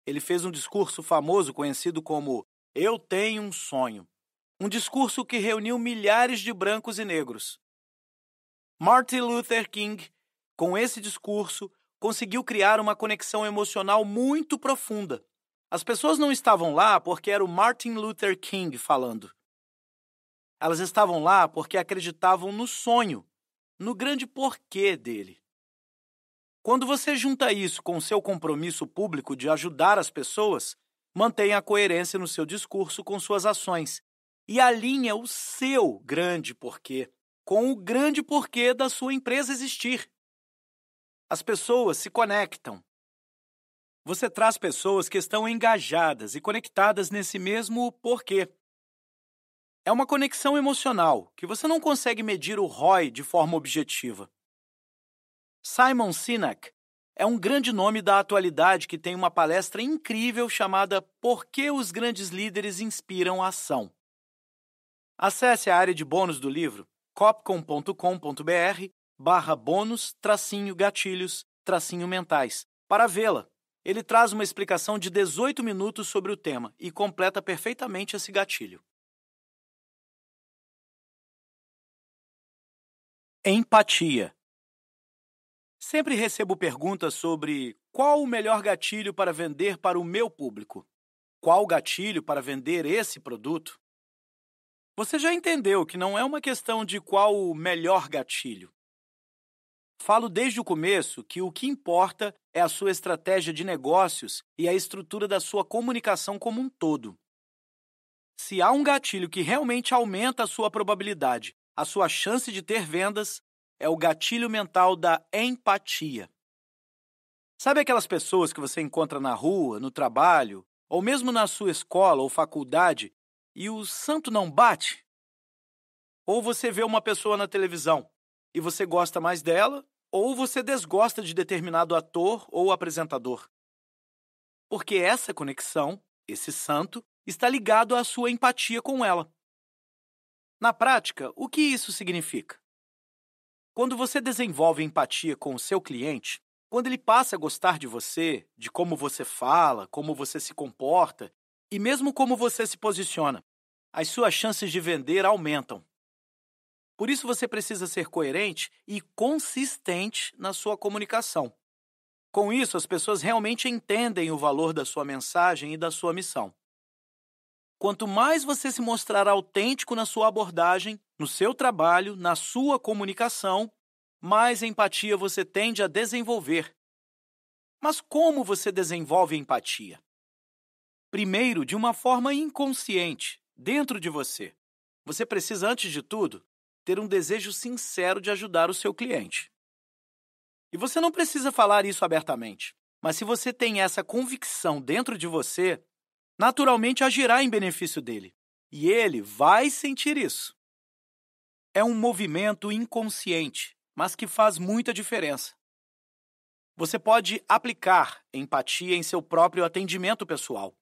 Ele fez um discurso famoso conhecido como Eu Tenho um Sonho. Um discurso que reuniu milhares de brancos e negros. Martin Luther King, com esse discurso, conseguiu criar uma conexão emocional muito profunda as pessoas não estavam lá porque era o Martin Luther King falando. Elas estavam lá porque acreditavam no sonho, no grande porquê dele. Quando você junta isso com seu compromisso público de ajudar as pessoas, mantenha a coerência no seu discurso com suas ações e alinha o seu grande porquê com o grande porquê da sua empresa existir. As pessoas se conectam você traz pessoas que estão engajadas e conectadas nesse mesmo porquê. É uma conexão emocional que você não consegue medir o ROI de forma objetiva. Simon Sinek é um grande nome da atualidade que tem uma palestra incrível chamada Por que os grandes líderes inspiram a ação. Acesse a área de bônus do livro copcom.com.br barra bônus tracinho gatilhos tracinho mentais para vê-la. Ele traz uma explicação de 18 minutos sobre o tema e completa perfeitamente esse gatilho. Empatia. Sempre recebo perguntas sobre qual o melhor gatilho para vender para o meu público? Qual gatilho para vender esse produto? Você já entendeu que não é uma questão de qual o melhor gatilho. Falo desde o começo que o que importa é a sua estratégia de negócios e a estrutura da sua comunicação como um todo. Se há um gatilho que realmente aumenta a sua probabilidade, a sua chance de ter vendas, é o gatilho mental da empatia. Sabe aquelas pessoas que você encontra na rua, no trabalho, ou mesmo na sua escola ou faculdade e o santo não bate? Ou você vê uma pessoa na televisão e você gosta mais dela ou você desgosta de determinado ator ou apresentador. Porque essa conexão, esse santo, está ligado à sua empatia com ela. Na prática, o que isso significa? Quando você desenvolve empatia com o seu cliente, quando ele passa a gostar de você, de como você fala, como você se comporta e mesmo como você se posiciona, as suas chances de vender aumentam. Por isso você precisa ser coerente e consistente na sua comunicação. Com isso, as pessoas realmente entendem o valor da sua mensagem e da sua missão. Quanto mais você se mostrar autêntico na sua abordagem, no seu trabalho, na sua comunicação, mais empatia você tende a desenvolver. Mas como você desenvolve empatia? Primeiro, de uma forma inconsciente, dentro de você. Você precisa, antes de tudo, ter um desejo sincero de ajudar o seu cliente. E você não precisa falar isso abertamente, mas se você tem essa convicção dentro de você, naturalmente agirá em benefício dele. E ele vai sentir isso. É um movimento inconsciente, mas que faz muita diferença. Você pode aplicar empatia em seu próprio atendimento pessoal.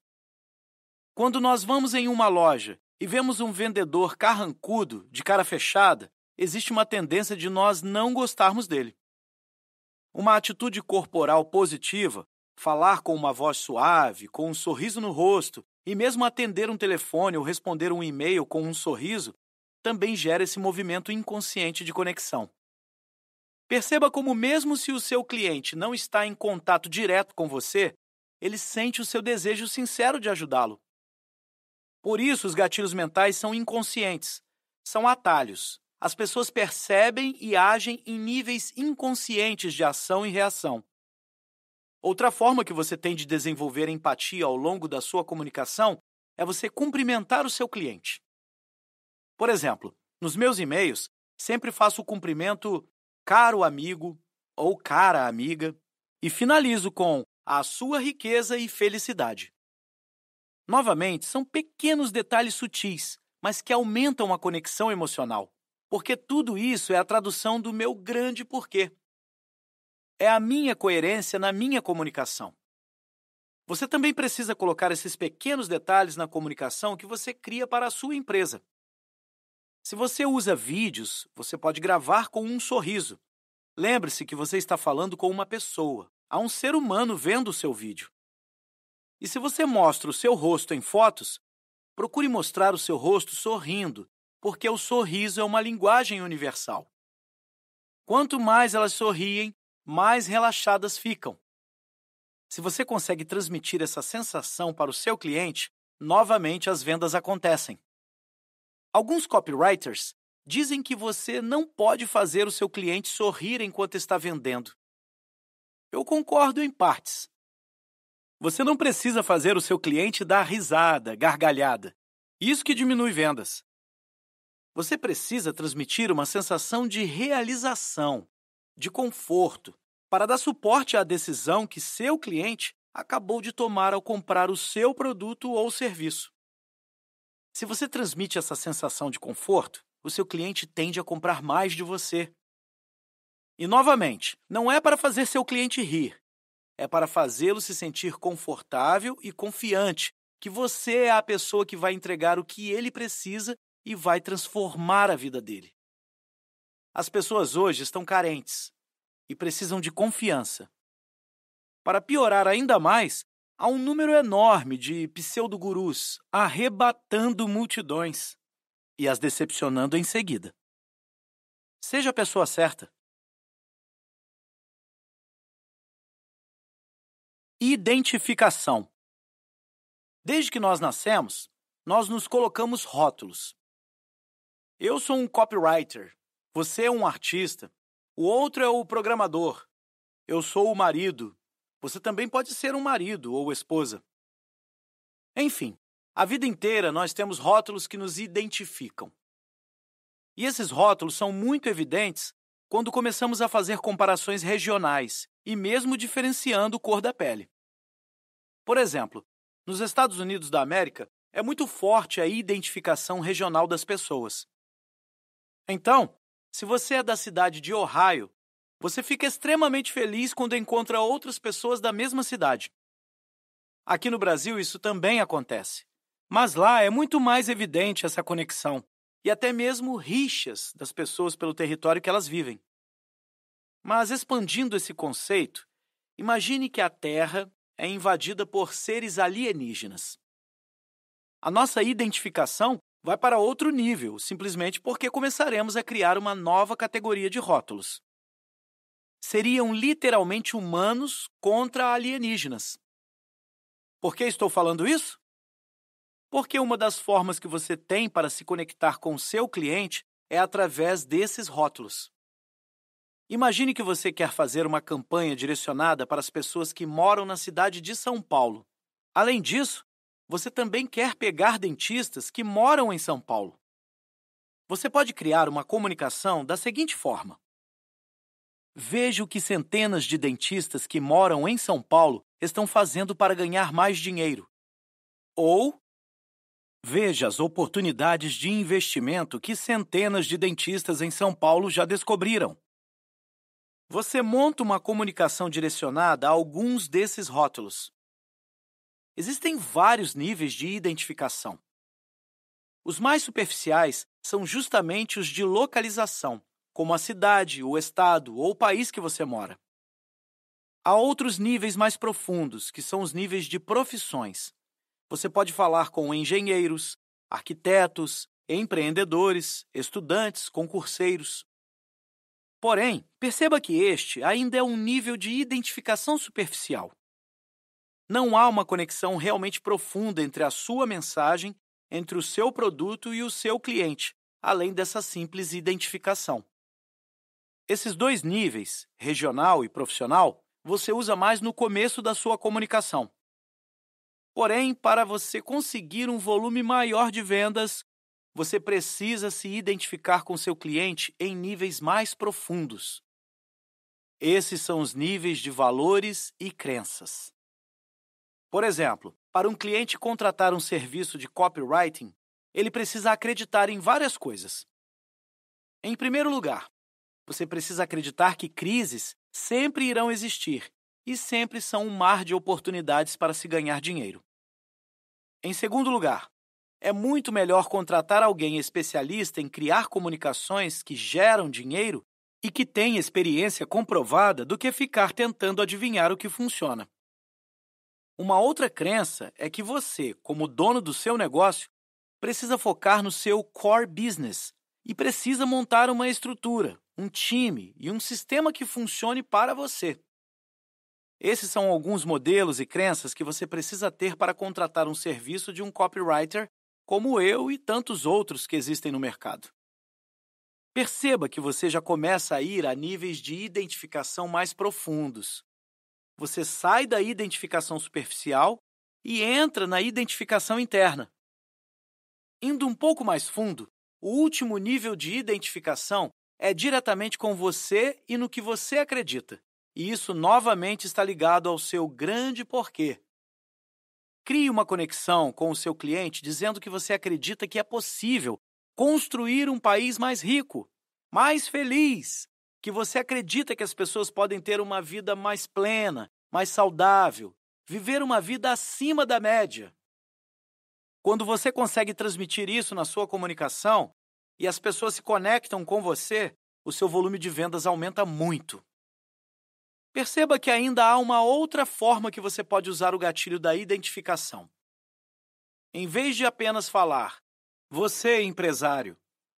Quando nós vamos em uma loja e vemos um vendedor carrancudo, de cara fechada, existe uma tendência de nós não gostarmos dele. Uma atitude corporal positiva, falar com uma voz suave, com um sorriso no rosto e mesmo atender um telefone ou responder um e-mail com um sorriso, também gera esse movimento inconsciente de conexão. Perceba como, mesmo se o seu cliente não está em contato direto com você, ele sente o seu desejo sincero de ajudá-lo. Por isso, os gatilhos mentais são inconscientes, são atalhos. As pessoas percebem e agem em níveis inconscientes de ação e reação. Outra forma que você tem de desenvolver empatia ao longo da sua comunicação é você cumprimentar o seu cliente. Por exemplo, nos meus e-mails, sempre faço o cumprimento caro amigo ou cara amiga e finalizo com a sua riqueza e felicidade. Novamente, são pequenos detalhes sutis, mas que aumentam a conexão emocional, porque tudo isso é a tradução do meu grande porquê. É a minha coerência na minha comunicação. Você também precisa colocar esses pequenos detalhes na comunicação que você cria para a sua empresa. Se você usa vídeos, você pode gravar com um sorriso. Lembre-se que você está falando com uma pessoa, há um ser humano vendo o seu vídeo. E se você mostra o seu rosto em fotos, procure mostrar o seu rosto sorrindo, porque o sorriso é uma linguagem universal. Quanto mais elas sorriem, mais relaxadas ficam. Se você consegue transmitir essa sensação para o seu cliente, novamente as vendas acontecem. Alguns copywriters dizem que você não pode fazer o seu cliente sorrir enquanto está vendendo. Eu concordo em partes. Você não precisa fazer o seu cliente dar risada, gargalhada. Isso que diminui vendas. Você precisa transmitir uma sensação de realização, de conforto, para dar suporte à decisão que seu cliente acabou de tomar ao comprar o seu produto ou serviço. Se você transmite essa sensação de conforto, o seu cliente tende a comprar mais de você. E novamente, não é para fazer seu cliente rir, é para fazê-lo se sentir confortável e confiante que você é a pessoa que vai entregar o que ele precisa e vai transformar a vida dele. As pessoas hoje estão carentes e precisam de confiança. Para piorar ainda mais, há um número enorme de pseudogurus arrebatando multidões e as decepcionando em seguida. Seja a pessoa certa. Identificação. Desde que nós nascemos, nós nos colocamos rótulos. Eu sou um copywriter, você é um artista, o outro é o programador, eu sou o marido, você também pode ser um marido ou esposa. Enfim, a vida inteira nós temos rótulos que nos identificam. E esses rótulos são muito evidentes quando começamos a fazer comparações regionais e mesmo diferenciando cor da pele. Por exemplo, nos Estados Unidos da América, é muito forte a identificação regional das pessoas. Então, se você é da cidade de Ohio, você fica extremamente feliz quando encontra outras pessoas da mesma cidade. Aqui no Brasil, isso também acontece. Mas lá é muito mais evidente essa conexão e até mesmo rixas das pessoas pelo território que elas vivem. Mas expandindo esse conceito, imagine que a Terra é invadida por seres alienígenas. A nossa identificação vai para outro nível, simplesmente porque começaremos a criar uma nova categoria de rótulos. Seriam literalmente humanos contra alienígenas. Por que estou falando isso? Porque uma das formas que você tem para se conectar com seu cliente é através desses rótulos. Imagine que você quer fazer uma campanha direcionada para as pessoas que moram na cidade de São Paulo. Além disso, você também quer pegar dentistas que moram em São Paulo. Você pode criar uma comunicação da seguinte forma: Veja o que centenas de dentistas que moram em São Paulo estão fazendo para ganhar mais dinheiro. Ou Veja as oportunidades de investimento que centenas de dentistas em São Paulo já descobriram. Você monta uma comunicação direcionada a alguns desses rótulos. Existem vários níveis de identificação. Os mais superficiais são justamente os de localização, como a cidade, o estado ou o país que você mora. Há outros níveis mais profundos, que são os níveis de profissões. Você pode falar com engenheiros, arquitetos, empreendedores, estudantes, concurseiros. Porém, perceba que este ainda é um nível de identificação superficial. Não há uma conexão realmente profunda entre a sua mensagem, entre o seu produto e o seu cliente, além dessa simples identificação. Esses dois níveis, regional e profissional, você usa mais no começo da sua comunicação. Porém, para você conseguir um volume maior de vendas, você precisa se identificar com seu cliente em níveis mais profundos. Esses são os níveis de valores e crenças. Por exemplo, para um cliente contratar um serviço de copywriting, ele precisa acreditar em várias coisas. Em primeiro lugar, você precisa acreditar que crises sempre irão existir e sempre são um mar de oportunidades para se ganhar dinheiro. Em segundo lugar, é muito melhor contratar alguém especialista em criar comunicações que geram dinheiro e que tem experiência comprovada do que ficar tentando adivinhar o que funciona. Uma outra crença é que você, como dono do seu negócio, precisa focar no seu core business e precisa montar uma estrutura, um time e um sistema que funcione para você. Esses são alguns modelos e crenças que você precisa ter para contratar um serviço de um copywriter como eu e tantos outros que existem no mercado. Perceba que você já começa a ir a níveis de identificação mais profundos. Você sai da identificação superficial e entra na identificação interna. Indo um pouco mais fundo, o último nível de identificação é diretamente com você e no que você acredita. E isso novamente está ligado ao seu grande porquê, Crie uma conexão com o seu cliente dizendo que você acredita que é possível construir um país mais rico, mais feliz, que você acredita que as pessoas podem ter uma vida mais plena, mais saudável, viver uma vida acima da média. Quando você consegue transmitir isso na sua comunicação e as pessoas se conectam com você, o seu volume de vendas aumenta muito. Perceba que ainda há uma outra forma que você pode usar o gatilho da identificação. Em vez de apenas falar, você, empresário,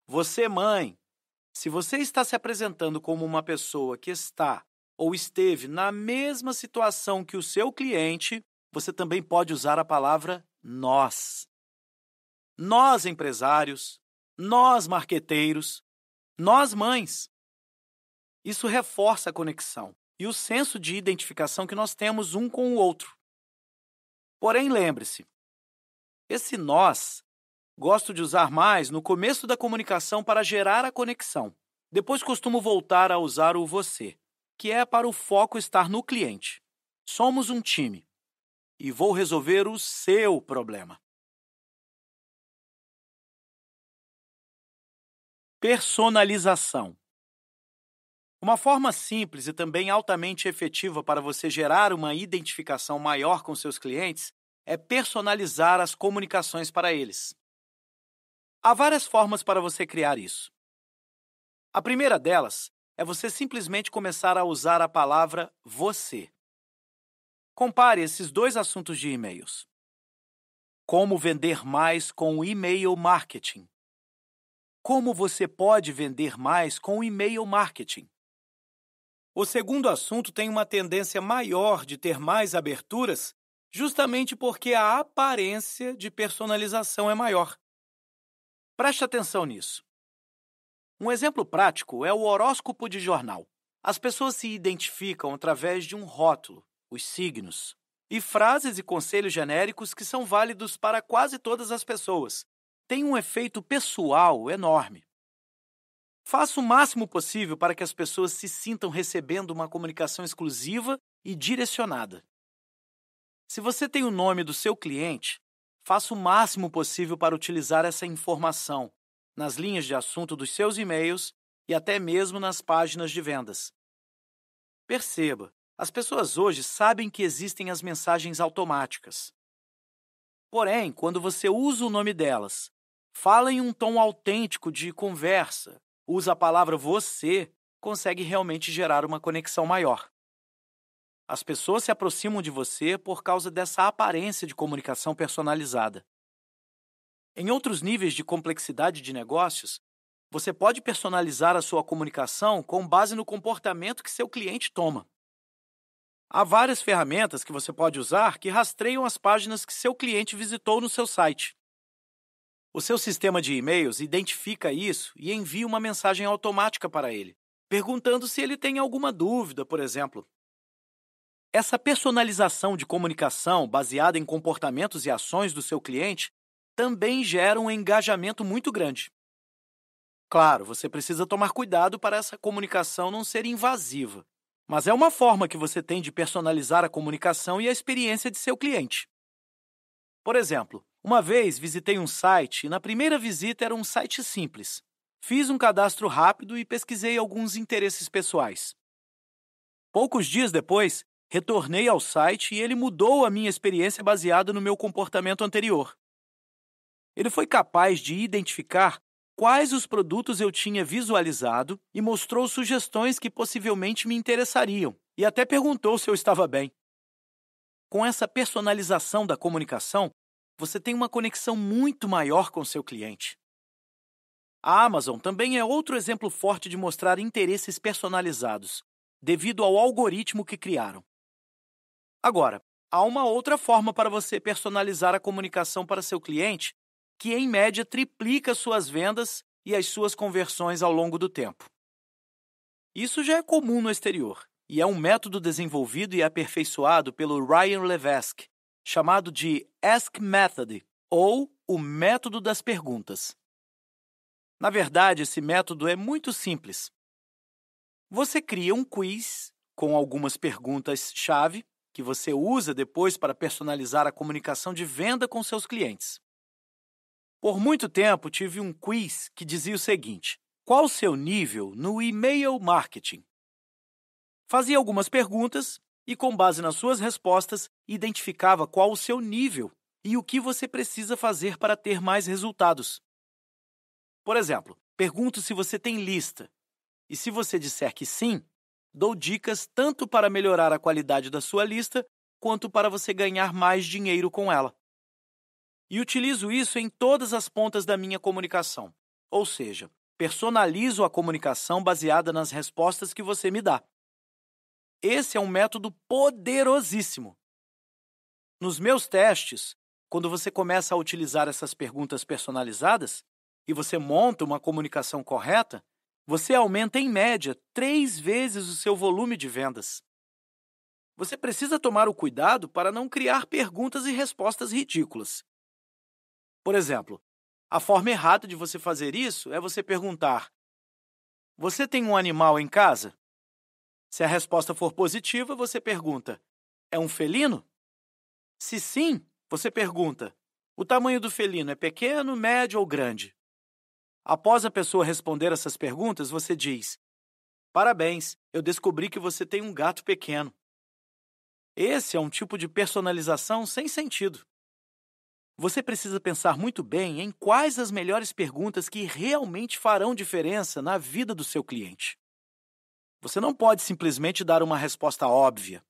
você, mãe, se você está se apresentando como uma pessoa que está ou esteve na mesma situação que o seu cliente, você também pode usar a palavra nós. Nós, empresários, nós, marqueteiros, nós, mães. Isso reforça a conexão e o senso de identificação que nós temos um com o outro. Porém, lembre-se, esse nós gosto de usar mais no começo da comunicação para gerar a conexão. Depois costumo voltar a usar o você, que é para o foco estar no cliente. Somos um time e vou resolver o seu problema. Personalização uma forma simples e também altamente efetiva para você gerar uma identificação maior com seus clientes é personalizar as comunicações para eles. Há várias formas para você criar isso. A primeira delas é você simplesmente começar a usar a palavra você. Compare esses dois assuntos de e-mails. Como vender mais com o e-mail marketing? Como você pode vender mais com o e-mail marketing? O segundo assunto tem uma tendência maior de ter mais aberturas, justamente porque a aparência de personalização é maior. Preste atenção nisso. Um exemplo prático é o horóscopo de jornal. As pessoas se identificam através de um rótulo, os signos, e frases e conselhos genéricos que são válidos para quase todas as pessoas. Tem um efeito pessoal enorme. Faça o máximo possível para que as pessoas se sintam recebendo uma comunicação exclusiva e direcionada. Se você tem o nome do seu cliente, faça o máximo possível para utilizar essa informação nas linhas de assunto dos seus e-mails e até mesmo nas páginas de vendas. Perceba, as pessoas hoje sabem que existem as mensagens automáticas. Porém, quando você usa o nome delas, fala em um tom autêntico de conversa, usa a palavra você, consegue realmente gerar uma conexão maior. As pessoas se aproximam de você por causa dessa aparência de comunicação personalizada. Em outros níveis de complexidade de negócios, você pode personalizar a sua comunicação com base no comportamento que seu cliente toma. Há várias ferramentas que você pode usar que rastreiam as páginas que seu cliente visitou no seu site. O seu sistema de e-mails identifica isso e envia uma mensagem automática para ele, perguntando se ele tem alguma dúvida, por exemplo. Essa personalização de comunicação baseada em comportamentos e ações do seu cliente também gera um engajamento muito grande. Claro, você precisa tomar cuidado para essa comunicação não ser invasiva, mas é uma forma que você tem de personalizar a comunicação e a experiência de seu cliente. Por exemplo, uma vez visitei um site e na primeira visita era um site simples. Fiz um cadastro rápido e pesquisei alguns interesses pessoais. Poucos dias depois, retornei ao site e ele mudou a minha experiência baseada no meu comportamento anterior. Ele foi capaz de identificar quais os produtos eu tinha visualizado e mostrou sugestões que possivelmente me interessariam, e até perguntou se eu estava bem. Com essa personalização da comunicação, você tem uma conexão muito maior com seu cliente. A Amazon também é outro exemplo forte de mostrar interesses personalizados, devido ao algoritmo que criaram. Agora, há uma outra forma para você personalizar a comunicação para seu cliente, que em média triplica suas vendas e as suas conversões ao longo do tempo. Isso já é comum no exterior e é um método desenvolvido e aperfeiçoado pelo Ryan Levesque, chamado de Ask Method, ou o método das perguntas. Na verdade, esse método é muito simples. Você cria um quiz com algumas perguntas-chave que você usa depois para personalizar a comunicação de venda com seus clientes. Por muito tempo tive um quiz que dizia o seguinte: qual o seu nível no e-mail marketing? Fazia algumas perguntas e, com base nas suas respostas, identificava qual o seu nível e o que você precisa fazer para ter mais resultados. Por exemplo, pergunto se você tem lista. E se você disser que sim, dou dicas tanto para melhorar a qualidade da sua lista quanto para você ganhar mais dinheiro com ela. E utilizo isso em todas as pontas da minha comunicação. Ou seja, personalizo a comunicação baseada nas respostas que você me dá. Esse é um método poderosíssimo. Nos meus testes, quando você começa a utilizar essas perguntas personalizadas e você monta uma comunicação correta, você aumenta em média três vezes o seu volume de vendas. Você precisa tomar o cuidado para não criar perguntas e respostas ridículas. Por exemplo, a forma errada de você fazer isso é você perguntar: Você tem um animal em casa? Se a resposta for positiva, você pergunta: é um felino? Se sim, você pergunta: o tamanho do felino é pequeno, médio ou grande? Após a pessoa responder essas perguntas, você diz: Parabéns, eu descobri que você tem um gato pequeno. Esse é um tipo de personalização sem sentido. Você precisa pensar muito bem em quais as melhores perguntas que realmente farão diferença na vida do seu cliente. Você não pode simplesmente dar uma resposta óbvia.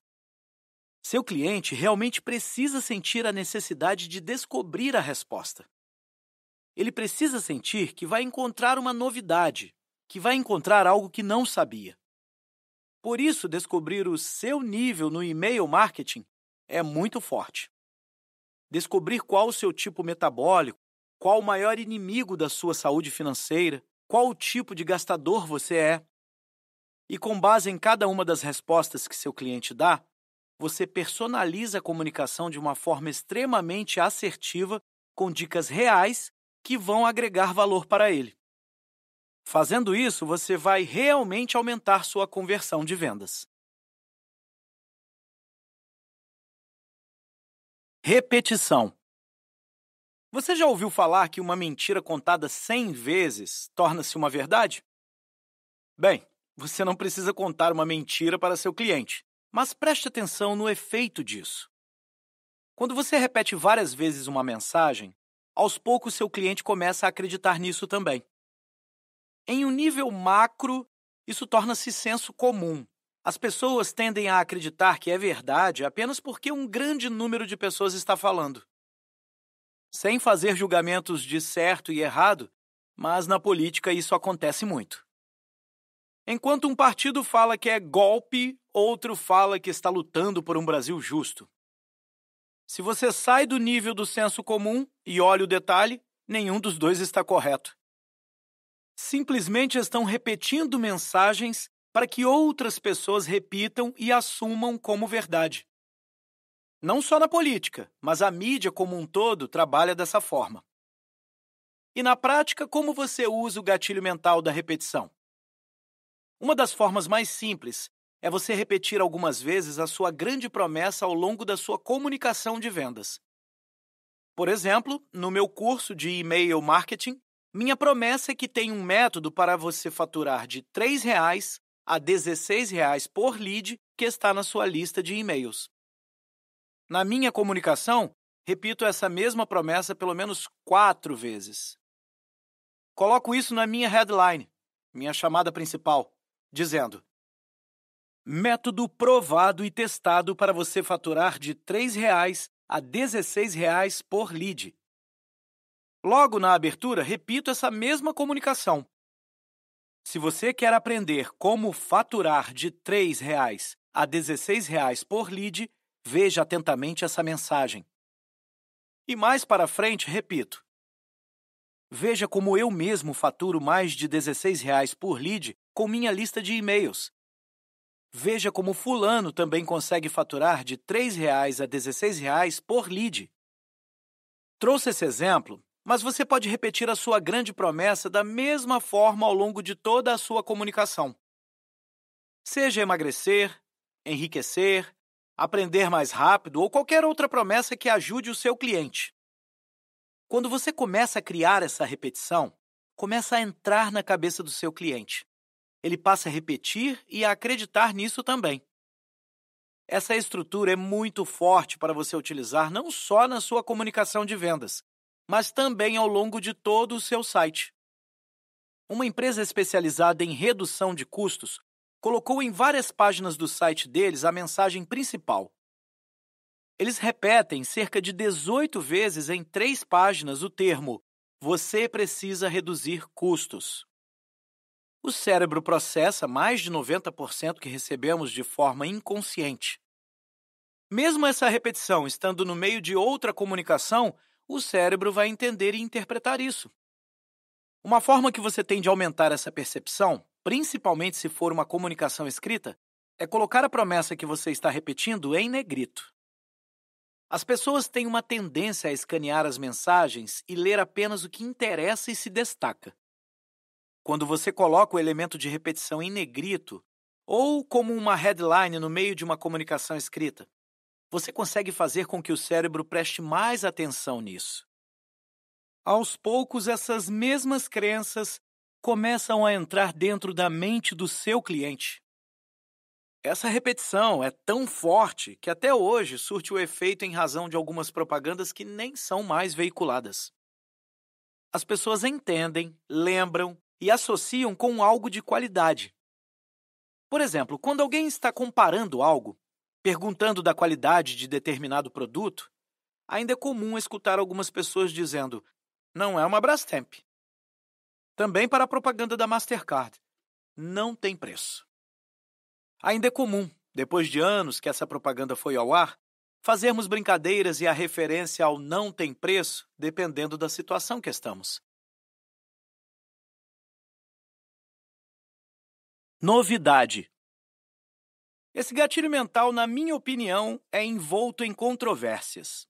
Seu cliente realmente precisa sentir a necessidade de descobrir a resposta. Ele precisa sentir que vai encontrar uma novidade, que vai encontrar algo que não sabia. Por isso, descobrir o seu nível no e-mail marketing é muito forte. Descobrir qual o seu tipo metabólico, qual o maior inimigo da sua saúde financeira, qual o tipo de gastador você é, e com base em cada uma das respostas que seu cliente dá, você personaliza a comunicação de uma forma extremamente assertiva, com dicas reais que vão agregar valor para ele. Fazendo isso, você vai realmente aumentar sua conversão de vendas. Repetição. Você já ouviu falar que uma mentira contada 100 vezes torna-se uma verdade? Bem, você não precisa contar uma mentira para seu cliente, mas preste atenção no efeito disso. Quando você repete várias vezes uma mensagem, aos poucos seu cliente começa a acreditar nisso também. Em um nível macro, isso torna-se senso comum. As pessoas tendem a acreditar que é verdade apenas porque um grande número de pessoas está falando. Sem fazer julgamentos de certo e errado, mas na política isso acontece muito. Enquanto um partido fala que é golpe, outro fala que está lutando por um Brasil justo. Se você sai do nível do senso comum e olha o detalhe, nenhum dos dois está correto. Simplesmente estão repetindo mensagens para que outras pessoas repitam e assumam como verdade. Não só na política, mas a mídia como um todo trabalha dessa forma. E na prática, como você usa o gatilho mental da repetição? Uma das formas mais simples é você repetir algumas vezes a sua grande promessa ao longo da sua comunicação de vendas. Por exemplo, no meu curso de e-mail marketing, minha promessa é que tem um método para você faturar de R$ 3,00 a R$ 16,00 por lead que está na sua lista de e-mails. Na minha comunicação, repito essa mesma promessa pelo menos quatro vezes. Coloco isso na minha headline, minha chamada principal dizendo: Método provado e testado para você faturar de R$ 3,00 a R$ 16,00 por lead. Logo na abertura, repito essa mesma comunicação. Se você quer aprender como faturar de R$ 3,00 a R$ 16,00 por lead, veja atentamente essa mensagem. E mais para frente, repito. Veja como eu mesmo faturo mais de R$ 16,00 por lead com minha lista de e-mails. Veja como fulano também consegue faturar de R$ 3,00 a R$ 16,00 por lead. Trouxe esse exemplo, mas você pode repetir a sua grande promessa da mesma forma ao longo de toda a sua comunicação. Seja emagrecer, enriquecer, aprender mais rápido ou qualquer outra promessa que ajude o seu cliente. Quando você começa a criar essa repetição, começa a entrar na cabeça do seu cliente ele passa a repetir e a acreditar nisso também. Essa estrutura é muito forte para você utilizar não só na sua comunicação de vendas, mas também ao longo de todo o seu site. Uma empresa especializada em redução de custos colocou em várias páginas do site deles a mensagem principal. Eles repetem cerca de 18 vezes em três páginas o termo: Você precisa reduzir custos. O cérebro processa mais de 90% que recebemos de forma inconsciente. Mesmo essa repetição estando no meio de outra comunicação, o cérebro vai entender e interpretar isso. Uma forma que você tem de aumentar essa percepção, principalmente se for uma comunicação escrita, é colocar a promessa que você está repetindo em negrito. As pessoas têm uma tendência a escanear as mensagens e ler apenas o que interessa e se destaca. Quando você coloca o elemento de repetição em negrito ou como uma headline no meio de uma comunicação escrita, você consegue fazer com que o cérebro preste mais atenção nisso. Aos poucos, essas mesmas crenças começam a entrar dentro da mente do seu cliente. Essa repetição é tão forte que até hoje surte o efeito em razão de algumas propagandas que nem são mais veiculadas. As pessoas entendem, lembram e associam com algo de qualidade. Por exemplo, quando alguém está comparando algo, perguntando da qualidade de determinado produto, ainda é comum escutar algumas pessoas dizendo: não é uma Brastemp. Também para a propaganda da Mastercard, não tem preço. Ainda é comum, depois de anos que essa propaganda foi ao ar, fazermos brincadeiras e a referência ao não tem preço dependendo da situação que estamos. Novidade. Esse gatilho mental, na minha opinião, é envolto em controvérsias.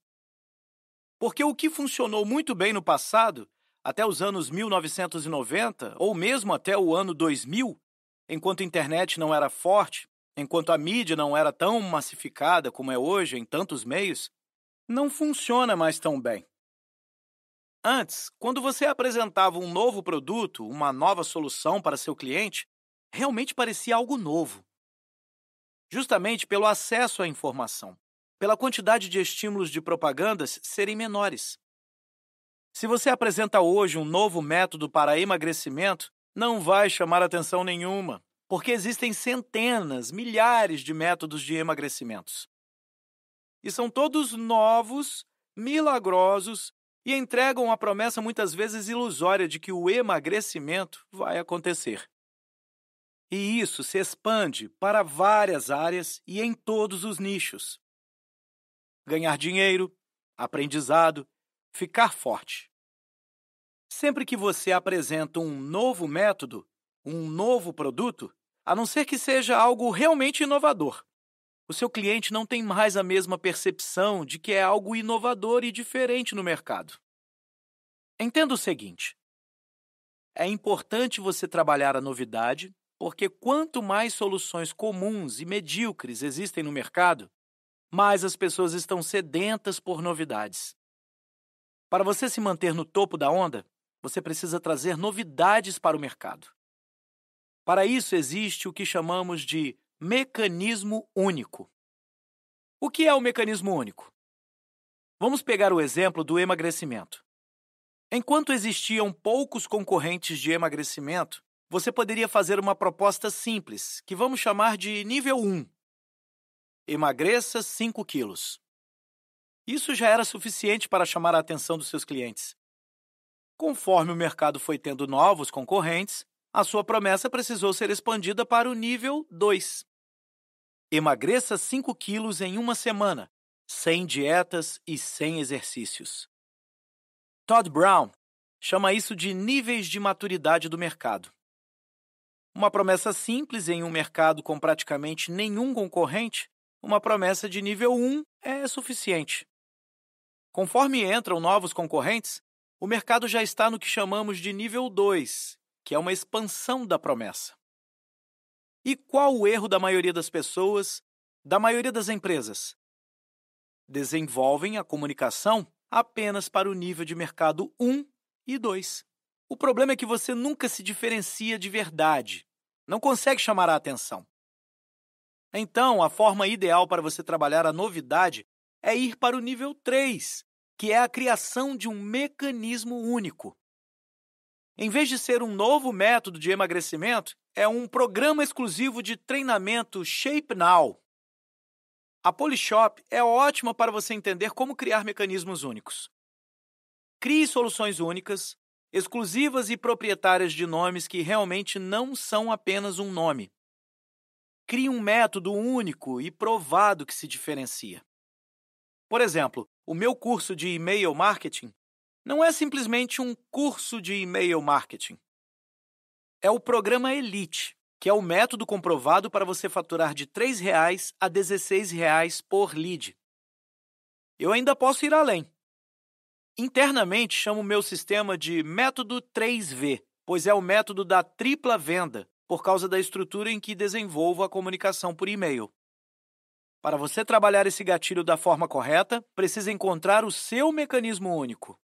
Porque o que funcionou muito bem no passado, até os anos 1990 ou mesmo até o ano 2000, enquanto a internet não era forte, enquanto a mídia não era tão massificada como é hoje em tantos meios, não funciona mais tão bem. Antes, quando você apresentava um novo produto, uma nova solução para seu cliente, realmente parecia algo novo. Justamente pelo acesso à informação, pela quantidade de estímulos de propagandas serem menores. Se você apresenta hoje um novo método para emagrecimento, não vai chamar atenção nenhuma, porque existem centenas, milhares de métodos de emagrecimentos. E são todos novos, milagrosos e entregam a promessa muitas vezes ilusória de que o emagrecimento vai acontecer e isso se expande para várias áreas e em todos os nichos. Ganhar dinheiro, aprendizado, ficar forte. Sempre que você apresenta um novo método, um novo produto, a não ser que seja algo realmente inovador, o seu cliente não tem mais a mesma percepção de que é algo inovador e diferente no mercado. Entenda o seguinte: é importante você trabalhar a novidade porque quanto mais soluções comuns e medíocres existem no mercado, mais as pessoas estão sedentas por novidades. Para você se manter no topo da onda, você precisa trazer novidades para o mercado. Para isso existe o que chamamos de mecanismo único. O que é o mecanismo único? Vamos pegar o exemplo do emagrecimento. Enquanto existiam poucos concorrentes de emagrecimento, você poderia fazer uma proposta simples, que vamos chamar de nível 1. Emagreça 5 quilos. Isso já era suficiente para chamar a atenção dos seus clientes. Conforme o mercado foi tendo novos concorrentes, a sua promessa precisou ser expandida para o nível 2. Emagreça 5 quilos em uma semana, sem dietas e sem exercícios. Todd Brown chama isso de níveis de maturidade do mercado. Uma promessa simples em um mercado com praticamente nenhum concorrente, uma promessa de nível 1 é suficiente. Conforme entram novos concorrentes, o mercado já está no que chamamos de nível 2, que é uma expansão da promessa. E qual o erro da maioria das pessoas, da maioria das empresas? Desenvolvem a comunicação apenas para o nível de mercado 1 e 2. O problema é que você nunca se diferencia de verdade, não consegue chamar a atenção. Então, a forma ideal para você trabalhar a novidade é ir para o nível 3, que é a criação de um mecanismo único. Em vez de ser um novo método de emagrecimento, é um programa exclusivo de treinamento Shape Now. A Polishop é ótima para você entender como criar mecanismos únicos. Crie soluções únicas, exclusivas e proprietárias de nomes que realmente não são apenas um nome. Crie um método único e provado que se diferencia. Por exemplo, o meu curso de e-mail marketing não é simplesmente um curso de e-mail marketing. É o programa Elite, que é o método comprovado para você faturar de R$ 3,00 a R$ 16,00 por lead. Eu ainda posso ir além. Internamente chamo o meu sistema de método 3V, pois é o método da tripla venda, por causa da estrutura em que desenvolvo a comunicação por e-mail. Para você trabalhar esse gatilho da forma correta, precisa encontrar o seu mecanismo único.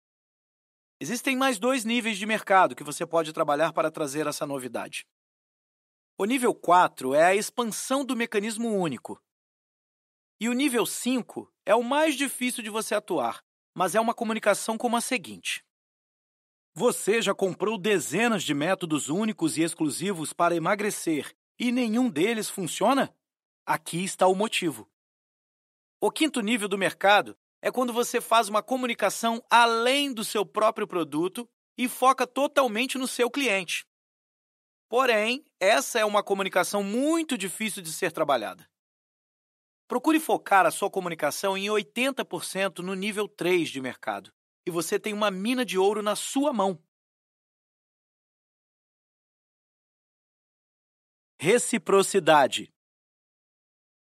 Existem mais dois níveis de mercado que você pode trabalhar para trazer essa novidade. O nível 4 é a expansão do mecanismo único. E o nível 5 é o mais difícil de você atuar, mas é uma comunicação como a seguinte: Você já comprou dezenas de métodos únicos e exclusivos para emagrecer e nenhum deles funciona? Aqui está o motivo. O quinto nível do mercado é quando você faz uma comunicação além do seu próprio produto e foca totalmente no seu cliente. Porém, essa é uma comunicação muito difícil de ser trabalhada. Procure focar a sua comunicação em 80% no nível 3 de mercado e você tem uma mina de ouro na sua mão. Reciprocidade.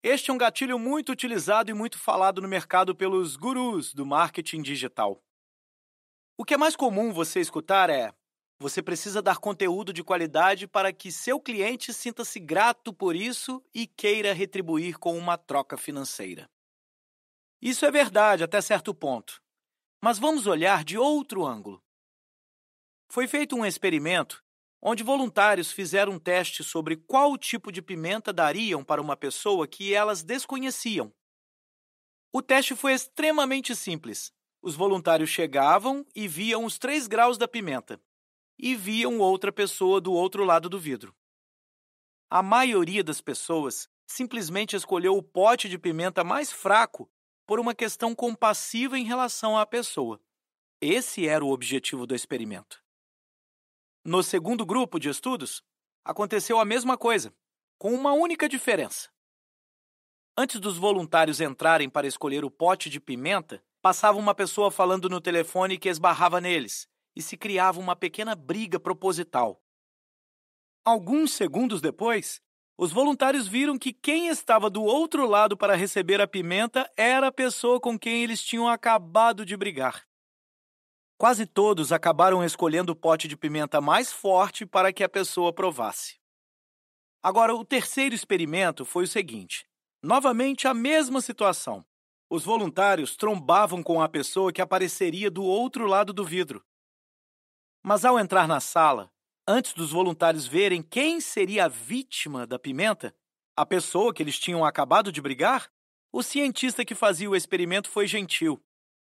Este é um gatilho muito utilizado e muito falado no mercado pelos gurus do marketing digital. O que é mais comum você escutar é: você precisa dar conteúdo de qualidade para que seu cliente sinta-se grato por isso e queira retribuir com uma troca financeira. Isso é verdade até certo ponto. Mas vamos olhar de outro ângulo. Foi feito um experimento onde voluntários fizeram um teste sobre qual tipo de pimenta dariam para uma pessoa que elas desconheciam. O teste foi extremamente simples. Os voluntários chegavam e viam os três graus da pimenta e viam outra pessoa do outro lado do vidro. A maioria das pessoas simplesmente escolheu o pote de pimenta mais fraco por uma questão compassiva em relação à pessoa. Esse era o objetivo do experimento. No segundo grupo de estudos, aconteceu a mesma coisa, com uma única diferença. Antes dos voluntários entrarem para escolher o pote de pimenta, passava uma pessoa falando no telefone que esbarrava neles e se criava uma pequena briga proposital. Alguns segundos depois, os voluntários viram que quem estava do outro lado para receber a pimenta era a pessoa com quem eles tinham acabado de brigar. Quase todos acabaram escolhendo o pote de pimenta mais forte para que a pessoa provasse. Agora, o terceiro experimento foi o seguinte: novamente a mesma situação. Os voluntários trombavam com a pessoa que apareceria do outro lado do vidro. Mas ao entrar na sala, antes dos voluntários verem quem seria a vítima da pimenta, a pessoa que eles tinham acabado de brigar, o cientista que fazia o experimento foi gentil.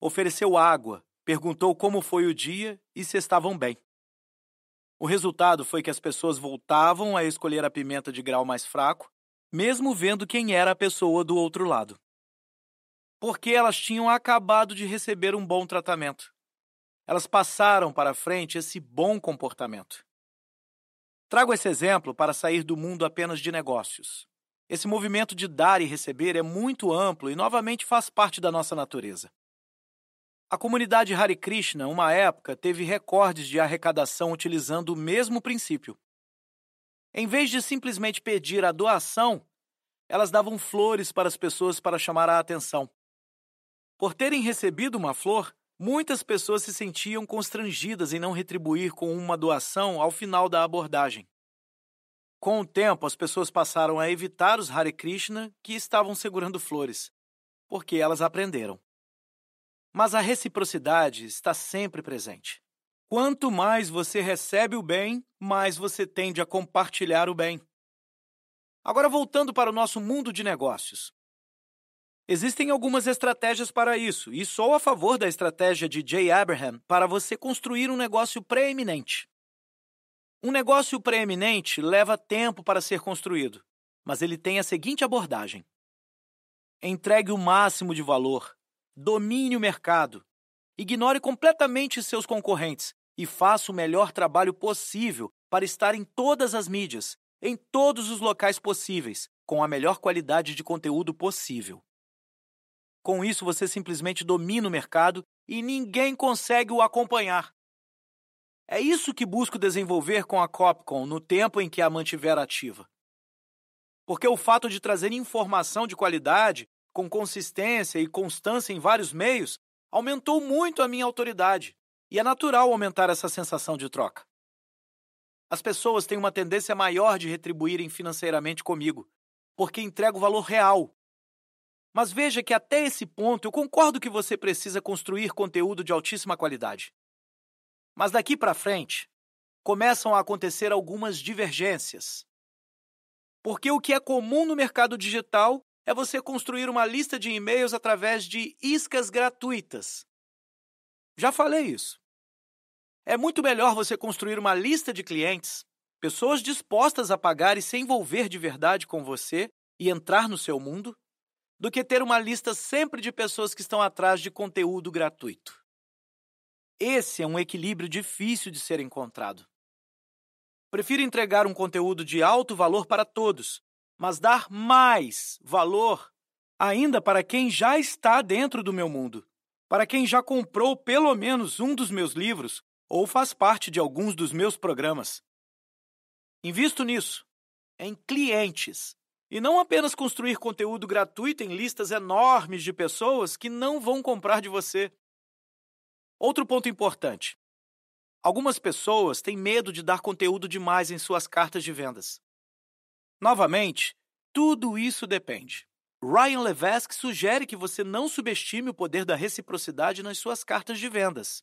Ofereceu água, perguntou como foi o dia e se estavam bem. O resultado foi que as pessoas voltavam a escolher a pimenta de grau mais fraco, mesmo vendo quem era a pessoa do outro lado. Porque elas tinham acabado de receber um bom tratamento elas passaram para frente esse bom comportamento. Trago esse exemplo para sair do mundo apenas de negócios. Esse movimento de dar e receber é muito amplo e novamente faz parte da nossa natureza. A comunidade Hare Krishna, uma época, teve recordes de arrecadação utilizando o mesmo princípio. Em vez de simplesmente pedir a doação, elas davam flores para as pessoas para chamar a atenção. Por terem recebido uma flor, muitas pessoas se sentiam constrangidas em não retribuir com uma doação ao final da abordagem. Com o tempo, as pessoas passaram a evitar os Hare Krishna que estavam segurando flores, porque elas aprenderam. Mas a reciprocidade está sempre presente. Quanto mais você recebe o bem, mais você tende a compartilhar o bem. Agora, voltando para o nosso mundo de negócios. Existem algumas estratégias para isso, e sou a favor da estratégia de Jay Abraham para você construir um negócio preeminente. Um negócio preeminente leva tempo para ser construído, mas ele tem a seguinte abordagem: entregue o máximo de valor, domine o mercado, ignore completamente seus concorrentes e faça o melhor trabalho possível para estar em todas as mídias, em todos os locais possíveis, com a melhor qualidade de conteúdo possível. Com isso, você simplesmente domina o mercado e ninguém consegue o acompanhar. É isso que busco desenvolver com a Copcom no tempo em que a mantiver ativa. Porque o fato de trazer informação de qualidade, com consistência e constância em vários meios, aumentou muito a minha autoridade, e é natural aumentar essa sensação de troca. As pessoas têm uma tendência maior de retribuírem financeiramente comigo, porque entrego valor real, mas veja que até esse ponto eu concordo que você precisa construir conteúdo de altíssima qualidade. Mas daqui para frente, começam a acontecer algumas divergências. Porque o que é comum no mercado digital é você construir uma lista de e-mails através de iscas gratuitas. Já falei isso. É muito melhor você construir uma lista de clientes, pessoas dispostas a pagar e se envolver de verdade com você e entrar no seu mundo, do que ter uma lista sempre de pessoas que estão atrás de conteúdo gratuito. Esse é um equilíbrio difícil de ser encontrado. Prefiro entregar um conteúdo de alto valor para todos, mas dar mais valor ainda para quem já está dentro do meu mundo, para quem já comprou pelo menos um dos meus livros ou faz parte de alguns dos meus programas. Invisto nisso, em clientes, e não apenas construir conteúdo gratuito em listas enormes de pessoas que não vão comprar de você. Outro ponto importante: algumas pessoas têm medo de dar conteúdo demais em suas cartas de vendas. Novamente, tudo isso depende. Ryan Levesque sugere que você não subestime o poder da reciprocidade nas suas cartas de vendas.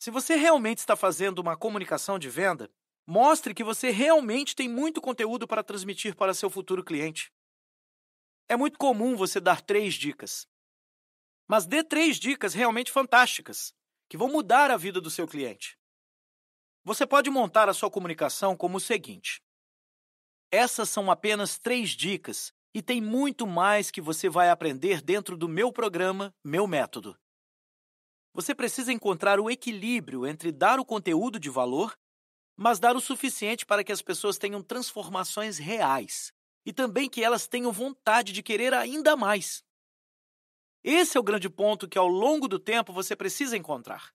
Se você realmente está fazendo uma comunicação de venda, Mostre que você realmente tem muito conteúdo para transmitir para seu futuro cliente. É muito comum você dar três dicas. Mas dê três dicas realmente fantásticas, que vão mudar a vida do seu cliente. Você pode montar a sua comunicação como o seguinte: Essas são apenas três dicas e tem muito mais que você vai aprender dentro do meu programa, meu método. Você precisa encontrar o equilíbrio entre dar o conteúdo de valor mas dar o suficiente para que as pessoas tenham transformações reais e também que elas tenham vontade de querer ainda mais. Esse é o grande ponto que ao longo do tempo você precisa encontrar.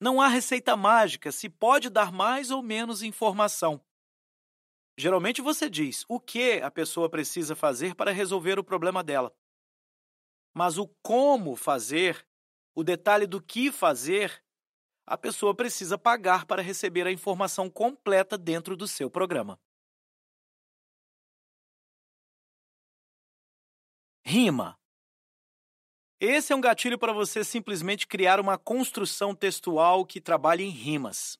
Não há receita mágica se pode dar mais ou menos informação. Geralmente você diz o que a pessoa precisa fazer para resolver o problema dela. Mas o como fazer, o detalhe do que fazer, a pessoa precisa pagar para receber a informação completa dentro do seu programa. Rima. Esse é um gatilho para você simplesmente criar uma construção textual que trabalhe em rimas.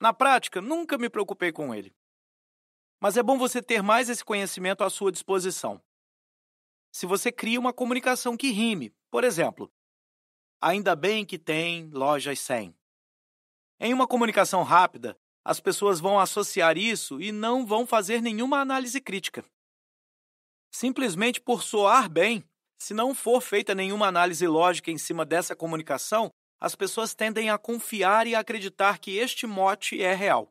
Na prática, nunca me preocupei com ele. Mas é bom você ter mais esse conhecimento à sua disposição. Se você cria uma comunicação que rime, por exemplo, Ainda bem que tem lojas 100. Em uma comunicação rápida, as pessoas vão associar isso e não vão fazer nenhuma análise crítica. Simplesmente por soar bem, se não for feita nenhuma análise lógica em cima dessa comunicação, as pessoas tendem a confiar e acreditar que este mote é real.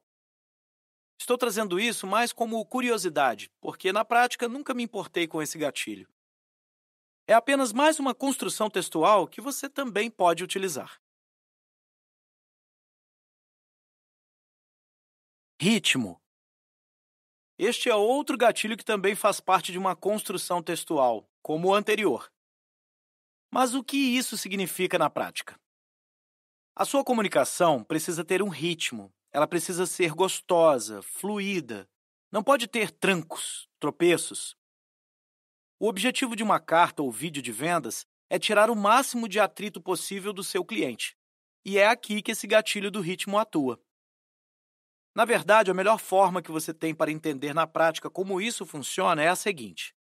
Estou trazendo isso mais como curiosidade, porque na prática nunca me importei com esse gatilho é apenas mais uma construção textual que você também pode utilizar. Ritmo. Este é outro gatilho que também faz parte de uma construção textual, como o anterior. Mas o que isso significa na prática? A sua comunicação precisa ter um ritmo, ela precisa ser gostosa, fluida, não pode ter trancos, tropeços, o objetivo de uma carta ou vídeo de vendas é tirar o máximo de atrito possível do seu cliente. E é aqui que esse gatilho do ritmo atua. Na verdade, a melhor forma que você tem para entender na prática como isso funciona é a seguinte: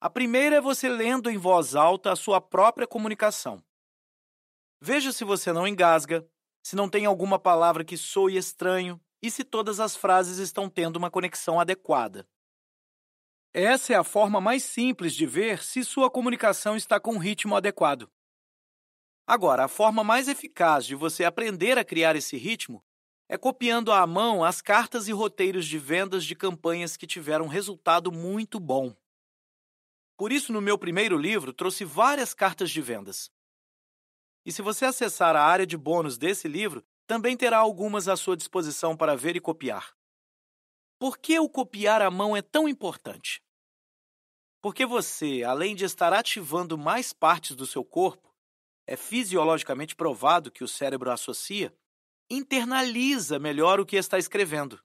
a primeira é você lendo em voz alta a sua própria comunicação. Veja se você não engasga, se não tem alguma palavra que soe estranho e se todas as frases estão tendo uma conexão adequada. Essa é a forma mais simples de ver se sua comunicação está com um ritmo adequado. Agora, a forma mais eficaz de você aprender a criar esse ritmo é copiando à mão as cartas e roteiros de vendas de campanhas que tiveram resultado muito bom. Por isso, no meu primeiro livro, trouxe várias cartas de vendas. E se você acessar a área de bônus desse livro, também terá algumas à sua disposição para ver e copiar. Por que o copiar à mão é tão importante? Porque você, além de estar ativando mais partes do seu corpo, é fisiologicamente provado que o cérebro associa, internaliza melhor o que está escrevendo.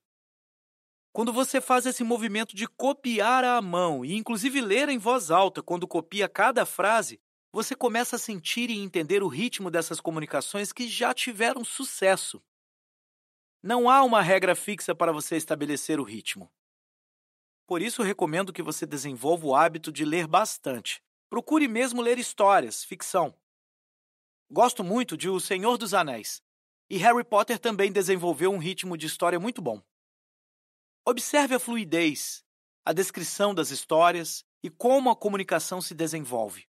Quando você faz esse movimento de copiar à mão e inclusive ler em voz alta quando copia cada frase, você começa a sentir e entender o ritmo dessas comunicações que já tiveram sucesso. Não há uma regra fixa para você estabelecer o ritmo. Por isso, recomendo que você desenvolva o hábito de ler bastante. Procure mesmo ler histórias, ficção. Gosto muito de O Senhor dos Anéis, e Harry Potter também desenvolveu um ritmo de história muito bom. Observe a fluidez, a descrição das histórias e como a comunicação se desenvolve.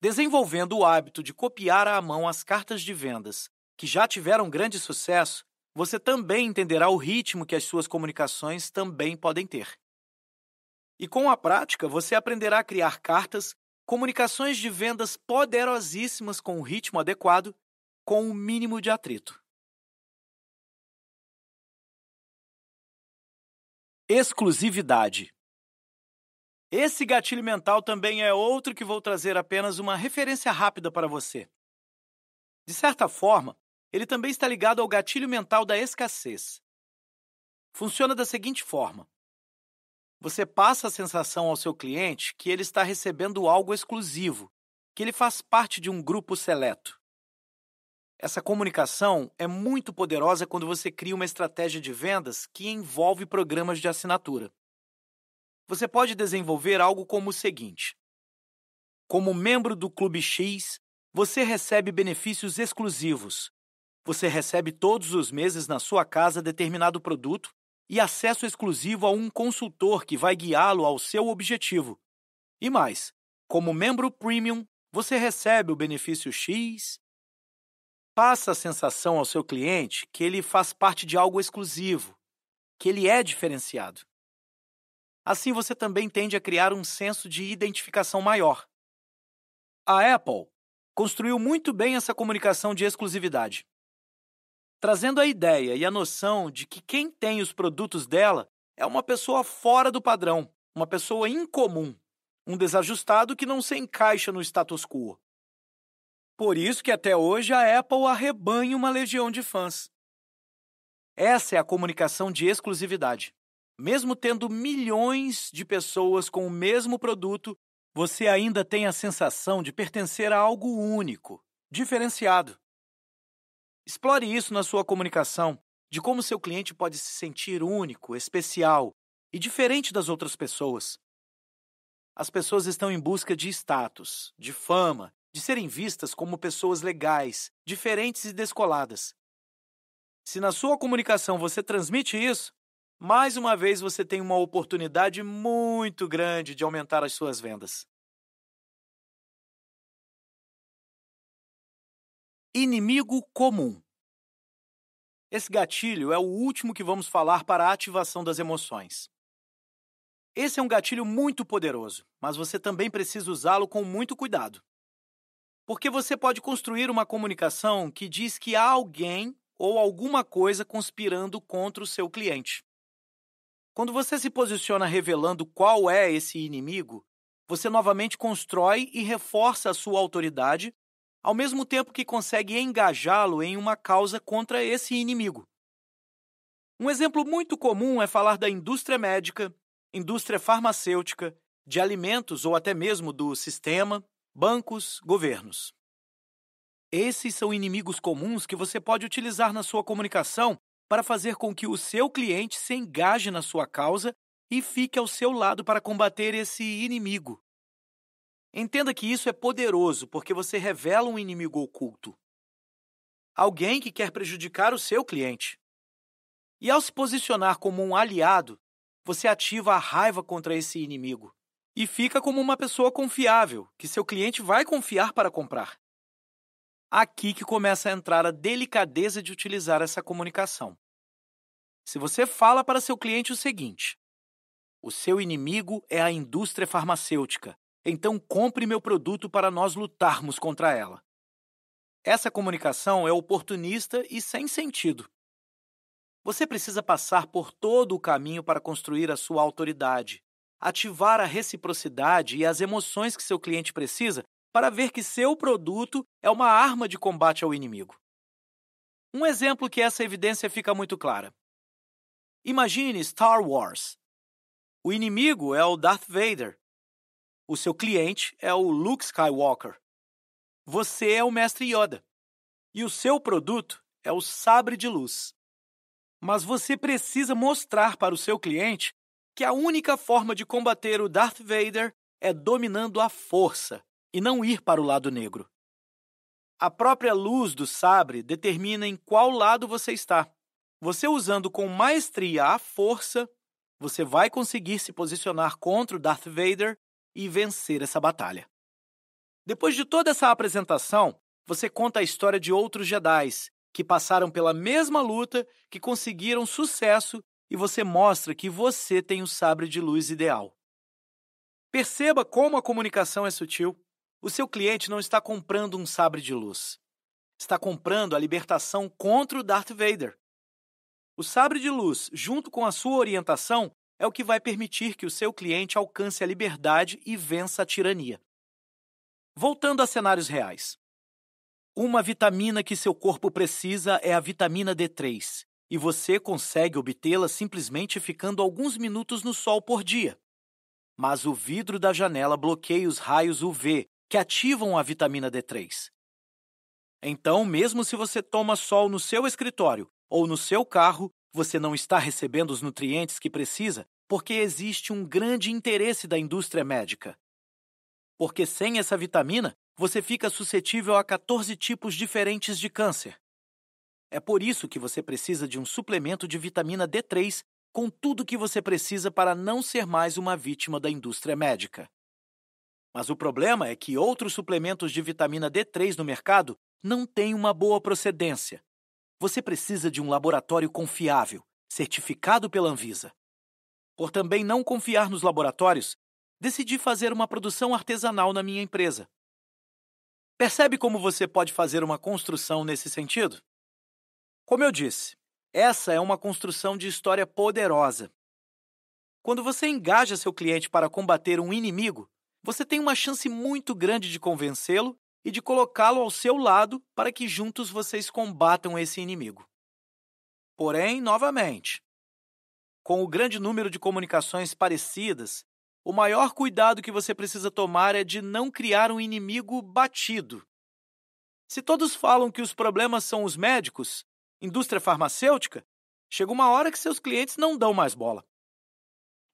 Desenvolvendo o hábito de copiar à mão as cartas de vendas que já tiveram grande sucesso, você também entenderá o ritmo que as suas comunicações também podem ter. E com a prática, você aprenderá a criar cartas, comunicações de vendas poderosíssimas com o ritmo adequado, com o mínimo de atrito. Exclusividade. Esse gatilho mental também é outro que vou trazer apenas uma referência rápida para você. De certa forma, ele também está ligado ao gatilho mental da escassez. Funciona da seguinte forma: você passa a sensação ao seu cliente que ele está recebendo algo exclusivo, que ele faz parte de um grupo seleto. Essa comunicação é muito poderosa quando você cria uma estratégia de vendas que envolve programas de assinatura. Você pode desenvolver algo como o seguinte: Como membro do Clube X, você recebe benefícios exclusivos, você recebe todos os meses na sua casa determinado produto e acesso exclusivo a um consultor que vai guiá-lo ao seu objetivo. E mais, como membro premium, você recebe o benefício X. Passa a sensação ao seu cliente que ele faz parte de algo exclusivo, que ele é diferenciado. Assim você também tende a criar um senso de identificação maior. A Apple construiu muito bem essa comunicação de exclusividade trazendo a ideia e a noção de que quem tem os produtos dela é uma pessoa fora do padrão, uma pessoa incomum, um desajustado que não se encaixa no status quo. Por isso que até hoje a Apple arrebanha uma legião de fãs. Essa é a comunicação de exclusividade. Mesmo tendo milhões de pessoas com o mesmo produto, você ainda tem a sensação de pertencer a algo único, diferenciado. Explore isso na sua comunicação, de como seu cliente pode se sentir único, especial e diferente das outras pessoas. As pessoas estão em busca de status, de fama, de serem vistas como pessoas legais, diferentes e descoladas. Se na sua comunicação você transmite isso, mais uma vez você tem uma oportunidade muito grande de aumentar as suas vendas. Inimigo comum. Esse gatilho é o último que vamos falar para a ativação das emoções. Esse é um gatilho muito poderoso, mas você também precisa usá-lo com muito cuidado. Porque você pode construir uma comunicação que diz que há alguém ou alguma coisa conspirando contra o seu cliente. Quando você se posiciona revelando qual é esse inimigo, você novamente constrói e reforça a sua autoridade ao mesmo tempo que consegue engajá-lo em uma causa contra esse inimigo. Um exemplo muito comum é falar da indústria médica, indústria farmacêutica, de alimentos ou até mesmo do sistema, bancos, governos. Esses são inimigos comuns que você pode utilizar na sua comunicação para fazer com que o seu cliente se engaje na sua causa e fique ao seu lado para combater esse inimigo. Entenda que isso é poderoso porque você revela um inimigo oculto. Alguém que quer prejudicar o seu cliente. E ao se posicionar como um aliado, você ativa a raiva contra esse inimigo e fica como uma pessoa confiável, que seu cliente vai confiar para comprar. Aqui que começa a entrar a delicadeza de utilizar essa comunicação. Se você fala para seu cliente o seguinte: o seu inimigo é a indústria farmacêutica, então compre meu produto para nós lutarmos contra ela. Essa comunicação é oportunista e sem sentido. Você precisa passar por todo o caminho para construir a sua autoridade, ativar a reciprocidade e as emoções que seu cliente precisa para ver que seu produto é uma arma de combate ao inimigo. Um exemplo que essa evidência fica muito clara. Imagine Star Wars. O inimigo é o Darth Vader, o seu cliente é o Luke Skywalker. Você é o mestre Yoda. E o seu produto é o sabre de luz. Mas você precisa mostrar para o seu cliente que a única forma de combater o Darth Vader é dominando a força e não ir para o lado negro. A própria luz do sabre determina em qual lado você está. Você usando com maestria a força, você vai conseguir se posicionar contra o Darth Vader e vencer essa batalha. Depois de toda essa apresentação, você conta a história de outros Jedi que passaram pela mesma luta, que conseguiram sucesso e você mostra que você tem o sabre de luz ideal. Perceba como a comunicação é sutil. O seu cliente não está comprando um sabre de luz. Está comprando a libertação contra o Darth Vader. O sabre de luz, junto com a sua orientação, é o que vai permitir que o seu cliente alcance a liberdade e vença a tirania. Voltando a cenários reais. Uma vitamina que seu corpo precisa é a vitamina D3, e você consegue obtê-la simplesmente ficando alguns minutos no sol por dia. Mas o vidro da janela bloqueia os raios UV que ativam a vitamina D3. Então, mesmo se você toma sol no seu escritório ou no seu carro, você não está recebendo os nutrientes que precisa porque existe um grande interesse da indústria médica. Porque sem essa vitamina, você fica suscetível a 14 tipos diferentes de câncer. É por isso que você precisa de um suplemento de vitamina D3 com tudo que você precisa para não ser mais uma vítima da indústria médica. Mas o problema é que outros suplementos de vitamina D3 no mercado não têm uma boa procedência, você precisa de um laboratório confiável, certificado pela Anvisa. Por também não confiar nos laboratórios, decidi fazer uma produção artesanal na minha empresa. Percebe como você pode fazer uma construção nesse sentido? Como eu disse, essa é uma construção de história poderosa. Quando você engaja seu cliente para combater um inimigo, você tem uma chance muito grande de convencê-lo e de colocá-lo ao seu lado para que juntos vocês combatam esse inimigo. Porém, novamente, com o grande número de comunicações parecidas, o maior cuidado que você precisa tomar é de não criar um inimigo batido. Se todos falam que os problemas são os médicos, indústria farmacêutica, chega uma hora que seus clientes não dão mais bola.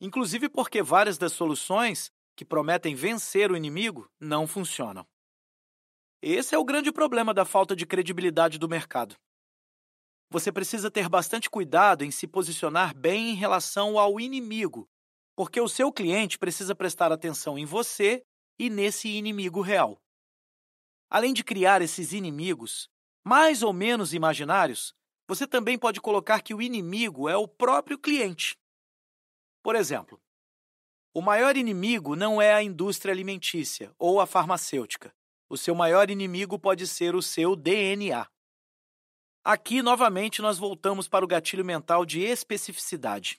Inclusive porque várias das soluções que prometem vencer o inimigo não funcionam. Esse é o grande problema da falta de credibilidade do mercado. Você precisa ter bastante cuidado em se posicionar bem em relação ao inimigo, porque o seu cliente precisa prestar atenção em você e nesse inimigo real. Além de criar esses inimigos, mais ou menos imaginários, você também pode colocar que o inimigo é o próprio cliente. Por exemplo, o maior inimigo não é a indústria alimentícia ou a farmacêutica. O seu maior inimigo pode ser o seu DNA. Aqui, novamente, nós voltamos para o gatilho mental de especificidade.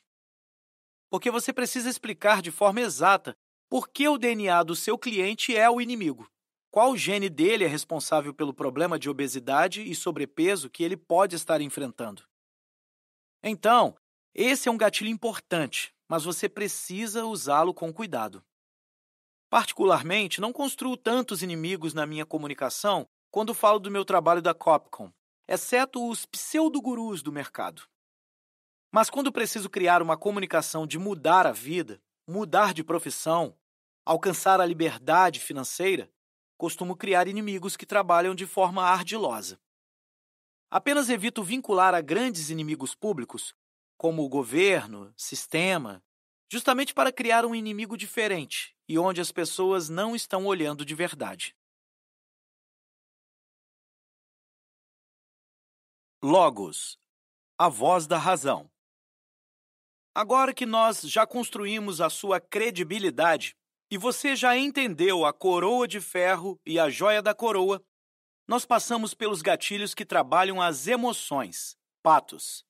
Porque você precisa explicar de forma exata por que o DNA do seu cliente é o inimigo. Qual gene dele é responsável pelo problema de obesidade e sobrepeso que ele pode estar enfrentando? Então, esse é um gatilho importante, mas você precisa usá-lo com cuidado. Particularmente, não construo tantos inimigos na minha comunicação quando falo do meu trabalho da Copcom, exceto os pseudo-gurus do mercado. Mas quando preciso criar uma comunicação de mudar a vida, mudar de profissão, alcançar a liberdade financeira, costumo criar inimigos que trabalham de forma ardilosa. Apenas evito vincular a grandes inimigos públicos, como o governo, sistema, justamente para criar um inimigo diferente e onde as pessoas não estão olhando de verdade. Logos, a voz da razão. Agora que nós já construímos a sua credibilidade e você já entendeu a coroa de ferro e a joia da coroa, nós passamos pelos gatilhos que trabalham as emoções, patos.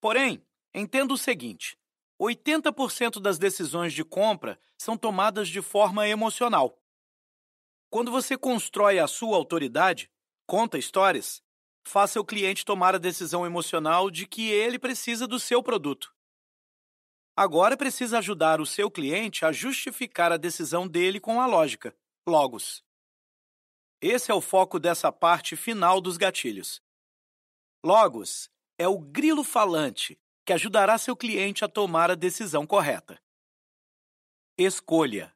Porém, entenda o seguinte: 80% das decisões de compra são tomadas de forma emocional. Quando você constrói a sua autoridade, conta histórias, faça o cliente tomar a decisão emocional de que ele precisa do seu produto. Agora precisa ajudar o seu cliente a justificar a decisão dele com a lógica, logos. Esse é o foco dessa parte final dos gatilhos. Logos é o grilo falante que ajudará seu cliente a tomar a decisão correta. Escolha.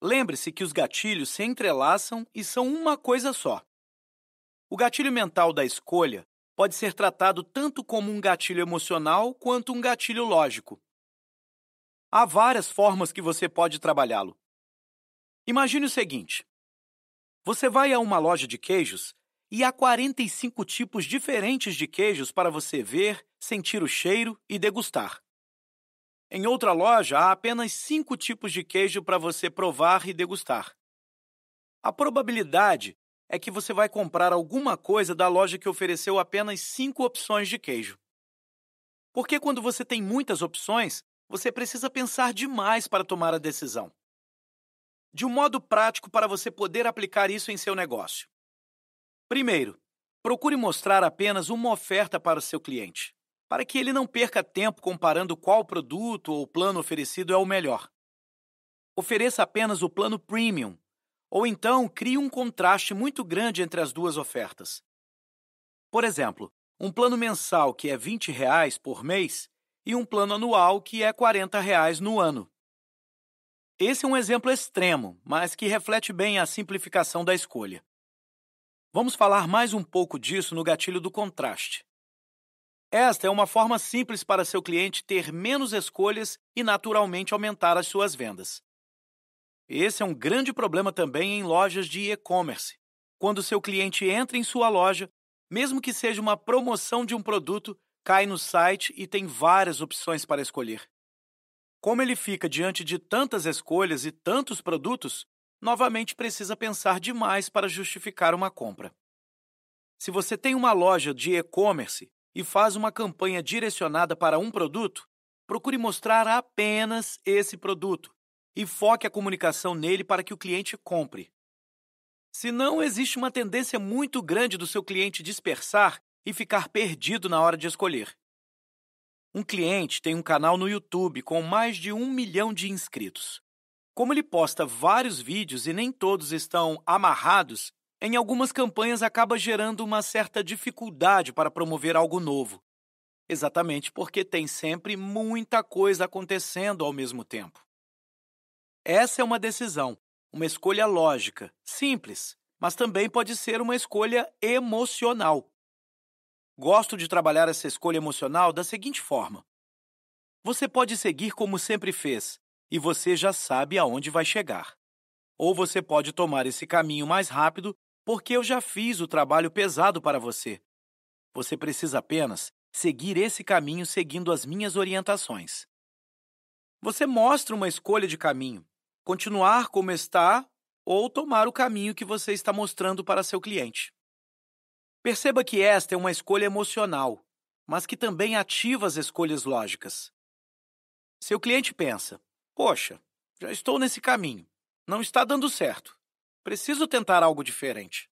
Lembre-se que os gatilhos se entrelaçam e são uma coisa só. O gatilho mental da escolha pode ser tratado tanto como um gatilho emocional quanto um gatilho lógico. Há várias formas que você pode trabalhá-lo. Imagine o seguinte: você vai a uma loja de queijos e há 45 tipos diferentes de queijos para você ver, sentir o cheiro e degustar. Em outra loja, há apenas cinco tipos de queijo para você provar e degustar. A probabilidade é que você vai comprar alguma coisa da loja que ofereceu apenas cinco opções de queijo. Porque quando você tem muitas opções, você precisa pensar demais para tomar a decisão. De um modo prático para você poder aplicar isso em seu negócio. Primeiro, procure mostrar apenas uma oferta para o seu cliente, para que ele não perca tempo comparando qual produto ou plano oferecido é o melhor. Ofereça apenas o plano premium, ou então crie um contraste muito grande entre as duas ofertas. Por exemplo, um plano mensal que é R$ 20 reais por mês e um plano anual que é R$ 40 reais no ano. Esse é um exemplo extremo, mas que reflete bem a simplificação da escolha. Vamos falar mais um pouco disso no gatilho do contraste. Esta é uma forma simples para seu cliente ter menos escolhas e naturalmente aumentar as suas vendas. Esse é um grande problema também em lojas de e-commerce. Quando seu cliente entra em sua loja, mesmo que seja uma promoção de um produto, cai no site e tem várias opções para escolher. Como ele fica diante de tantas escolhas e tantos produtos, novamente precisa pensar demais para justificar uma compra. Se você tem uma loja de e-commerce e faz uma campanha direcionada para um produto, procure mostrar apenas esse produto e foque a comunicação nele para que o cliente compre. Se não, existe uma tendência muito grande do seu cliente dispersar e ficar perdido na hora de escolher. Um cliente tem um canal no YouTube com mais de um milhão de inscritos. Como ele posta vários vídeos e nem todos estão amarrados, em algumas campanhas acaba gerando uma certa dificuldade para promover algo novo. Exatamente porque tem sempre muita coisa acontecendo ao mesmo tempo. Essa é uma decisão, uma escolha lógica, simples, mas também pode ser uma escolha emocional. Gosto de trabalhar essa escolha emocional da seguinte forma: você pode seguir como sempre fez, e você já sabe aonde vai chegar. Ou você pode tomar esse caminho mais rápido, porque eu já fiz o trabalho pesado para você. Você precisa apenas seguir esse caminho seguindo as minhas orientações. Você mostra uma escolha de caminho: continuar como está ou tomar o caminho que você está mostrando para seu cliente. Perceba que esta é uma escolha emocional, mas que também ativa as escolhas lógicas. Seu cliente pensa: Poxa, já estou nesse caminho. Não está dando certo. Preciso tentar algo diferente.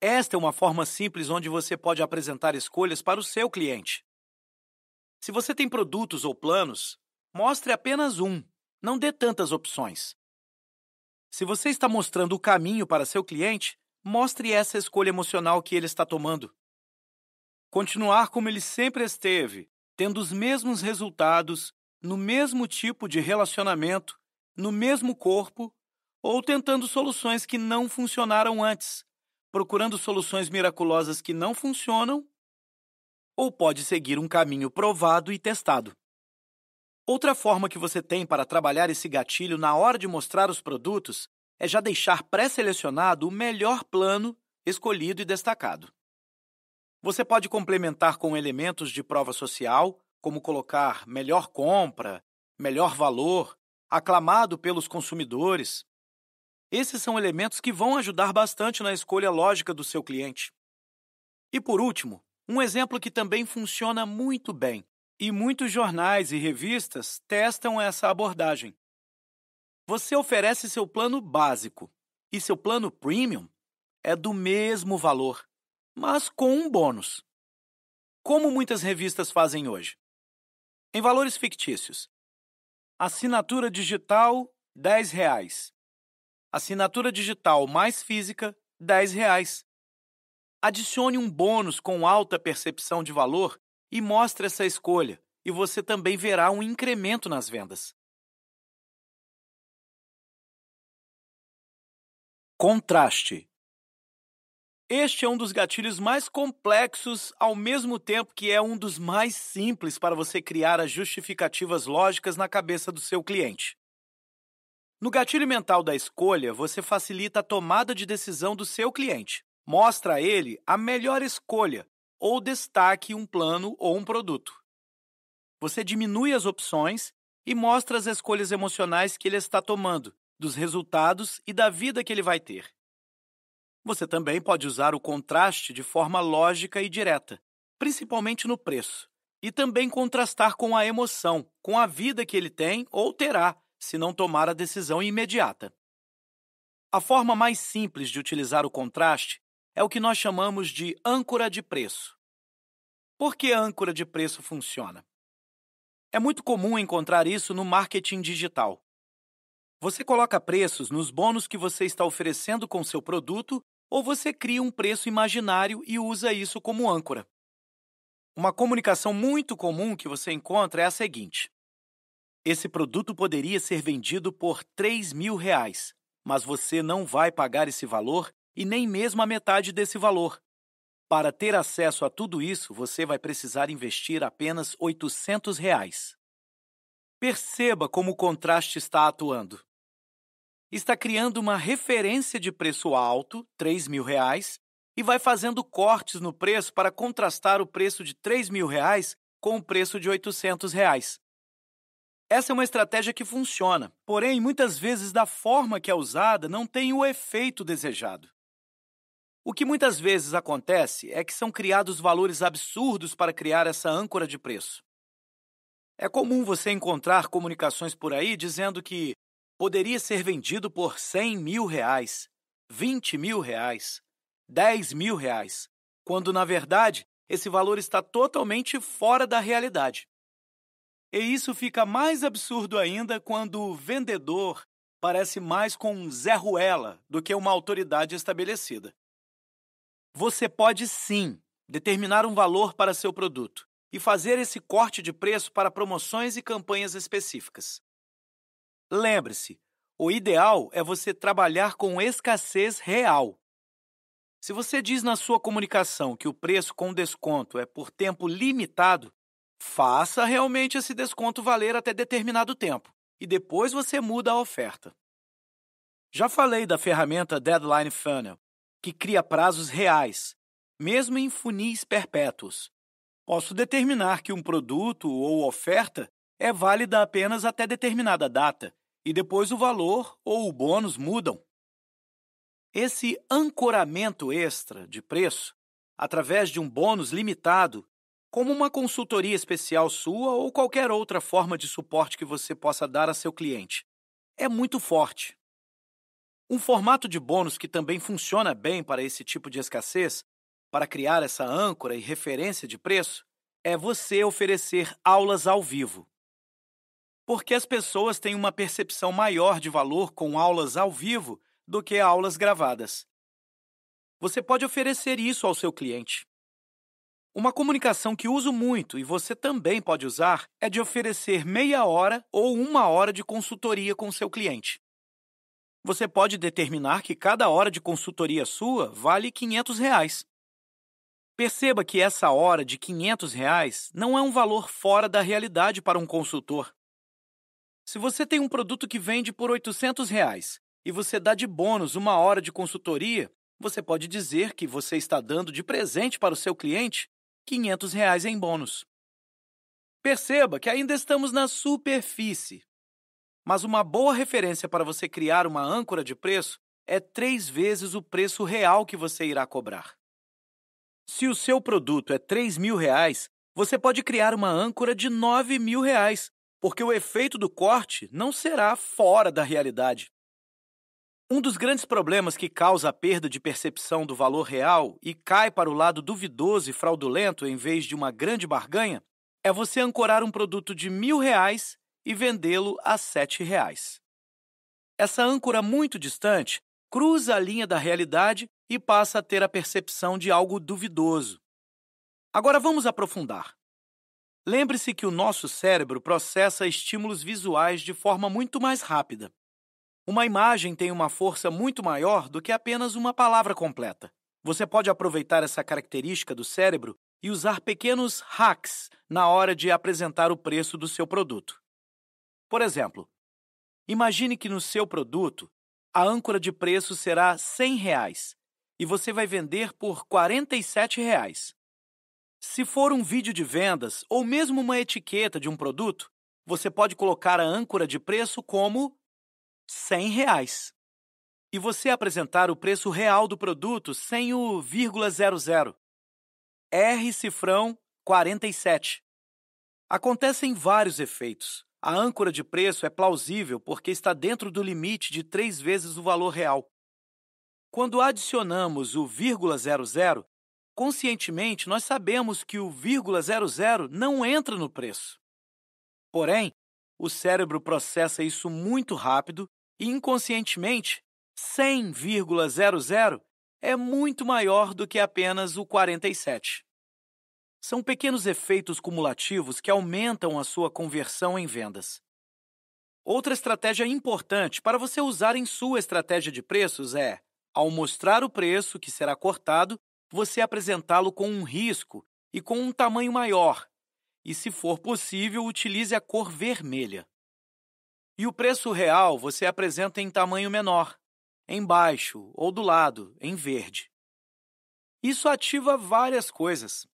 Esta é uma forma simples onde você pode apresentar escolhas para o seu cliente. Se você tem produtos ou planos, mostre apenas um, não dê tantas opções. Se você está mostrando o caminho para seu cliente, mostre essa escolha emocional que ele está tomando. Continuar como ele sempre esteve, tendo os mesmos resultados, no mesmo tipo de relacionamento, no mesmo corpo, ou tentando soluções que não funcionaram antes, procurando soluções miraculosas que não funcionam, ou pode seguir um caminho provado e testado. Outra forma que você tem para trabalhar esse gatilho na hora de mostrar os produtos é já deixar pré-selecionado o melhor plano escolhido e destacado. Você pode complementar com elementos de prova social como colocar melhor compra, melhor valor, aclamado pelos consumidores. Esses são elementos que vão ajudar bastante na escolha lógica do seu cliente. E por último, um exemplo que também funciona muito bem e muitos jornais e revistas testam essa abordagem. Você oferece seu plano básico e seu plano premium é do mesmo valor, mas com um bônus. Como muitas revistas fazem hoje? Em valores fictícios, assinatura digital, R$ reais. Assinatura digital mais física, R$ reais. Adicione um bônus com alta percepção de valor e mostre essa escolha, e você também verá um incremento nas vendas. Contraste este é um dos gatilhos mais complexos, ao mesmo tempo que é um dos mais simples para você criar as justificativas lógicas na cabeça do seu cliente. No gatilho mental da escolha, você facilita a tomada de decisão do seu cliente. Mostra a ele a melhor escolha ou destaque um plano ou um produto. Você diminui as opções e mostra as escolhas emocionais que ele está tomando, dos resultados e da vida que ele vai ter. Você também pode usar o contraste de forma lógica e direta, principalmente no preço, e também contrastar com a emoção, com a vida que ele tem ou terá se não tomar a decisão imediata. A forma mais simples de utilizar o contraste é o que nós chamamos de âncora de preço. Por que a âncora de preço funciona? É muito comum encontrar isso no marketing digital. Você coloca preços nos bônus que você está oferecendo com seu produto ou você cria um preço imaginário e usa isso como âncora. Uma comunicação muito comum que você encontra é a seguinte: Esse produto poderia ser vendido por 3 mil reais, mas você não vai pagar esse valor e nem mesmo a metade desse valor. Para ter acesso a tudo isso, você vai precisar investir apenas 800 reais. Perceba como o contraste está atuando está criando uma referência de preço alto, R$ mil reais, e vai fazendo cortes no preço para contrastar o preço de R$ mil reais com o preço de 800 reais. Essa é uma estratégia que funciona, porém, muitas vezes, da forma que é usada, não tem o efeito desejado. O que muitas vezes acontece é que são criados valores absurdos para criar essa âncora de preço. É comum você encontrar comunicações por aí dizendo que poderia ser vendido por 100 mil reais, 20 mil reais, 10 mil reais, quando na verdade esse valor está totalmente fora da realidade. E isso fica mais absurdo ainda quando o vendedor parece mais com um Zé Ruela do que uma autoridade estabelecida. Você pode sim determinar um valor para seu produto e fazer esse corte de preço para promoções e campanhas específicas. Lembre-se, o ideal é você trabalhar com escassez real. Se você diz na sua comunicação que o preço com desconto é por tempo limitado, faça realmente esse desconto valer até determinado tempo e depois você muda a oferta. Já falei da ferramenta Deadline Funnel, que cria prazos reais, mesmo em funis perpétuos. Posso determinar que um produto ou oferta é válida apenas até determinada data e depois o valor ou o bônus mudam. Esse ancoramento extra de preço, através de um bônus limitado, como uma consultoria especial sua ou qualquer outra forma de suporte que você possa dar a seu cliente, é muito forte. Um formato de bônus que também funciona bem para esse tipo de escassez, para criar essa âncora e referência de preço, é você oferecer aulas ao vivo porque as pessoas têm uma percepção maior de valor com aulas ao vivo do que aulas gravadas. Você pode oferecer isso ao seu cliente. Uma comunicação que uso muito e você também pode usar é de oferecer meia hora ou uma hora de consultoria com seu cliente. Você pode determinar que cada hora de consultoria sua vale R$ 500. Reais. Perceba que essa hora de R$ 500 reais não é um valor fora da realidade para um consultor. Se você tem um produto que vende por R$ 800 reais, e você dá de bônus uma hora de consultoria, você pode dizer que você está dando de presente para o seu cliente R$ 500 reais em bônus. Perceba que ainda estamos na superfície, mas uma boa referência para você criar uma âncora de preço é três vezes o preço real que você irá cobrar. Se o seu produto é R$ 3.000, você pode criar uma âncora de R$ 9.000 porque o efeito do corte não será fora da realidade. Um dos grandes problemas que causa a perda de percepção do valor real e cai para o lado duvidoso e fraudulento em vez de uma grande barganha é você ancorar um produto de mil reais e vendê-lo a sete reais. Essa âncora muito distante cruza a linha da realidade e passa a ter a percepção de algo duvidoso. Agora vamos aprofundar. Lembre-se que o nosso cérebro processa estímulos visuais de forma muito mais rápida. Uma imagem tem uma força muito maior do que apenas uma palavra completa. Você pode aproveitar essa característica do cérebro e usar pequenos hacks na hora de apresentar o preço do seu produto. Por exemplo, imagine que no seu produto a âncora de preço será R$ 100 reais, e você vai vender por R$ 47. Reais. Se for um vídeo de vendas ou mesmo uma etiqueta de um produto, você pode colocar a âncora de preço como R$ reais e você apresentar o preço real do produto sem o vírgula R cifrão 47. Acontecem vários efeitos. A âncora de preço é plausível porque está dentro do limite de três vezes o valor real. Quando adicionamos o vírgula 00, Conscientemente, nós sabemos que o vírgula zero não entra no preço. Porém, o cérebro processa isso muito rápido e inconscientemente, 100,00 é muito maior do que apenas o 47. São pequenos efeitos cumulativos que aumentam a sua conversão em vendas. Outra estratégia importante para você usar em sua estratégia de preços é, ao mostrar o preço que será cortado, você apresentá-lo com um risco e com um tamanho maior, e se for possível, utilize a cor vermelha. E o preço real você apresenta em tamanho menor, embaixo ou do lado, em verde. Isso ativa várias coisas.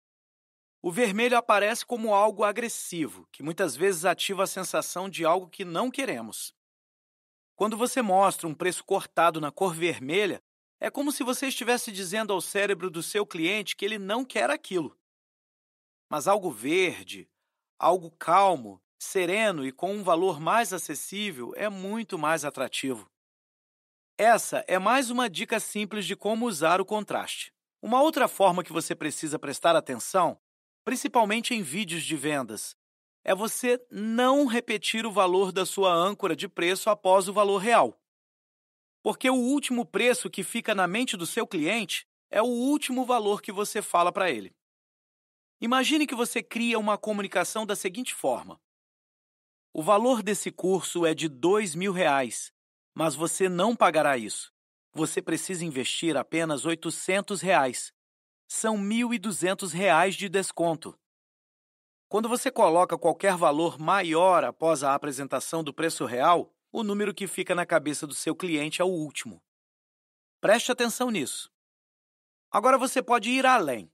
O vermelho aparece como algo agressivo, que muitas vezes ativa a sensação de algo que não queremos. Quando você mostra um preço cortado na cor vermelha, é como se você estivesse dizendo ao cérebro do seu cliente que ele não quer aquilo. Mas algo verde, algo calmo, sereno e com um valor mais acessível é muito mais atrativo. Essa é mais uma dica simples de como usar o contraste. Uma outra forma que você precisa prestar atenção, principalmente em vídeos de vendas, é você não repetir o valor da sua âncora de preço após o valor real. Porque o último preço que fica na mente do seu cliente é o último valor que você fala para ele. Imagine que você cria uma comunicação da seguinte forma: O valor desse curso é de dois mil reais, mas você não pagará isso. Você precisa investir apenas oitocentos reais. São mil e duzentos reais de desconto. Quando você coloca qualquer valor maior após a apresentação do preço real, o número que fica na cabeça do seu cliente é o último. Preste atenção nisso. Agora você pode ir além.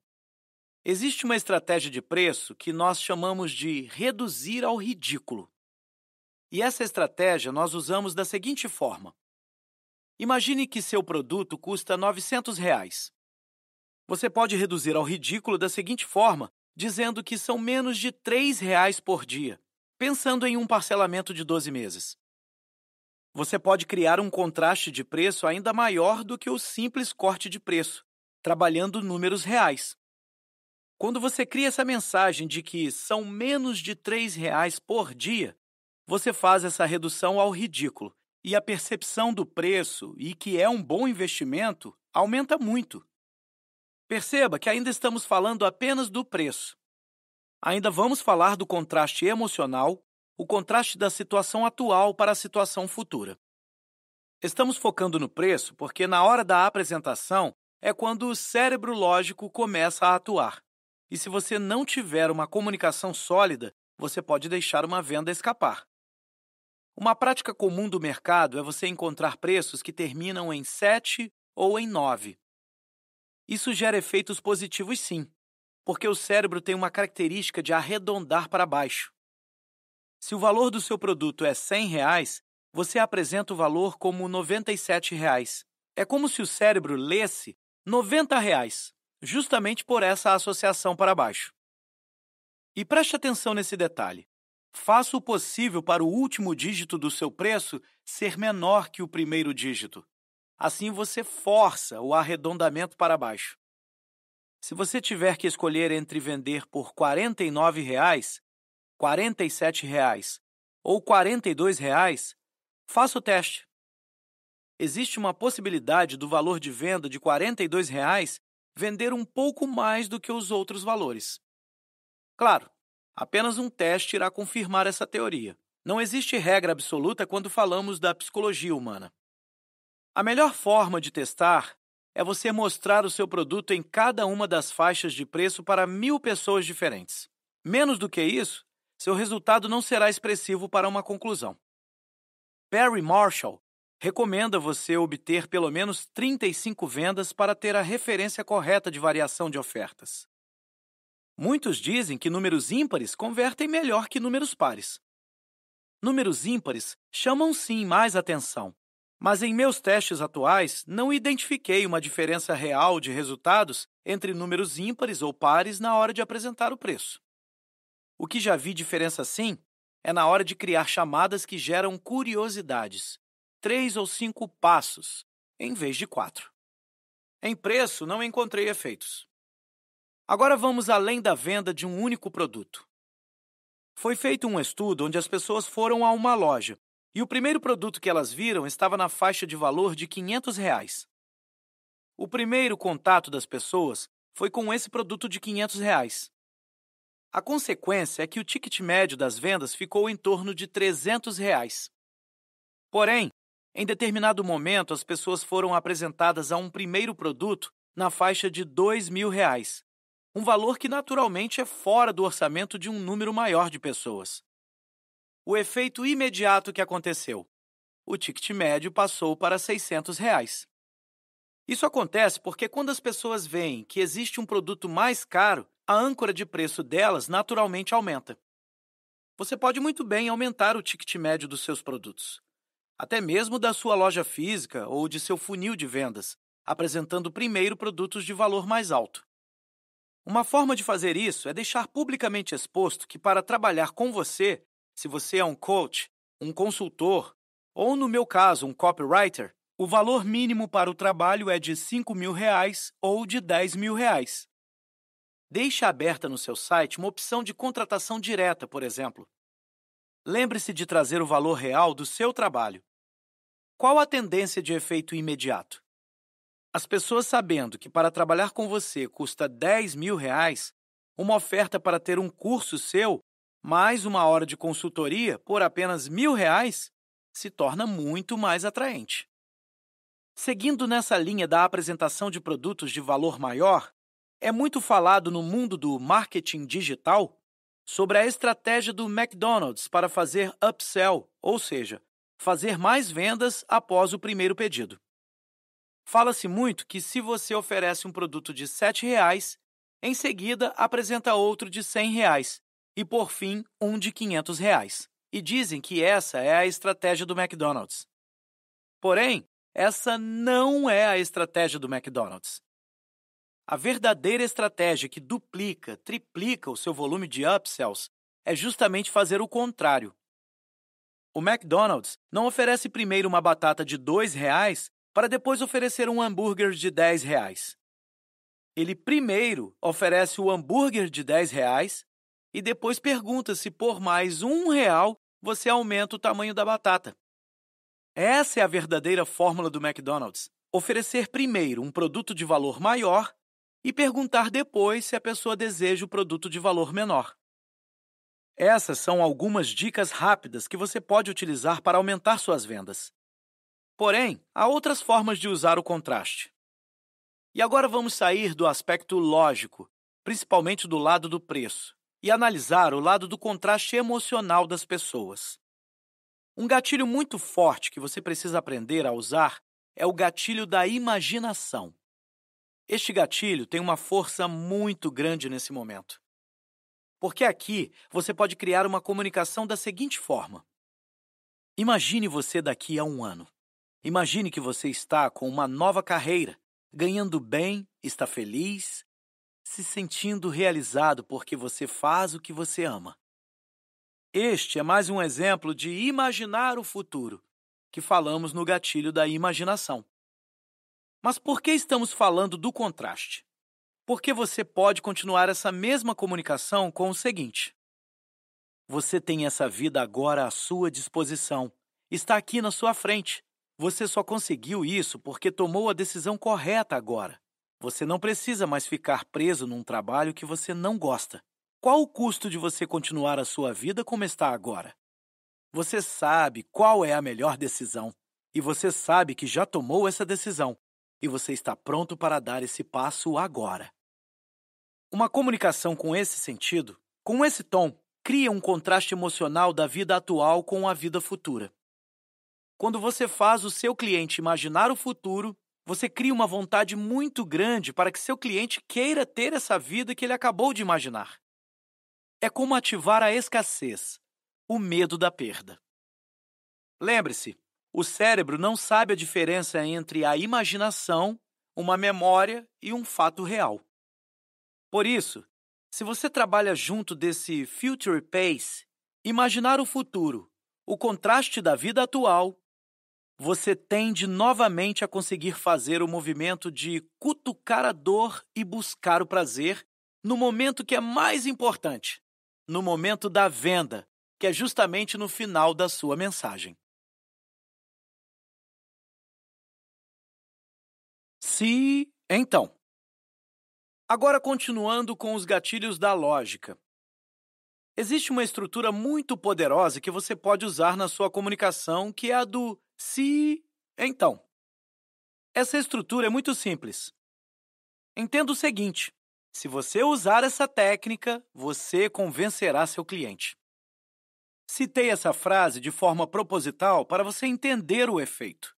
Existe uma estratégia de preço que nós chamamos de reduzir ao ridículo. E essa estratégia nós usamos da seguinte forma: imagine que seu produto custa R$ 900. Reais. Você pode reduzir ao ridículo da seguinte forma, dizendo que são menos de R$ 3 reais por dia, pensando em um parcelamento de 12 meses. Você pode criar um contraste de preço ainda maior do que o simples corte de preço, trabalhando números reais. Quando você cria essa mensagem de que são menos de R$ reais por dia, você faz essa redução ao ridículo e a percepção do preço e que é um bom investimento aumenta muito. Perceba que ainda estamos falando apenas do preço. Ainda vamos falar do contraste emocional, o contraste da situação atual para a situação futura. Estamos focando no preço porque, na hora da apresentação, é quando o cérebro lógico começa a atuar. E se você não tiver uma comunicação sólida, você pode deixar uma venda escapar. Uma prática comum do mercado é você encontrar preços que terminam em 7 ou em 9. Isso gera efeitos positivos, sim, porque o cérebro tem uma característica de arredondar para baixo. Se o valor do seu produto é R$ reais, você apresenta o valor como R$ 97. Reais. É como se o cérebro lesse R$ reais, justamente por essa associação para baixo. E preste atenção nesse detalhe. Faça o possível para o último dígito do seu preço ser menor que o primeiro dígito. Assim você força o arredondamento para baixo. Se você tiver que escolher entre vender por R$ 49 reais 47 reais ou 42 reais, faça o teste. Existe uma possibilidade do valor de venda de 42 reais vender um pouco mais do que os outros valores. Claro, apenas um teste irá confirmar essa teoria. Não existe regra absoluta quando falamos da psicologia humana. A melhor forma de testar é você mostrar o seu produto em cada uma das faixas de preço para mil pessoas diferentes. Menos do que isso seu resultado não será expressivo para uma conclusão. Perry Marshall recomenda você obter pelo menos 35 vendas para ter a referência correta de variação de ofertas. Muitos dizem que números ímpares convertem melhor que números pares. Números ímpares chamam sim mais atenção, mas em meus testes atuais não identifiquei uma diferença real de resultados entre números ímpares ou pares na hora de apresentar o preço. O que já vi diferença sim é na hora de criar chamadas que geram curiosidades, três ou cinco passos, em vez de quatro. Em preço, não encontrei efeitos. Agora vamos além da venda de um único produto. Foi feito um estudo onde as pessoas foram a uma loja e o primeiro produto que elas viram estava na faixa de valor de 500 reais. O primeiro contato das pessoas foi com esse produto de 500 reais. A consequência é que o ticket médio das vendas ficou em torno de R$ 300. Reais. Porém, em determinado momento, as pessoas foram apresentadas a um primeiro produto na faixa de R$ 2 mil, reais, um valor que naturalmente é fora do orçamento de um número maior de pessoas. O efeito imediato que aconteceu: o ticket médio passou para R$ 600. Reais. Isso acontece porque quando as pessoas veem que existe um produto mais caro, a âncora de preço delas naturalmente aumenta. Você pode muito bem aumentar o ticket médio dos seus produtos, até mesmo da sua loja física ou de seu funil de vendas, apresentando primeiro produtos de valor mais alto. Uma forma de fazer isso é deixar publicamente exposto que, para trabalhar com você, se você é um coach, um consultor ou, no meu caso, um copywriter, o valor mínimo para o trabalho é de 5 mil reais ou de 10 mil reais. Deixe aberta no seu site uma opção de contratação direta, por exemplo. Lembre-se de trazer o valor real do seu trabalho. Qual a tendência de efeito imediato? As pessoas sabendo que para trabalhar com você custa 10 mil reais, uma oferta para ter um curso seu, mais uma hora de consultoria por apenas mil reais, se torna muito mais atraente. Seguindo nessa linha da apresentação de produtos de valor maior, é muito falado no mundo do marketing digital sobre a estratégia do McDonald's para fazer upsell, ou seja, fazer mais vendas após o primeiro pedido. Fala-se muito que se você oferece um produto de R$ 7,00, em seguida apresenta outro de R$ 100,00 e, por fim, um de R$ 500. Reais. E dizem que essa é a estratégia do McDonald's. Porém, essa não é a estratégia do McDonald's. A verdadeira estratégia que duplica, triplica o seu volume de upsells é justamente fazer o contrário. O McDonald's não oferece primeiro uma batata de R$ 2,00 para depois oferecer um hambúrguer de R$ 10,00. Ele primeiro oferece o hambúrguer de R$ 10,00 e depois pergunta se por mais um real você aumenta o tamanho da batata. Essa é a verdadeira fórmula do McDonald's: oferecer primeiro um produto de valor maior e perguntar depois se a pessoa deseja o produto de valor menor. Essas são algumas dicas rápidas que você pode utilizar para aumentar suas vendas. Porém, há outras formas de usar o contraste. E agora vamos sair do aspecto lógico, principalmente do lado do preço, e analisar o lado do contraste emocional das pessoas. Um gatilho muito forte que você precisa aprender a usar é o gatilho da imaginação. Este gatilho tem uma força muito grande nesse momento. Porque aqui você pode criar uma comunicação da seguinte forma: Imagine você daqui a um ano. Imagine que você está com uma nova carreira, ganhando bem, está feliz, se sentindo realizado porque você faz o que você ama. Este é mais um exemplo de imaginar o futuro, que falamos no gatilho da imaginação. Mas por que estamos falando do contraste? Porque você pode continuar essa mesma comunicação com o seguinte: Você tem essa vida agora à sua disposição, está aqui na sua frente. Você só conseguiu isso porque tomou a decisão correta agora. Você não precisa mais ficar preso num trabalho que você não gosta. Qual o custo de você continuar a sua vida como está agora? Você sabe qual é a melhor decisão e você sabe que já tomou essa decisão e você está pronto para dar esse passo agora. Uma comunicação com esse sentido, com esse tom, cria um contraste emocional da vida atual com a vida futura. Quando você faz o seu cliente imaginar o futuro, você cria uma vontade muito grande para que seu cliente queira ter essa vida que ele acabou de imaginar. É como ativar a escassez, o medo da perda. Lembre-se, o cérebro não sabe a diferença entre a imaginação, uma memória e um fato real. Por isso, se você trabalha junto desse Future Pace, imaginar o futuro, o contraste da vida atual, você tende novamente a conseguir fazer o movimento de cutucar a dor e buscar o prazer no momento que é mais importante, no momento da venda, que é justamente no final da sua mensagem. se então. Agora, continuando com os gatilhos da lógica. Existe uma estrutura muito poderosa que você pode usar na sua comunicação, que é a do se então. Essa estrutura é muito simples. Entenda o seguinte: se você usar essa técnica, você convencerá seu cliente. Citei essa frase de forma proposital para você entender o efeito.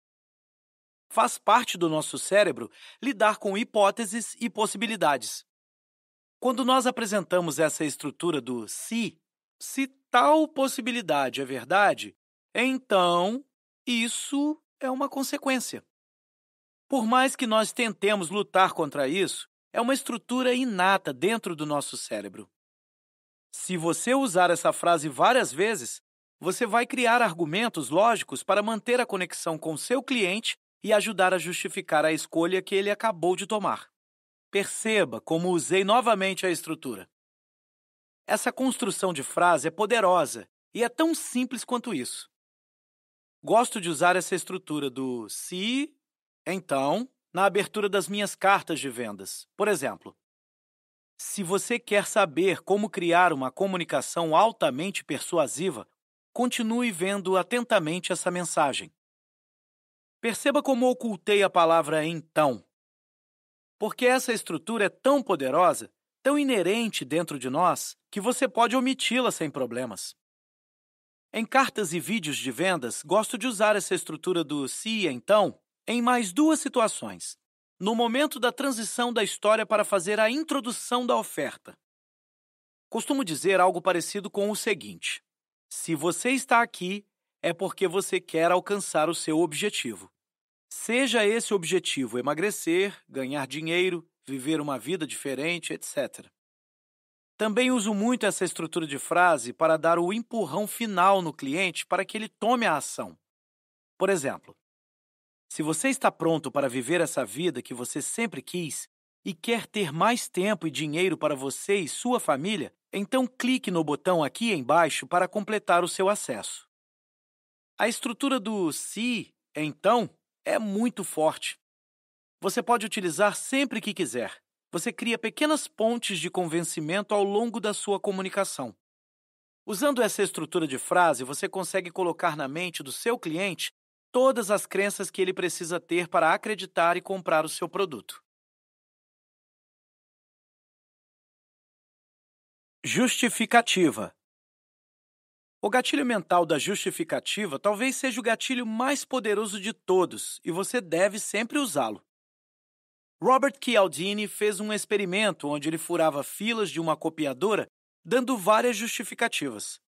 Faz parte do nosso cérebro lidar com hipóteses e possibilidades. Quando nós apresentamos essa estrutura do se, se tal possibilidade é verdade, então isso é uma consequência. Por mais que nós tentemos lutar contra isso, é uma estrutura inata dentro do nosso cérebro. Se você usar essa frase várias vezes, você vai criar argumentos lógicos para manter a conexão com seu cliente e ajudar a justificar a escolha que ele acabou de tomar. Perceba como usei novamente a estrutura. Essa construção de frase é poderosa e é tão simples quanto isso. Gosto de usar essa estrutura do se, então, na abertura das minhas cartas de vendas. Por exemplo, se você quer saber como criar uma comunicação altamente persuasiva, continue vendo atentamente essa mensagem. Perceba como ocultei a palavra então. Porque essa estrutura é tão poderosa, tão inerente dentro de nós, que você pode omiti-la sem problemas. Em cartas e vídeos de vendas, gosto de usar essa estrutura do se e então em mais duas situações. No momento da transição da história para fazer a introdução da oferta. Costumo dizer algo parecido com o seguinte: se você está aqui, é porque você quer alcançar o seu objetivo. Seja esse o objetivo emagrecer, ganhar dinheiro, viver uma vida diferente, etc. Também uso muito essa estrutura de frase para dar o empurrão final no cliente para que ele tome a ação. Por exemplo, se você está pronto para viver essa vida que você sempre quis e quer ter mais tempo e dinheiro para você e sua família, então clique no botão aqui embaixo para completar o seu acesso. A estrutura do se, si, então, é muito forte. Você pode utilizar sempre que quiser. Você cria pequenas pontes de convencimento ao longo da sua comunicação. Usando essa estrutura de frase, você consegue colocar na mente do seu cliente todas as crenças que ele precisa ter para acreditar e comprar o seu produto. Justificativa o gatilho mental da justificativa talvez seja o gatilho mais poderoso de todos e você deve sempre usá-lo. Robert Chialdini fez um experimento onde ele furava filas de uma copiadora dando várias justificativas.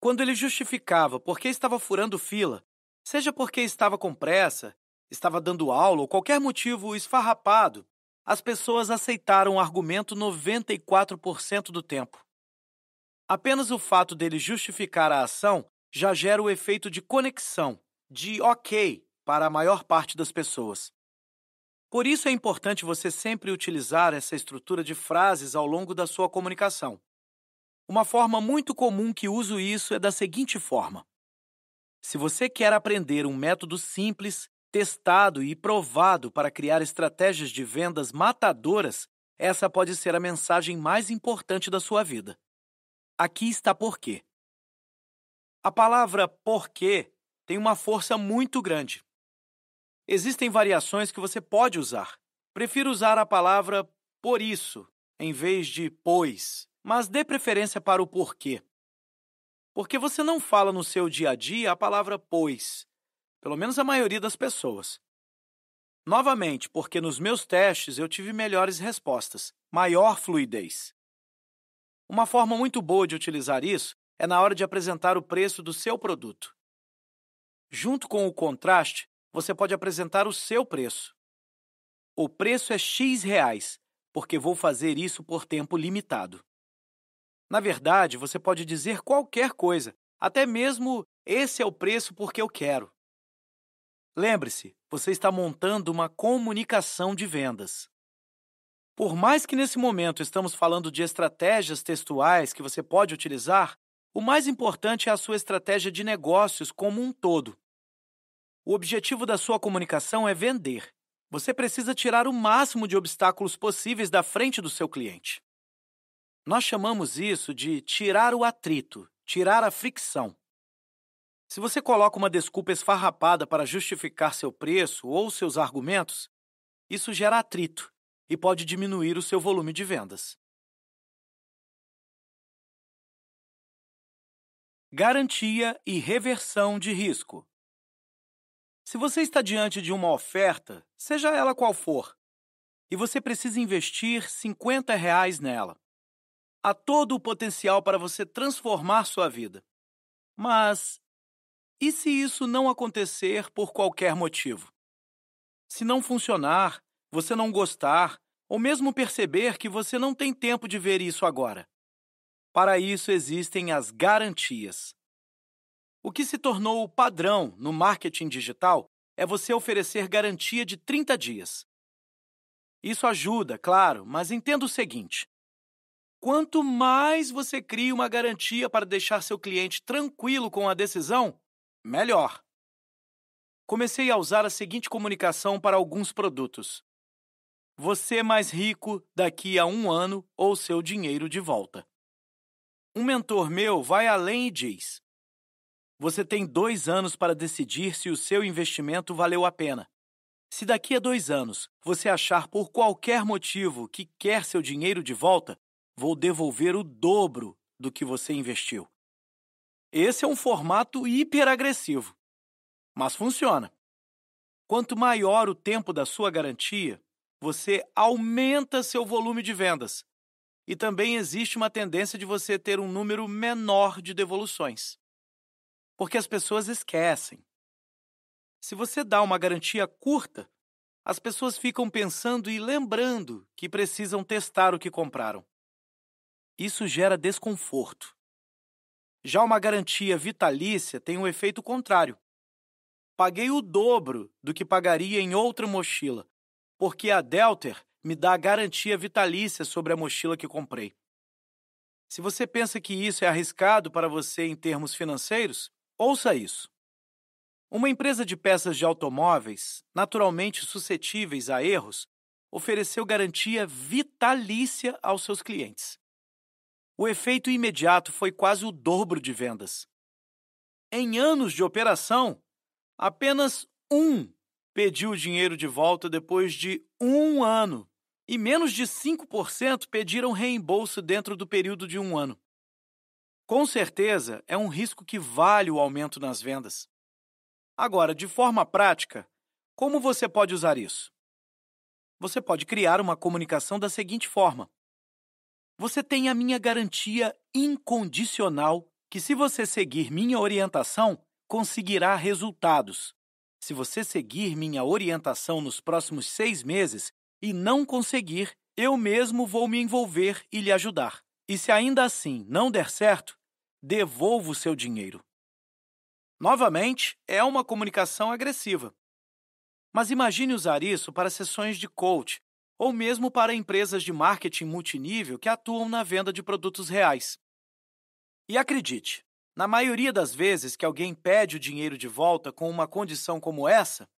Quando ele justificava por que estava furando fila, seja porque estava com pressa, estava dando aula ou qualquer motivo esfarrapado, as pessoas aceitaram o argumento 94% do tempo. Apenas o fato dele justificar a ação já gera o efeito de conexão, de ok, para a maior parte das pessoas. Por isso é importante você sempre utilizar essa estrutura de frases ao longo da sua comunicação. Uma forma muito comum que uso isso é da seguinte forma: Se você quer aprender um método simples, testado e provado para criar estratégias de vendas matadoras, essa pode ser a mensagem mais importante da sua vida. Aqui está por quê. A palavra por quê tem uma força muito grande. Existem variações que você pode usar. Prefiro usar a palavra por isso em vez de pois, mas dê preferência para o porquê. Porque você não fala no seu dia a dia a palavra pois, pelo menos a maioria das pessoas. Novamente, porque nos meus testes eu tive melhores respostas, maior fluidez. Uma forma muito boa de utilizar isso é na hora de apresentar o preço do seu produto. Junto com o contraste, você pode apresentar o seu preço. O preço é X reais, porque vou fazer isso por tempo limitado. Na verdade, você pode dizer qualquer coisa, até mesmo esse é o preço porque eu quero. Lembre-se, você está montando uma comunicação de vendas. Por mais que nesse momento estamos falando de estratégias textuais que você pode utilizar, o mais importante é a sua estratégia de negócios como um todo. O objetivo da sua comunicação é vender. Você precisa tirar o máximo de obstáculos possíveis da frente do seu cliente. Nós chamamos isso de tirar o atrito, tirar a fricção. Se você coloca uma desculpa esfarrapada para justificar seu preço ou seus argumentos, isso gera atrito e pode diminuir o seu volume de vendas. Garantia e reversão de risco. Se você está diante de uma oferta, seja ela qual for, e você precisa investir 50 reais nela, há todo o potencial para você transformar sua vida. Mas e se isso não acontecer por qualquer motivo? Se não funcionar, você não gostar ou mesmo perceber que você não tem tempo de ver isso agora. Para isso existem as garantias. O que se tornou o padrão no marketing digital é você oferecer garantia de 30 dias. Isso ajuda, claro, mas entenda o seguinte: quanto mais você cria uma garantia para deixar seu cliente tranquilo com a decisão, melhor. Comecei a usar a seguinte comunicação para alguns produtos você é mais rico daqui a um ano ou seu dinheiro de volta. Um mentor meu vai além e diz: Você tem dois anos para decidir se o seu investimento valeu a pena. Se daqui a dois anos você achar por qualquer motivo que quer seu dinheiro de volta, vou devolver o dobro do que você investiu. Esse é um formato hiperagressivo, mas funciona. Quanto maior o tempo da sua garantia, você aumenta seu volume de vendas. E também existe uma tendência de você ter um número menor de devoluções. Porque as pessoas esquecem. Se você dá uma garantia curta, as pessoas ficam pensando e lembrando que precisam testar o que compraram. Isso gera desconforto. Já uma garantia vitalícia tem um efeito contrário. Paguei o dobro do que pagaria em outra mochila, porque a Delter me dá a garantia vitalícia sobre a mochila que comprei. Se você pensa que isso é arriscado para você em termos financeiros, ouça isso. Uma empresa de peças de automóveis, naturalmente suscetíveis a erros, ofereceu garantia vitalícia aos seus clientes. O efeito imediato foi quase o dobro de vendas. Em anos de operação, apenas um pediu o dinheiro de volta depois de um ano e menos de 5% pediram reembolso dentro do período de um ano. Com certeza, é um risco que vale o aumento nas vendas. Agora, de forma prática, como você pode usar isso? Você pode criar uma comunicação da seguinte forma: Você tem a minha garantia incondicional que, se você seguir minha orientação, conseguirá resultados. Se você seguir minha orientação nos próximos seis meses e não conseguir, eu mesmo vou me envolver e lhe ajudar. E se ainda assim não der certo, devolvo seu dinheiro. Novamente, é uma comunicação agressiva. Mas imagine usar isso para sessões de coach ou mesmo para empresas de marketing multinível que atuam na venda de produtos reais. E acredite, na maioria das vezes que alguém pede o dinheiro de volta com uma condição como essa,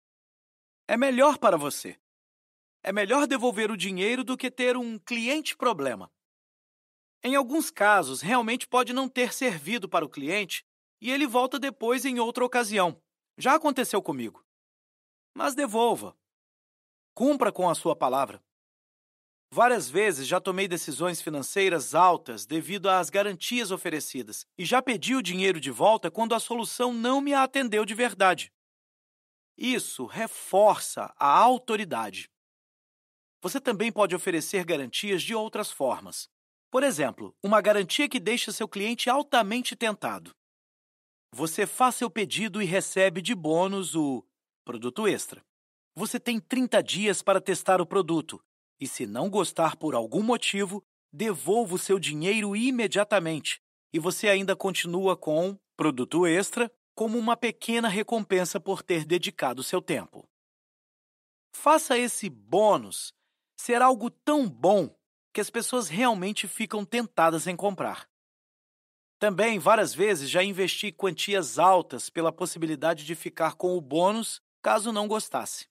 é melhor para você. É melhor devolver o dinheiro do que ter um cliente problema. Em alguns casos, realmente pode não ter servido para o cliente e ele volta depois em outra ocasião. Já aconteceu comigo. Mas devolva. Cumpra com a sua palavra. Várias vezes já tomei decisões financeiras altas devido às garantias oferecidas e já pedi o dinheiro de volta quando a solução não me atendeu de verdade. Isso reforça a autoridade. Você também pode oferecer garantias de outras formas. Por exemplo, uma garantia que deixa seu cliente altamente tentado. Você faz seu pedido e recebe de bônus o produto extra. Você tem 30 dias para testar o produto e se não gostar por algum motivo, devolvo seu dinheiro imediatamente e você ainda continua com produto extra como uma pequena recompensa por ter dedicado seu tempo. Faça esse bônus ser algo tão bom que as pessoas realmente ficam tentadas em comprar. Também, várias vezes, já investi quantias altas pela possibilidade de ficar com o bônus caso não gostasse.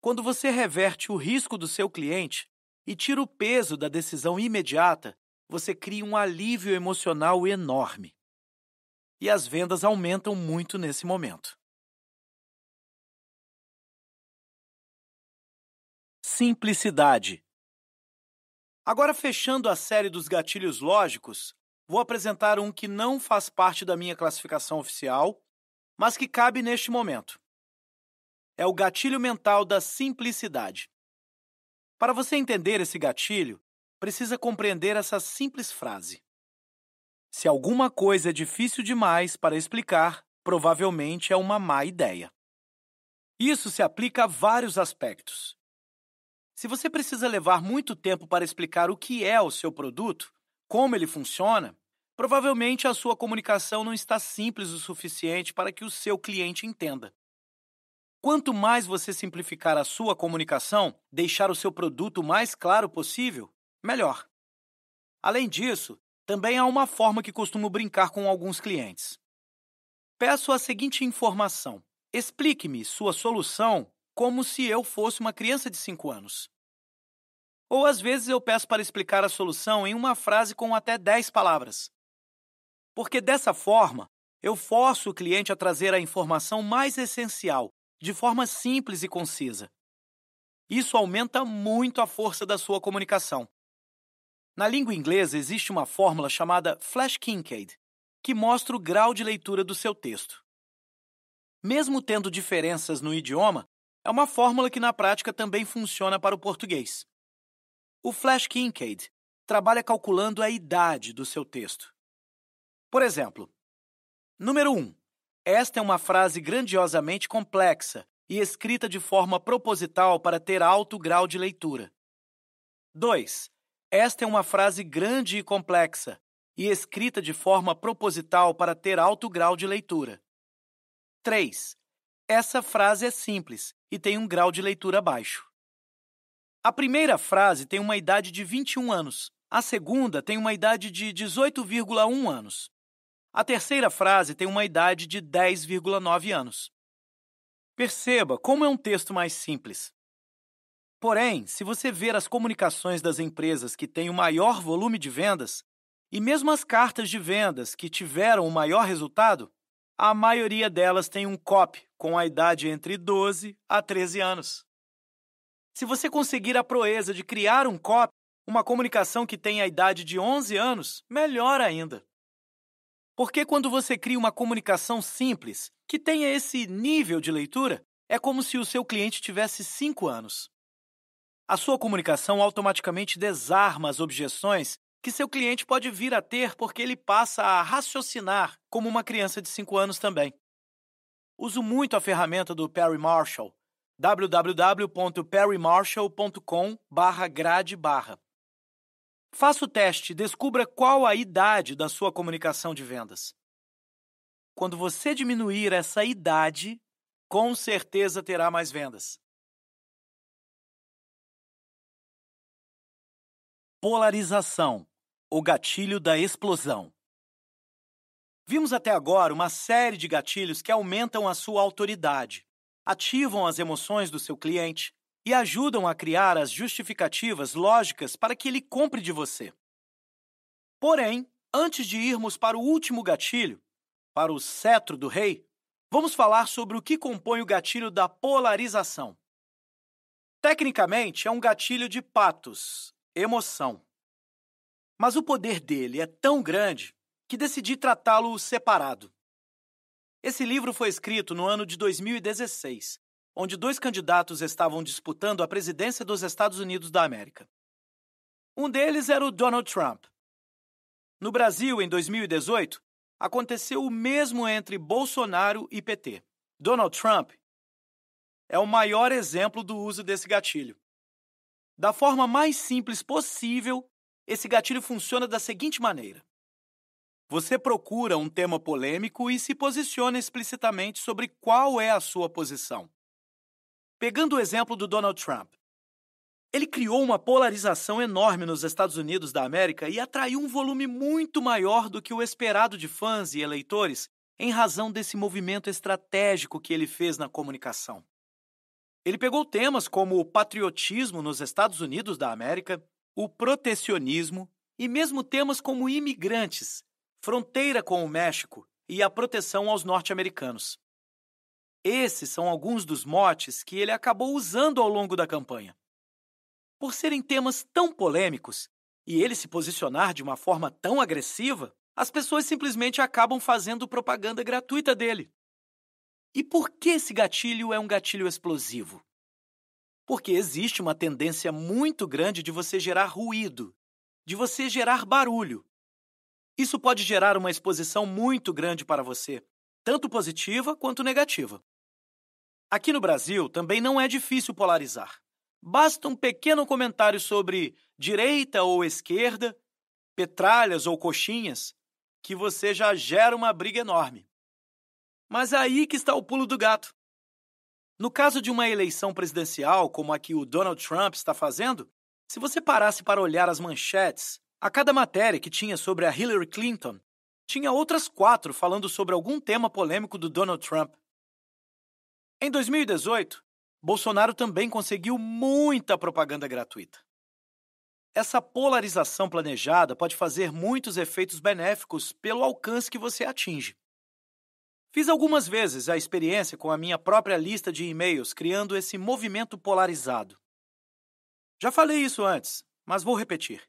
Quando você reverte o risco do seu cliente e tira o peso da decisão imediata, você cria um alívio emocional enorme. E as vendas aumentam muito nesse momento. Simplicidade. Agora, fechando a série dos gatilhos lógicos, vou apresentar um que não faz parte da minha classificação oficial, mas que cabe neste momento é o gatilho mental da simplicidade. Para você entender esse gatilho, precisa compreender essa simples frase. Se alguma coisa é difícil demais para explicar, provavelmente é uma má ideia. Isso se aplica a vários aspectos. Se você precisa levar muito tempo para explicar o que é o seu produto, como ele funciona, provavelmente a sua comunicação não está simples o suficiente para que o seu cliente entenda. Quanto mais você simplificar a sua comunicação, deixar o seu produto mais claro possível, melhor. Além disso, também há uma forma que costumo brincar com alguns clientes. Peço a seguinte informação: explique-me sua solução como se eu fosse uma criança de 5 anos. Ou às vezes eu peço para explicar a solução em uma frase com até 10 palavras. Porque dessa forma, eu forço o cliente a trazer a informação mais essencial de forma simples e concisa. Isso aumenta muito a força da sua comunicação. Na língua inglesa existe uma fórmula chamada Flash Kincaid, que mostra o grau de leitura do seu texto. Mesmo tendo diferenças no idioma, é uma fórmula que na prática também funciona para o português. O Flash Kincaid trabalha calculando a idade do seu texto. Por exemplo, número 1. Esta é uma frase grandiosamente complexa e escrita de forma proposital para ter alto grau de leitura. 2. Esta é uma frase grande e complexa e escrita de forma proposital para ter alto grau de leitura. 3. Essa frase é simples e tem um grau de leitura baixo. A primeira frase tem uma idade de 21 anos, a segunda tem uma idade de 18,1 anos a terceira frase tem uma idade de 10,9 anos. Perceba como é um texto mais simples. Porém, se você ver as comunicações das empresas que têm o maior volume de vendas, e mesmo as cartas de vendas que tiveram o maior resultado, a maioria delas tem um COP com a idade entre 12 a 13 anos. Se você conseguir a proeza de criar um COP, uma comunicação que tem a idade de 11 anos, melhor ainda. Porque quando você cria uma comunicação simples, que tenha esse nível de leitura, é como se o seu cliente tivesse cinco anos. A sua comunicação automaticamente desarma as objeções que seu cliente pode vir a ter porque ele passa a raciocinar como uma criança de cinco anos também. Uso muito a ferramenta do Perry Marshall, www.perrymarshall.com/grade/. Faça o teste descubra qual a idade da sua comunicação de vendas. Quando você diminuir essa idade, com certeza terá mais vendas. Polarização o gatilho da explosão. Vimos até agora uma série de gatilhos que aumentam a sua autoridade, ativam as emoções do seu cliente, e ajudam a criar as justificativas lógicas para que ele compre de você. Porém, antes de irmos para o último gatilho, para o cetro do rei, vamos falar sobre o que compõe o gatilho da polarização. Tecnicamente, é um gatilho de patos, emoção. Mas o poder dele é tão grande que decidi tratá-lo separado. Esse livro foi escrito no ano de 2016 onde dois candidatos estavam disputando a presidência dos Estados Unidos da América. Um deles era o Donald Trump. No Brasil, em 2018, aconteceu o mesmo entre Bolsonaro e PT. Donald Trump é o maior exemplo do uso desse gatilho. Da forma mais simples possível, esse gatilho funciona da seguinte maneira: você procura um tema polêmico e se posiciona explicitamente sobre qual é a sua posição. Pegando o exemplo do Donald Trump, ele criou uma polarização enorme nos Estados Unidos da América e atraiu um volume muito maior do que o esperado de fãs e eleitores em razão desse movimento estratégico que ele fez na comunicação. Ele pegou temas como o patriotismo nos Estados Unidos da América, o protecionismo e mesmo temas como imigrantes, fronteira com o México e a proteção aos norte-americanos. Esses são alguns dos motes que ele acabou usando ao longo da campanha. Por serem temas tão polêmicos e ele se posicionar de uma forma tão agressiva, as pessoas simplesmente acabam fazendo propaganda gratuita dele. E por que esse gatilho é um gatilho explosivo? Porque existe uma tendência muito grande de você gerar ruído, de você gerar barulho. Isso pode gerar uma exposição muito grande para você, tanto positiva quanto negativa. Aqui no Brasil também não é difícil polarizar. Basta um pequeno comentário sobre direita ou esquerda, petralhas ou coxinhas, que você já gera uma briga enorme. Mas é aí que está o pulo do gato. No caso de uma eleição presidencial como a que o Donald Trump está fazendo, se você parasse para olhar as manchetes, a cada matéria que tinha sobre a Hillary Clinton, tinha outras quatro falando sobre algum tema polêmico do Donald Trump. Em 2018, Bolsonaro também conseguiu muita propaganda gratuita. Essa polarização planejada pode fazer muitos efeitos benéficos pelo alcance que você atinge. Fiz algumas vezes a experiência com a minha própria lista de e-mails criando esse movimento polarizado. Já falei isso antes, mas vou repetir.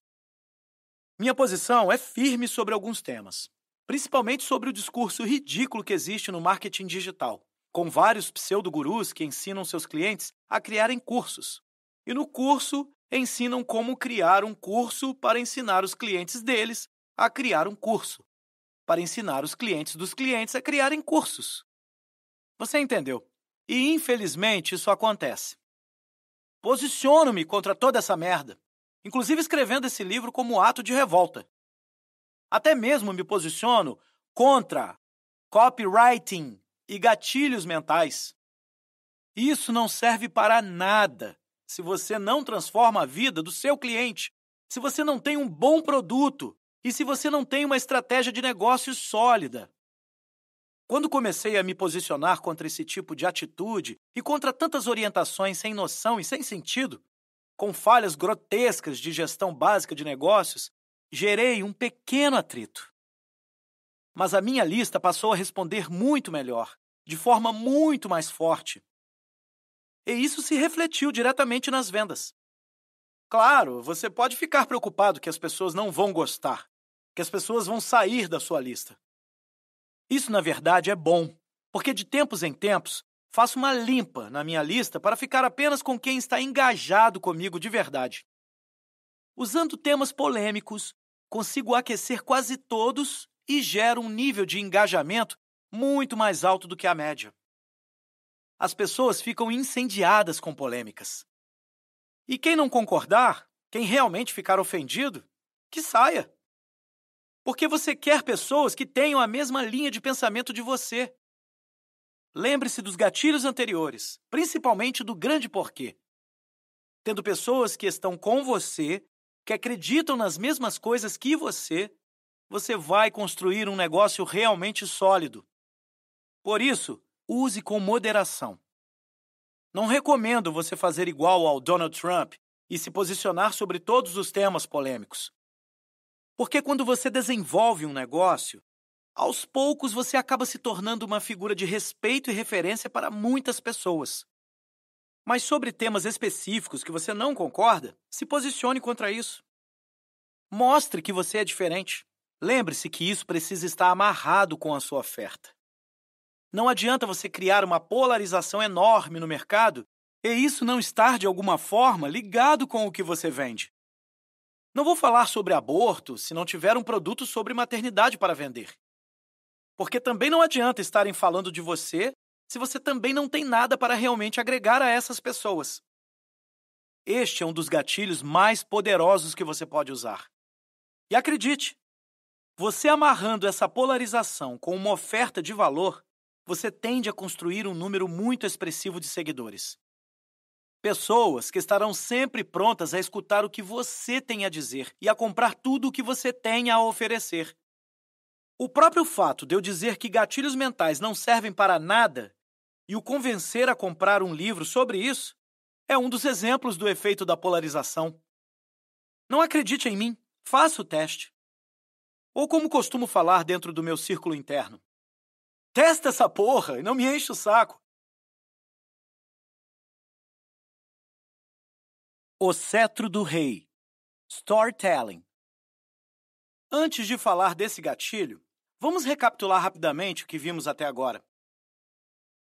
Minha posição é firme sobre alguns temas, principalmente sobre o discurso ridículo que existe no marketing digital com vários pseudogurus que ensinam seus clientes a criarem cursos. E no curso, ensinam como criar um curso para ensinar os clientes deles a criar um curso, para ensinar os clientes dos clientes a criarem cursos. Você entendeu? E infelizmente isso acontece. Posiciono-me contra toda essa merda, inclusive escrevendo esse livro como ato de revolta. Até mesmo me posiciono contra copywriting, e gatilhos mentais. Isso não serve para nada se você não transforma a vida do seu cliente, se você não tem um bom produto e se você não tem uma estratégia de negócio sólida. Quando comecei a me posicionar contra esse tipo de atitude e contra tantas orientações sem noção e sem sentido, com falhas grotescas de gestão básica de negócios, gerei um pequeno atrito mas a minha lista passou a responder muito melhor, de forma muito mais forte. E isso se refletiu diretamente nas vendas. Claro, você pode ficar preocupado que as pessoas não vão gostar, que as pessoas vão sair da sua lista. Isso, na verdade, é bom, porque de tempos em tempos faço uma limpa na minha lista para ficar apenas com quem está engajado comigo de verdade. Usando temas polêmicos, consigo aquecer quase todos e gera um nível de engajamento muito mais alto do que a média. As pessoas ficam incendiadas com polêmicas. E quem não concordar, quem realmente ficar ofendido, que saia. Porque você quer pessoas que tenham a mesma linha de pensamento de você. Lembre-se dos gatilhos anteriores, principalmente do grande porquê. Tendo pessoas que estão com você, que acreditam nas mesmas coisas que você você vai construir um negócio realmente sólido. Por isso, use com moderação. Não recomendo você fazer igual ao Donald Trump e se posicionar sobre todos os temas polêmicos. Porque quando você desenvolve um negócio, aos poucos você acaba se tornando uma figura de respeito e referência para muitas pessoas. Mas sobre temas específicos que você não concorda, se posicione contra isso. Mostre que você é diferente. Lembre-se que isso precisa estar amarrado com a sua oferta. Não adianta você criar uma polarização enorme no mercado e isso não estar de alguma forma ligado com o que você vende. Não vou falar sobre aborto se não tiver um produto sobre maternidade para vender. Porque também não adianta estarem falando de você se você também não tem nada para realmente agregar a essas pessoas. Este é um dos gatilhos mais poderosos que você pode usar. E acredite, você amarrando essa polarização com uma oferta de valor, você tende a construir um número muito expressivo de seguidores. Pessoas que estarão sempre prontas a escutar o que você tem a dizer e a comprar tudo o que você tem a oferecer. O próprio fato de eu dizer que gatilhos mentais não servem para nada e o convencer a comprar um livro sobre isso é um dos exemplos do efeito da polarização. Não acredite em mim, faça o teste. Ou como costumo falar dentro do meu círculo interno: testa essa porra e não me enche o saco. O Cetro do Rei Storytelling Antes de falar desse gatilho, vamos recapitular rapidamente o que vimos até agora.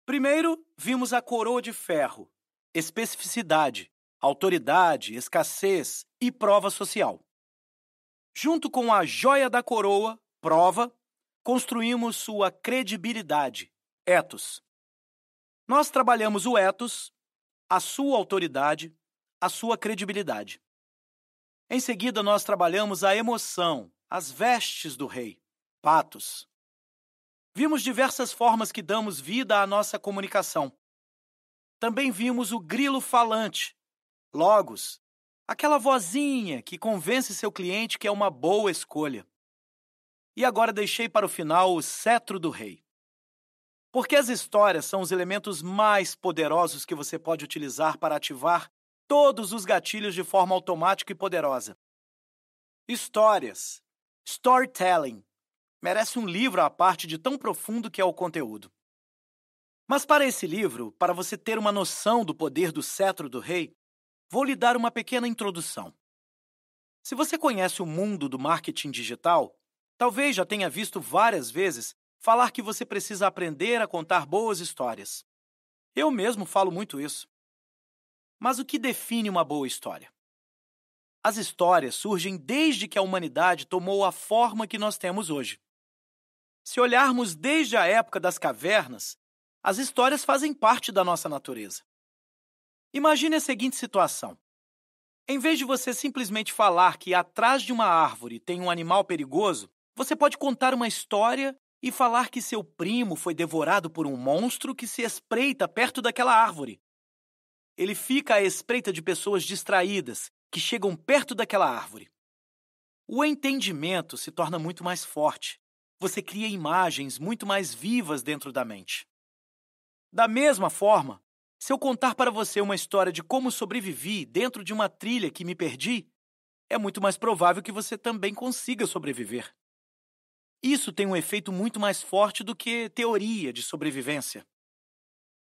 Primeiro, vimos a coroa de ferro, especificidade, autoridade, escassez e prova social. Junto com a joia da coroa, prova, construímos sua credibilidade, ethos. Nós trabalhamos o ethos, a sua autoridade, a sua credibilidade. Em seguida, nós trabalhamos a emoção, as vestes do rei, patos. Vimos diversas formas que damos vida à nossa comunicação. Também vimos o grilo falante, logos, Aquela vozinha que convence seu cliente que é uma boa escolha. E agora deixei para o final o cetro do rei. Porque as histórias são os elementos mais poderosos que você pode utilizar para ativar todos os gatilhos de forma automática e poderosa. Histórias, storytelling, merece um livro à parte de tão profundo que é o conteúdo. Mas para esse livro, para você ter uma noção do poder do cetro do rei, vou lhe dar uma pequena introdução. Se você conhece o mundo do marketing digital, talvez já tenha visto várias vezes falar que você precisa aprender a contar boas histórias. Eu mesmo falo muito isso. Mas o que define uma boa história? As histórias surgem desde que a humanidade tomou a forma que nós temos hoje. Se olharmos desde a época das cavernas, as histórias fazem parte da nossa natureza. Imagine a seguinte situação. Em vez de você simplesmente falar que atrás de uma árvore tem um animal perigoso, você pode contar uma história e falar que seu primo foi devorado por um monstro que se espreita perto daquela árvore. Ele fica à espreita de pessoas distraídas que chegam perto daquela árvore. O entendimento se torna muito mais forte. Você cria imagens muito mais vivas dentro da mente. Da mesma forma, se eu contar para você uma história de como sobrevivi dentro de uma trilha que me perdi, é muito mais provável que você também consiga sobreviver. Isso tem um efeito muito mais forte do que teoria de sobrevivência.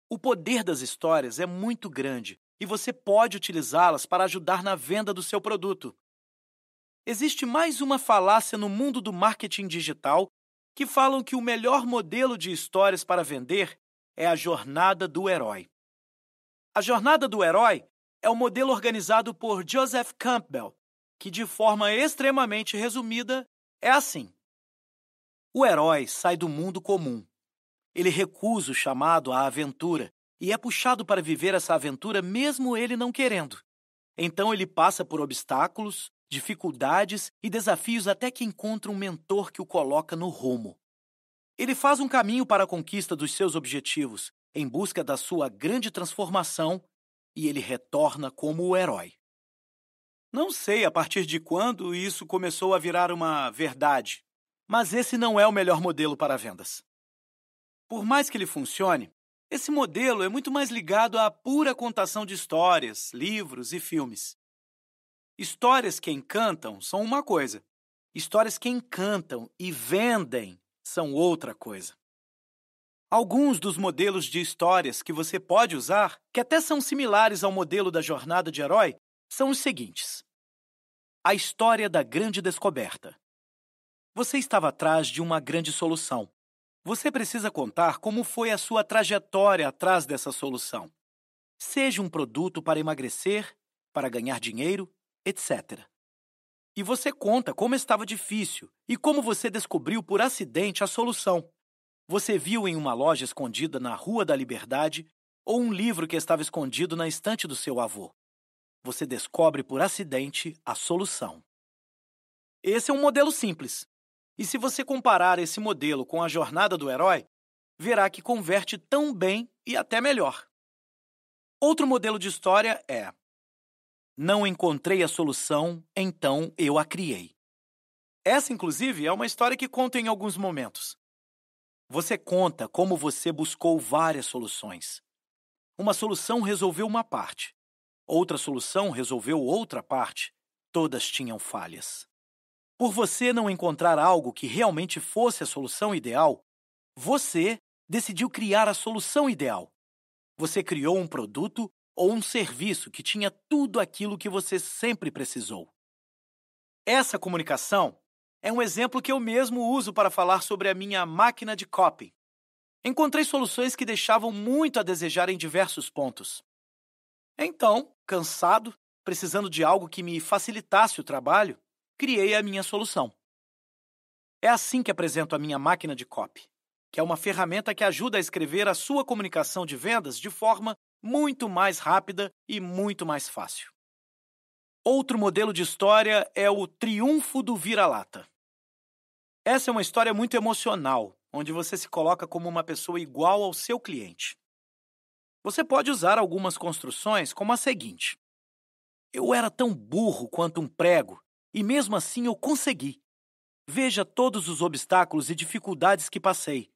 O poder das histórias é muito grande e você pode utilizá-las para ajudar na venda do seu produto. Existe mais uma falácia no mundo do marketing digital que falam que o melhor modelo de histórias para vender é a jornada do herói. A jornada do herói é o um modelo organizado por Joseph Campbell, que de forma extremamente resumida é assim: O herói sai do mundo comum. Ele recusa o chamado à aventura e é puxado para viver essa aventura mesmo ele não querendo. Então ele passa por obstáculos, dificuldades e desafios até que encontra um mentor que o coloca no rumo. Ele faz um caminho para a conquista dos seus objetivos, em busca da sua grande transformação e ele retorna como o herói. Não sei a partir de quando isso começou a virar uma verdade, mas esse não é o melhor modelo para vendas. Por mais que ele funcione, esse modelo é muito mais ligado à pura contação de histórias, livros e filmes. Histórias que encantam são uma coisa, histórias que encantam e vendem são outra coisa. Alguns dos modelos de histórias que você pode usar, que até são similares ao modelo da jornada de herói, são os seguintes: A história da grande descoberta. Você estava atrás de uma grande solução. Você precisa contar como foi a sua trajetória atrás dessa solução. Seja um produto para emagrecer, para ganhar dinheiro, etc. E você conta como estava difícil e como você descobriu por acidente a solução. Você viu em uma loja escondida na Rua da Liberdade ou um livro que estava escondido na estante do seu avô. Você descobre por acidente a solução. Esse é um modelo simples. E se você comparar esse modelo com a jornada do herói, verá que converte tão bem e até melhor. Outro modelo de história é: Não encontrei a solução, então eu a criei. Essa, inclusive, é uma história que conto em alguns momentos. Você conta como você buscou várias soluções. Uma solução resolveu uma parte, outra solução resolveu outra parte, todas tinham falhas. Por você não encontrar algo que realmente fosse a solução ideal, você decidiu criar a solução ideal. Você criou um produto ou um serviço que tinha tudo aquilo que você sempre precisou. Essa comunicação é um exemplo que eu mesmo uso para falar sobre a minha máquina de copy. Encontrei soluções que deixavam muito a desejar em diversos pontos. Então, cansado, precisando de algo que me facilitasse o trabalho, criei a minha solução. É assim que apresento a minha máquina de copy, que é uma ferramenta que ajuda a escrever a sua comunicação de vendas de forma muito mais rápida e muito mais fácil. Outro modelo de história é o triunfo do vira-lata. Essa é uma história muito emocional, onde você se coloca como uma pessoa igual ao seu cliente. Você pode usar algumas construções como a seguinte: Eu era tão burro quanto um prego e mesmo assim eu consegui. Veja todos os obstáculos e dificuldades que passei.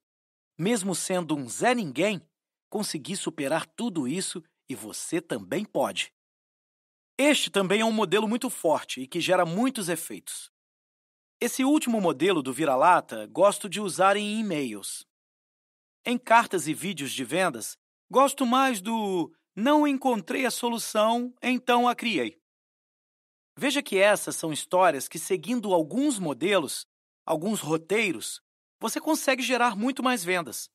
Mesmo sendo um Zé Ninguém, consegui superar tudo isso e você também pode. Este também é um modelo muito forte e que gera muitos efeitos. Esse último modelo do vira-lata gosto de usar em e-mails. Em cartas e vídeos de vendas, gosto mais do não encontrei a solução, então a criei. Veja que essas são histórias que, seguindo alguns modelos, alguns roteiros, você consegue gerar muito mais vendas.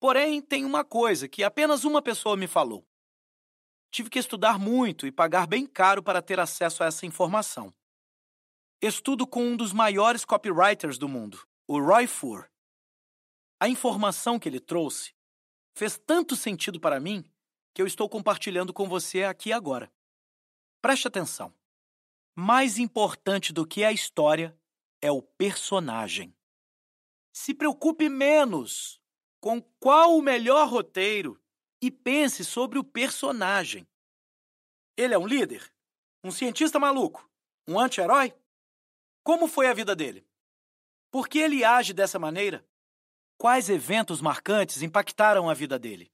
Porém, tem uma coisa que apenas uma pessoa me falou. Tive que estudar muito e pagar bem caro para ter acesso a essa informação. Estudo com um dos maiores copywriters do mundo, o Roy Fur. A informação que ele trouxe fez tanto sentido para mim que eu estou compartilhando com você aqui agora. Preste atenção. Mais importante do que a história é o personagem. Se preocupe menos com qual o melhor roteiro e pense sobre o personagem. Ele é um líder? Um cientista maluco? Um anti-herói? Como foi a vida dele? Por que ele age dessa maneira? Quais eventos marcantes impactaram a vida dele?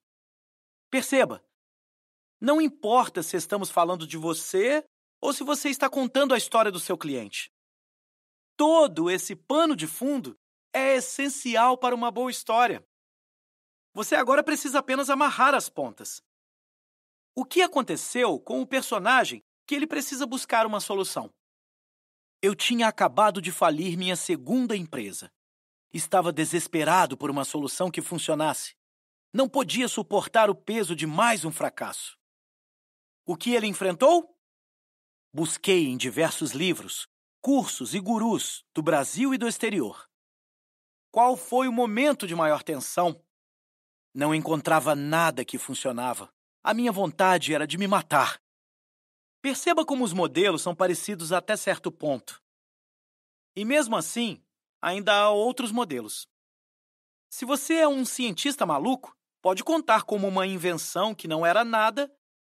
Perceba, não importa se estamos falando de você ou se você está contando a história do seu cliente. Todo esse pano de fundo é essencial para uma boa história. Você agora precisa apenas amarrar as pontas. O que aconteceu com o personagem que ele precisa buscar uma solução? Eu tinha acabado de falir minha segunda empresa. Estava desesperado por uma solução que funcionasse. Não podia suportar o peso de mais um fracasso. O que ele enfrentou? Busquei em diversos livros, cursos e gurus do Brasil e do exterior. Qual foi o momento de maior tensão? Não encontrava nada que funcionava. A minha vontade era de me matar. Perceba como os modelos são parecidos até certo ponto. E mesmo assim, ainda há outros modelos. Se você é um cientista maluco, pode contar como uma invenção que não era nada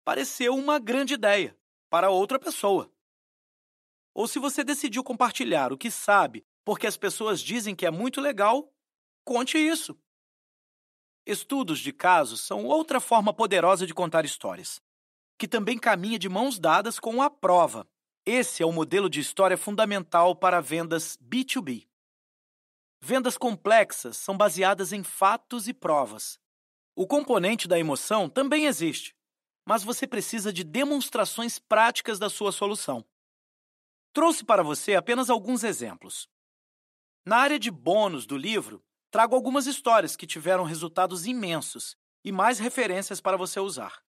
pareceu uma grande ideia para outra pessoa. Ou se você decidiu compartilhar o que sabe porque as pessoas dizem que é muito legal, conte isso. Estudos de casos são outra forma poderosa de contar histórias que também caminha de mãos dadas com a prova. Esse é o modelo de história fundamental para vendas B2B. Vendas complexas são baseadas em fatos e provas. O componente da emoção também existe, mas você precisa de demonstrações práticas da sua solução. Trouxe para você apenas alguns exemplos. Na área de bônus do livro, trago algumas histórias que tiveram resultados imensos e mais referências para você usar.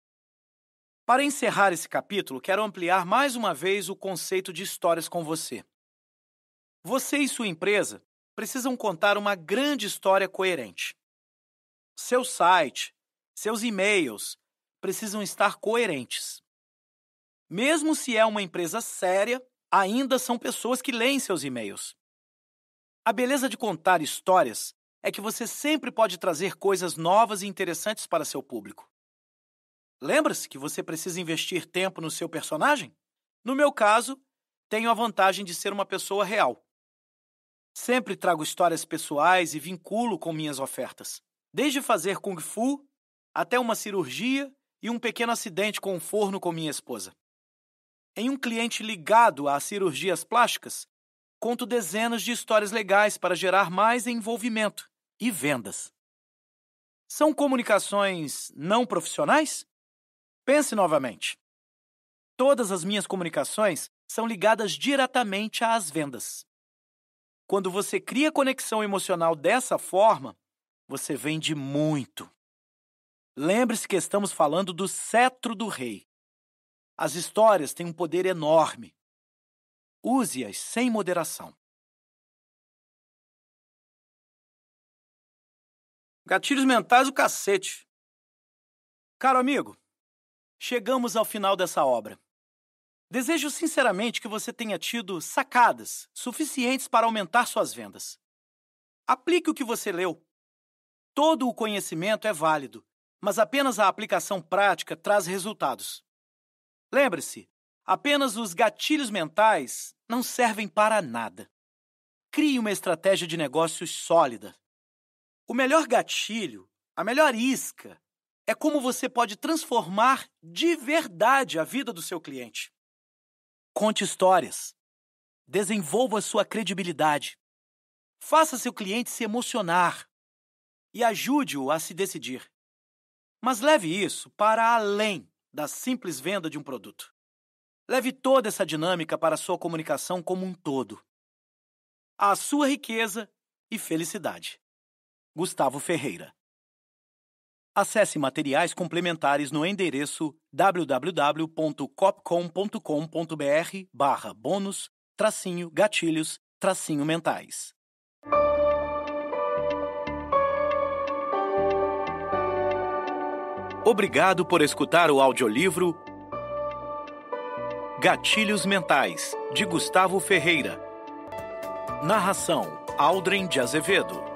Para encerrar esse capítulo, quero ampliar mais uma vez o conceito de histórias com você. Você e sua empresa precisam contar uma grande história coerente. Seu site, seus e-mails precisam estar coerentes. Mesmo se é uma empresa séria, ainda são pessoas que leem seus e-mails. A beleza de contar histórias é que você sempre pode trazer coisas novas e interessantes para seu público. Lembra-se que você precisa investir tempo no seu personagem? No meu caso, tenho a vantagem de ser uma pessoa real. Sempre trago histórias pessoais e vinculo com minhas ofertas. Desde fazer kung fu até uma cirurgia e um pequeno acidente com um forno com minha esposa. Em um cliente ligado a cirurgias plásticas, conto dezenas de histórias legais para gerar mais envolvimento e vendas. São comunicações não profissionais? Pense novamente. Todas as minhas comunicações são ligadas diretamente às vendas. Quando você cria conexão emocional dessa forma, você vende muito. Lembre-se que estamos falando do cetro do rei. As histórias têm um poder enorme. Use-as sem moderação. Gatilhos mentais, o cacete. Caro amigo, chegamos ao final dessa obra. Desejo sinceramente que você tenha tido sacadas suficientes para aumentar suas vendas. Aplique o que você leu. Todo o conhecimento é válido, mas apenas a aplicação prática traz resultados. Lembre-se, apenas os gatilhos mentais não servem para nada. Crie uma estratégia de negócios sólida. O melhor gatilho, a melhor isca, é como você pode transformar de verdade a vida do seu cliente. Conte histórias. Desenvolva sua credibilidade. Faça seu cliente se emocionar e ajude-o a se decidir. Mas leve isso para além da simples venda de um produto. Leve toda essa dinâmica para a sua comunicação como um todo. A sua riqueza e felicidade. Gustavo Ferreira Acesse materiais complementares no endereço www.copcom.com.br barra bônus, tracinho, gatilhos, tracinho mentais. Obrigado por escutar o audiolivro Gatilhos Mentais, de Gustavo Ferreira. Narração, Aldrin de Azevedo.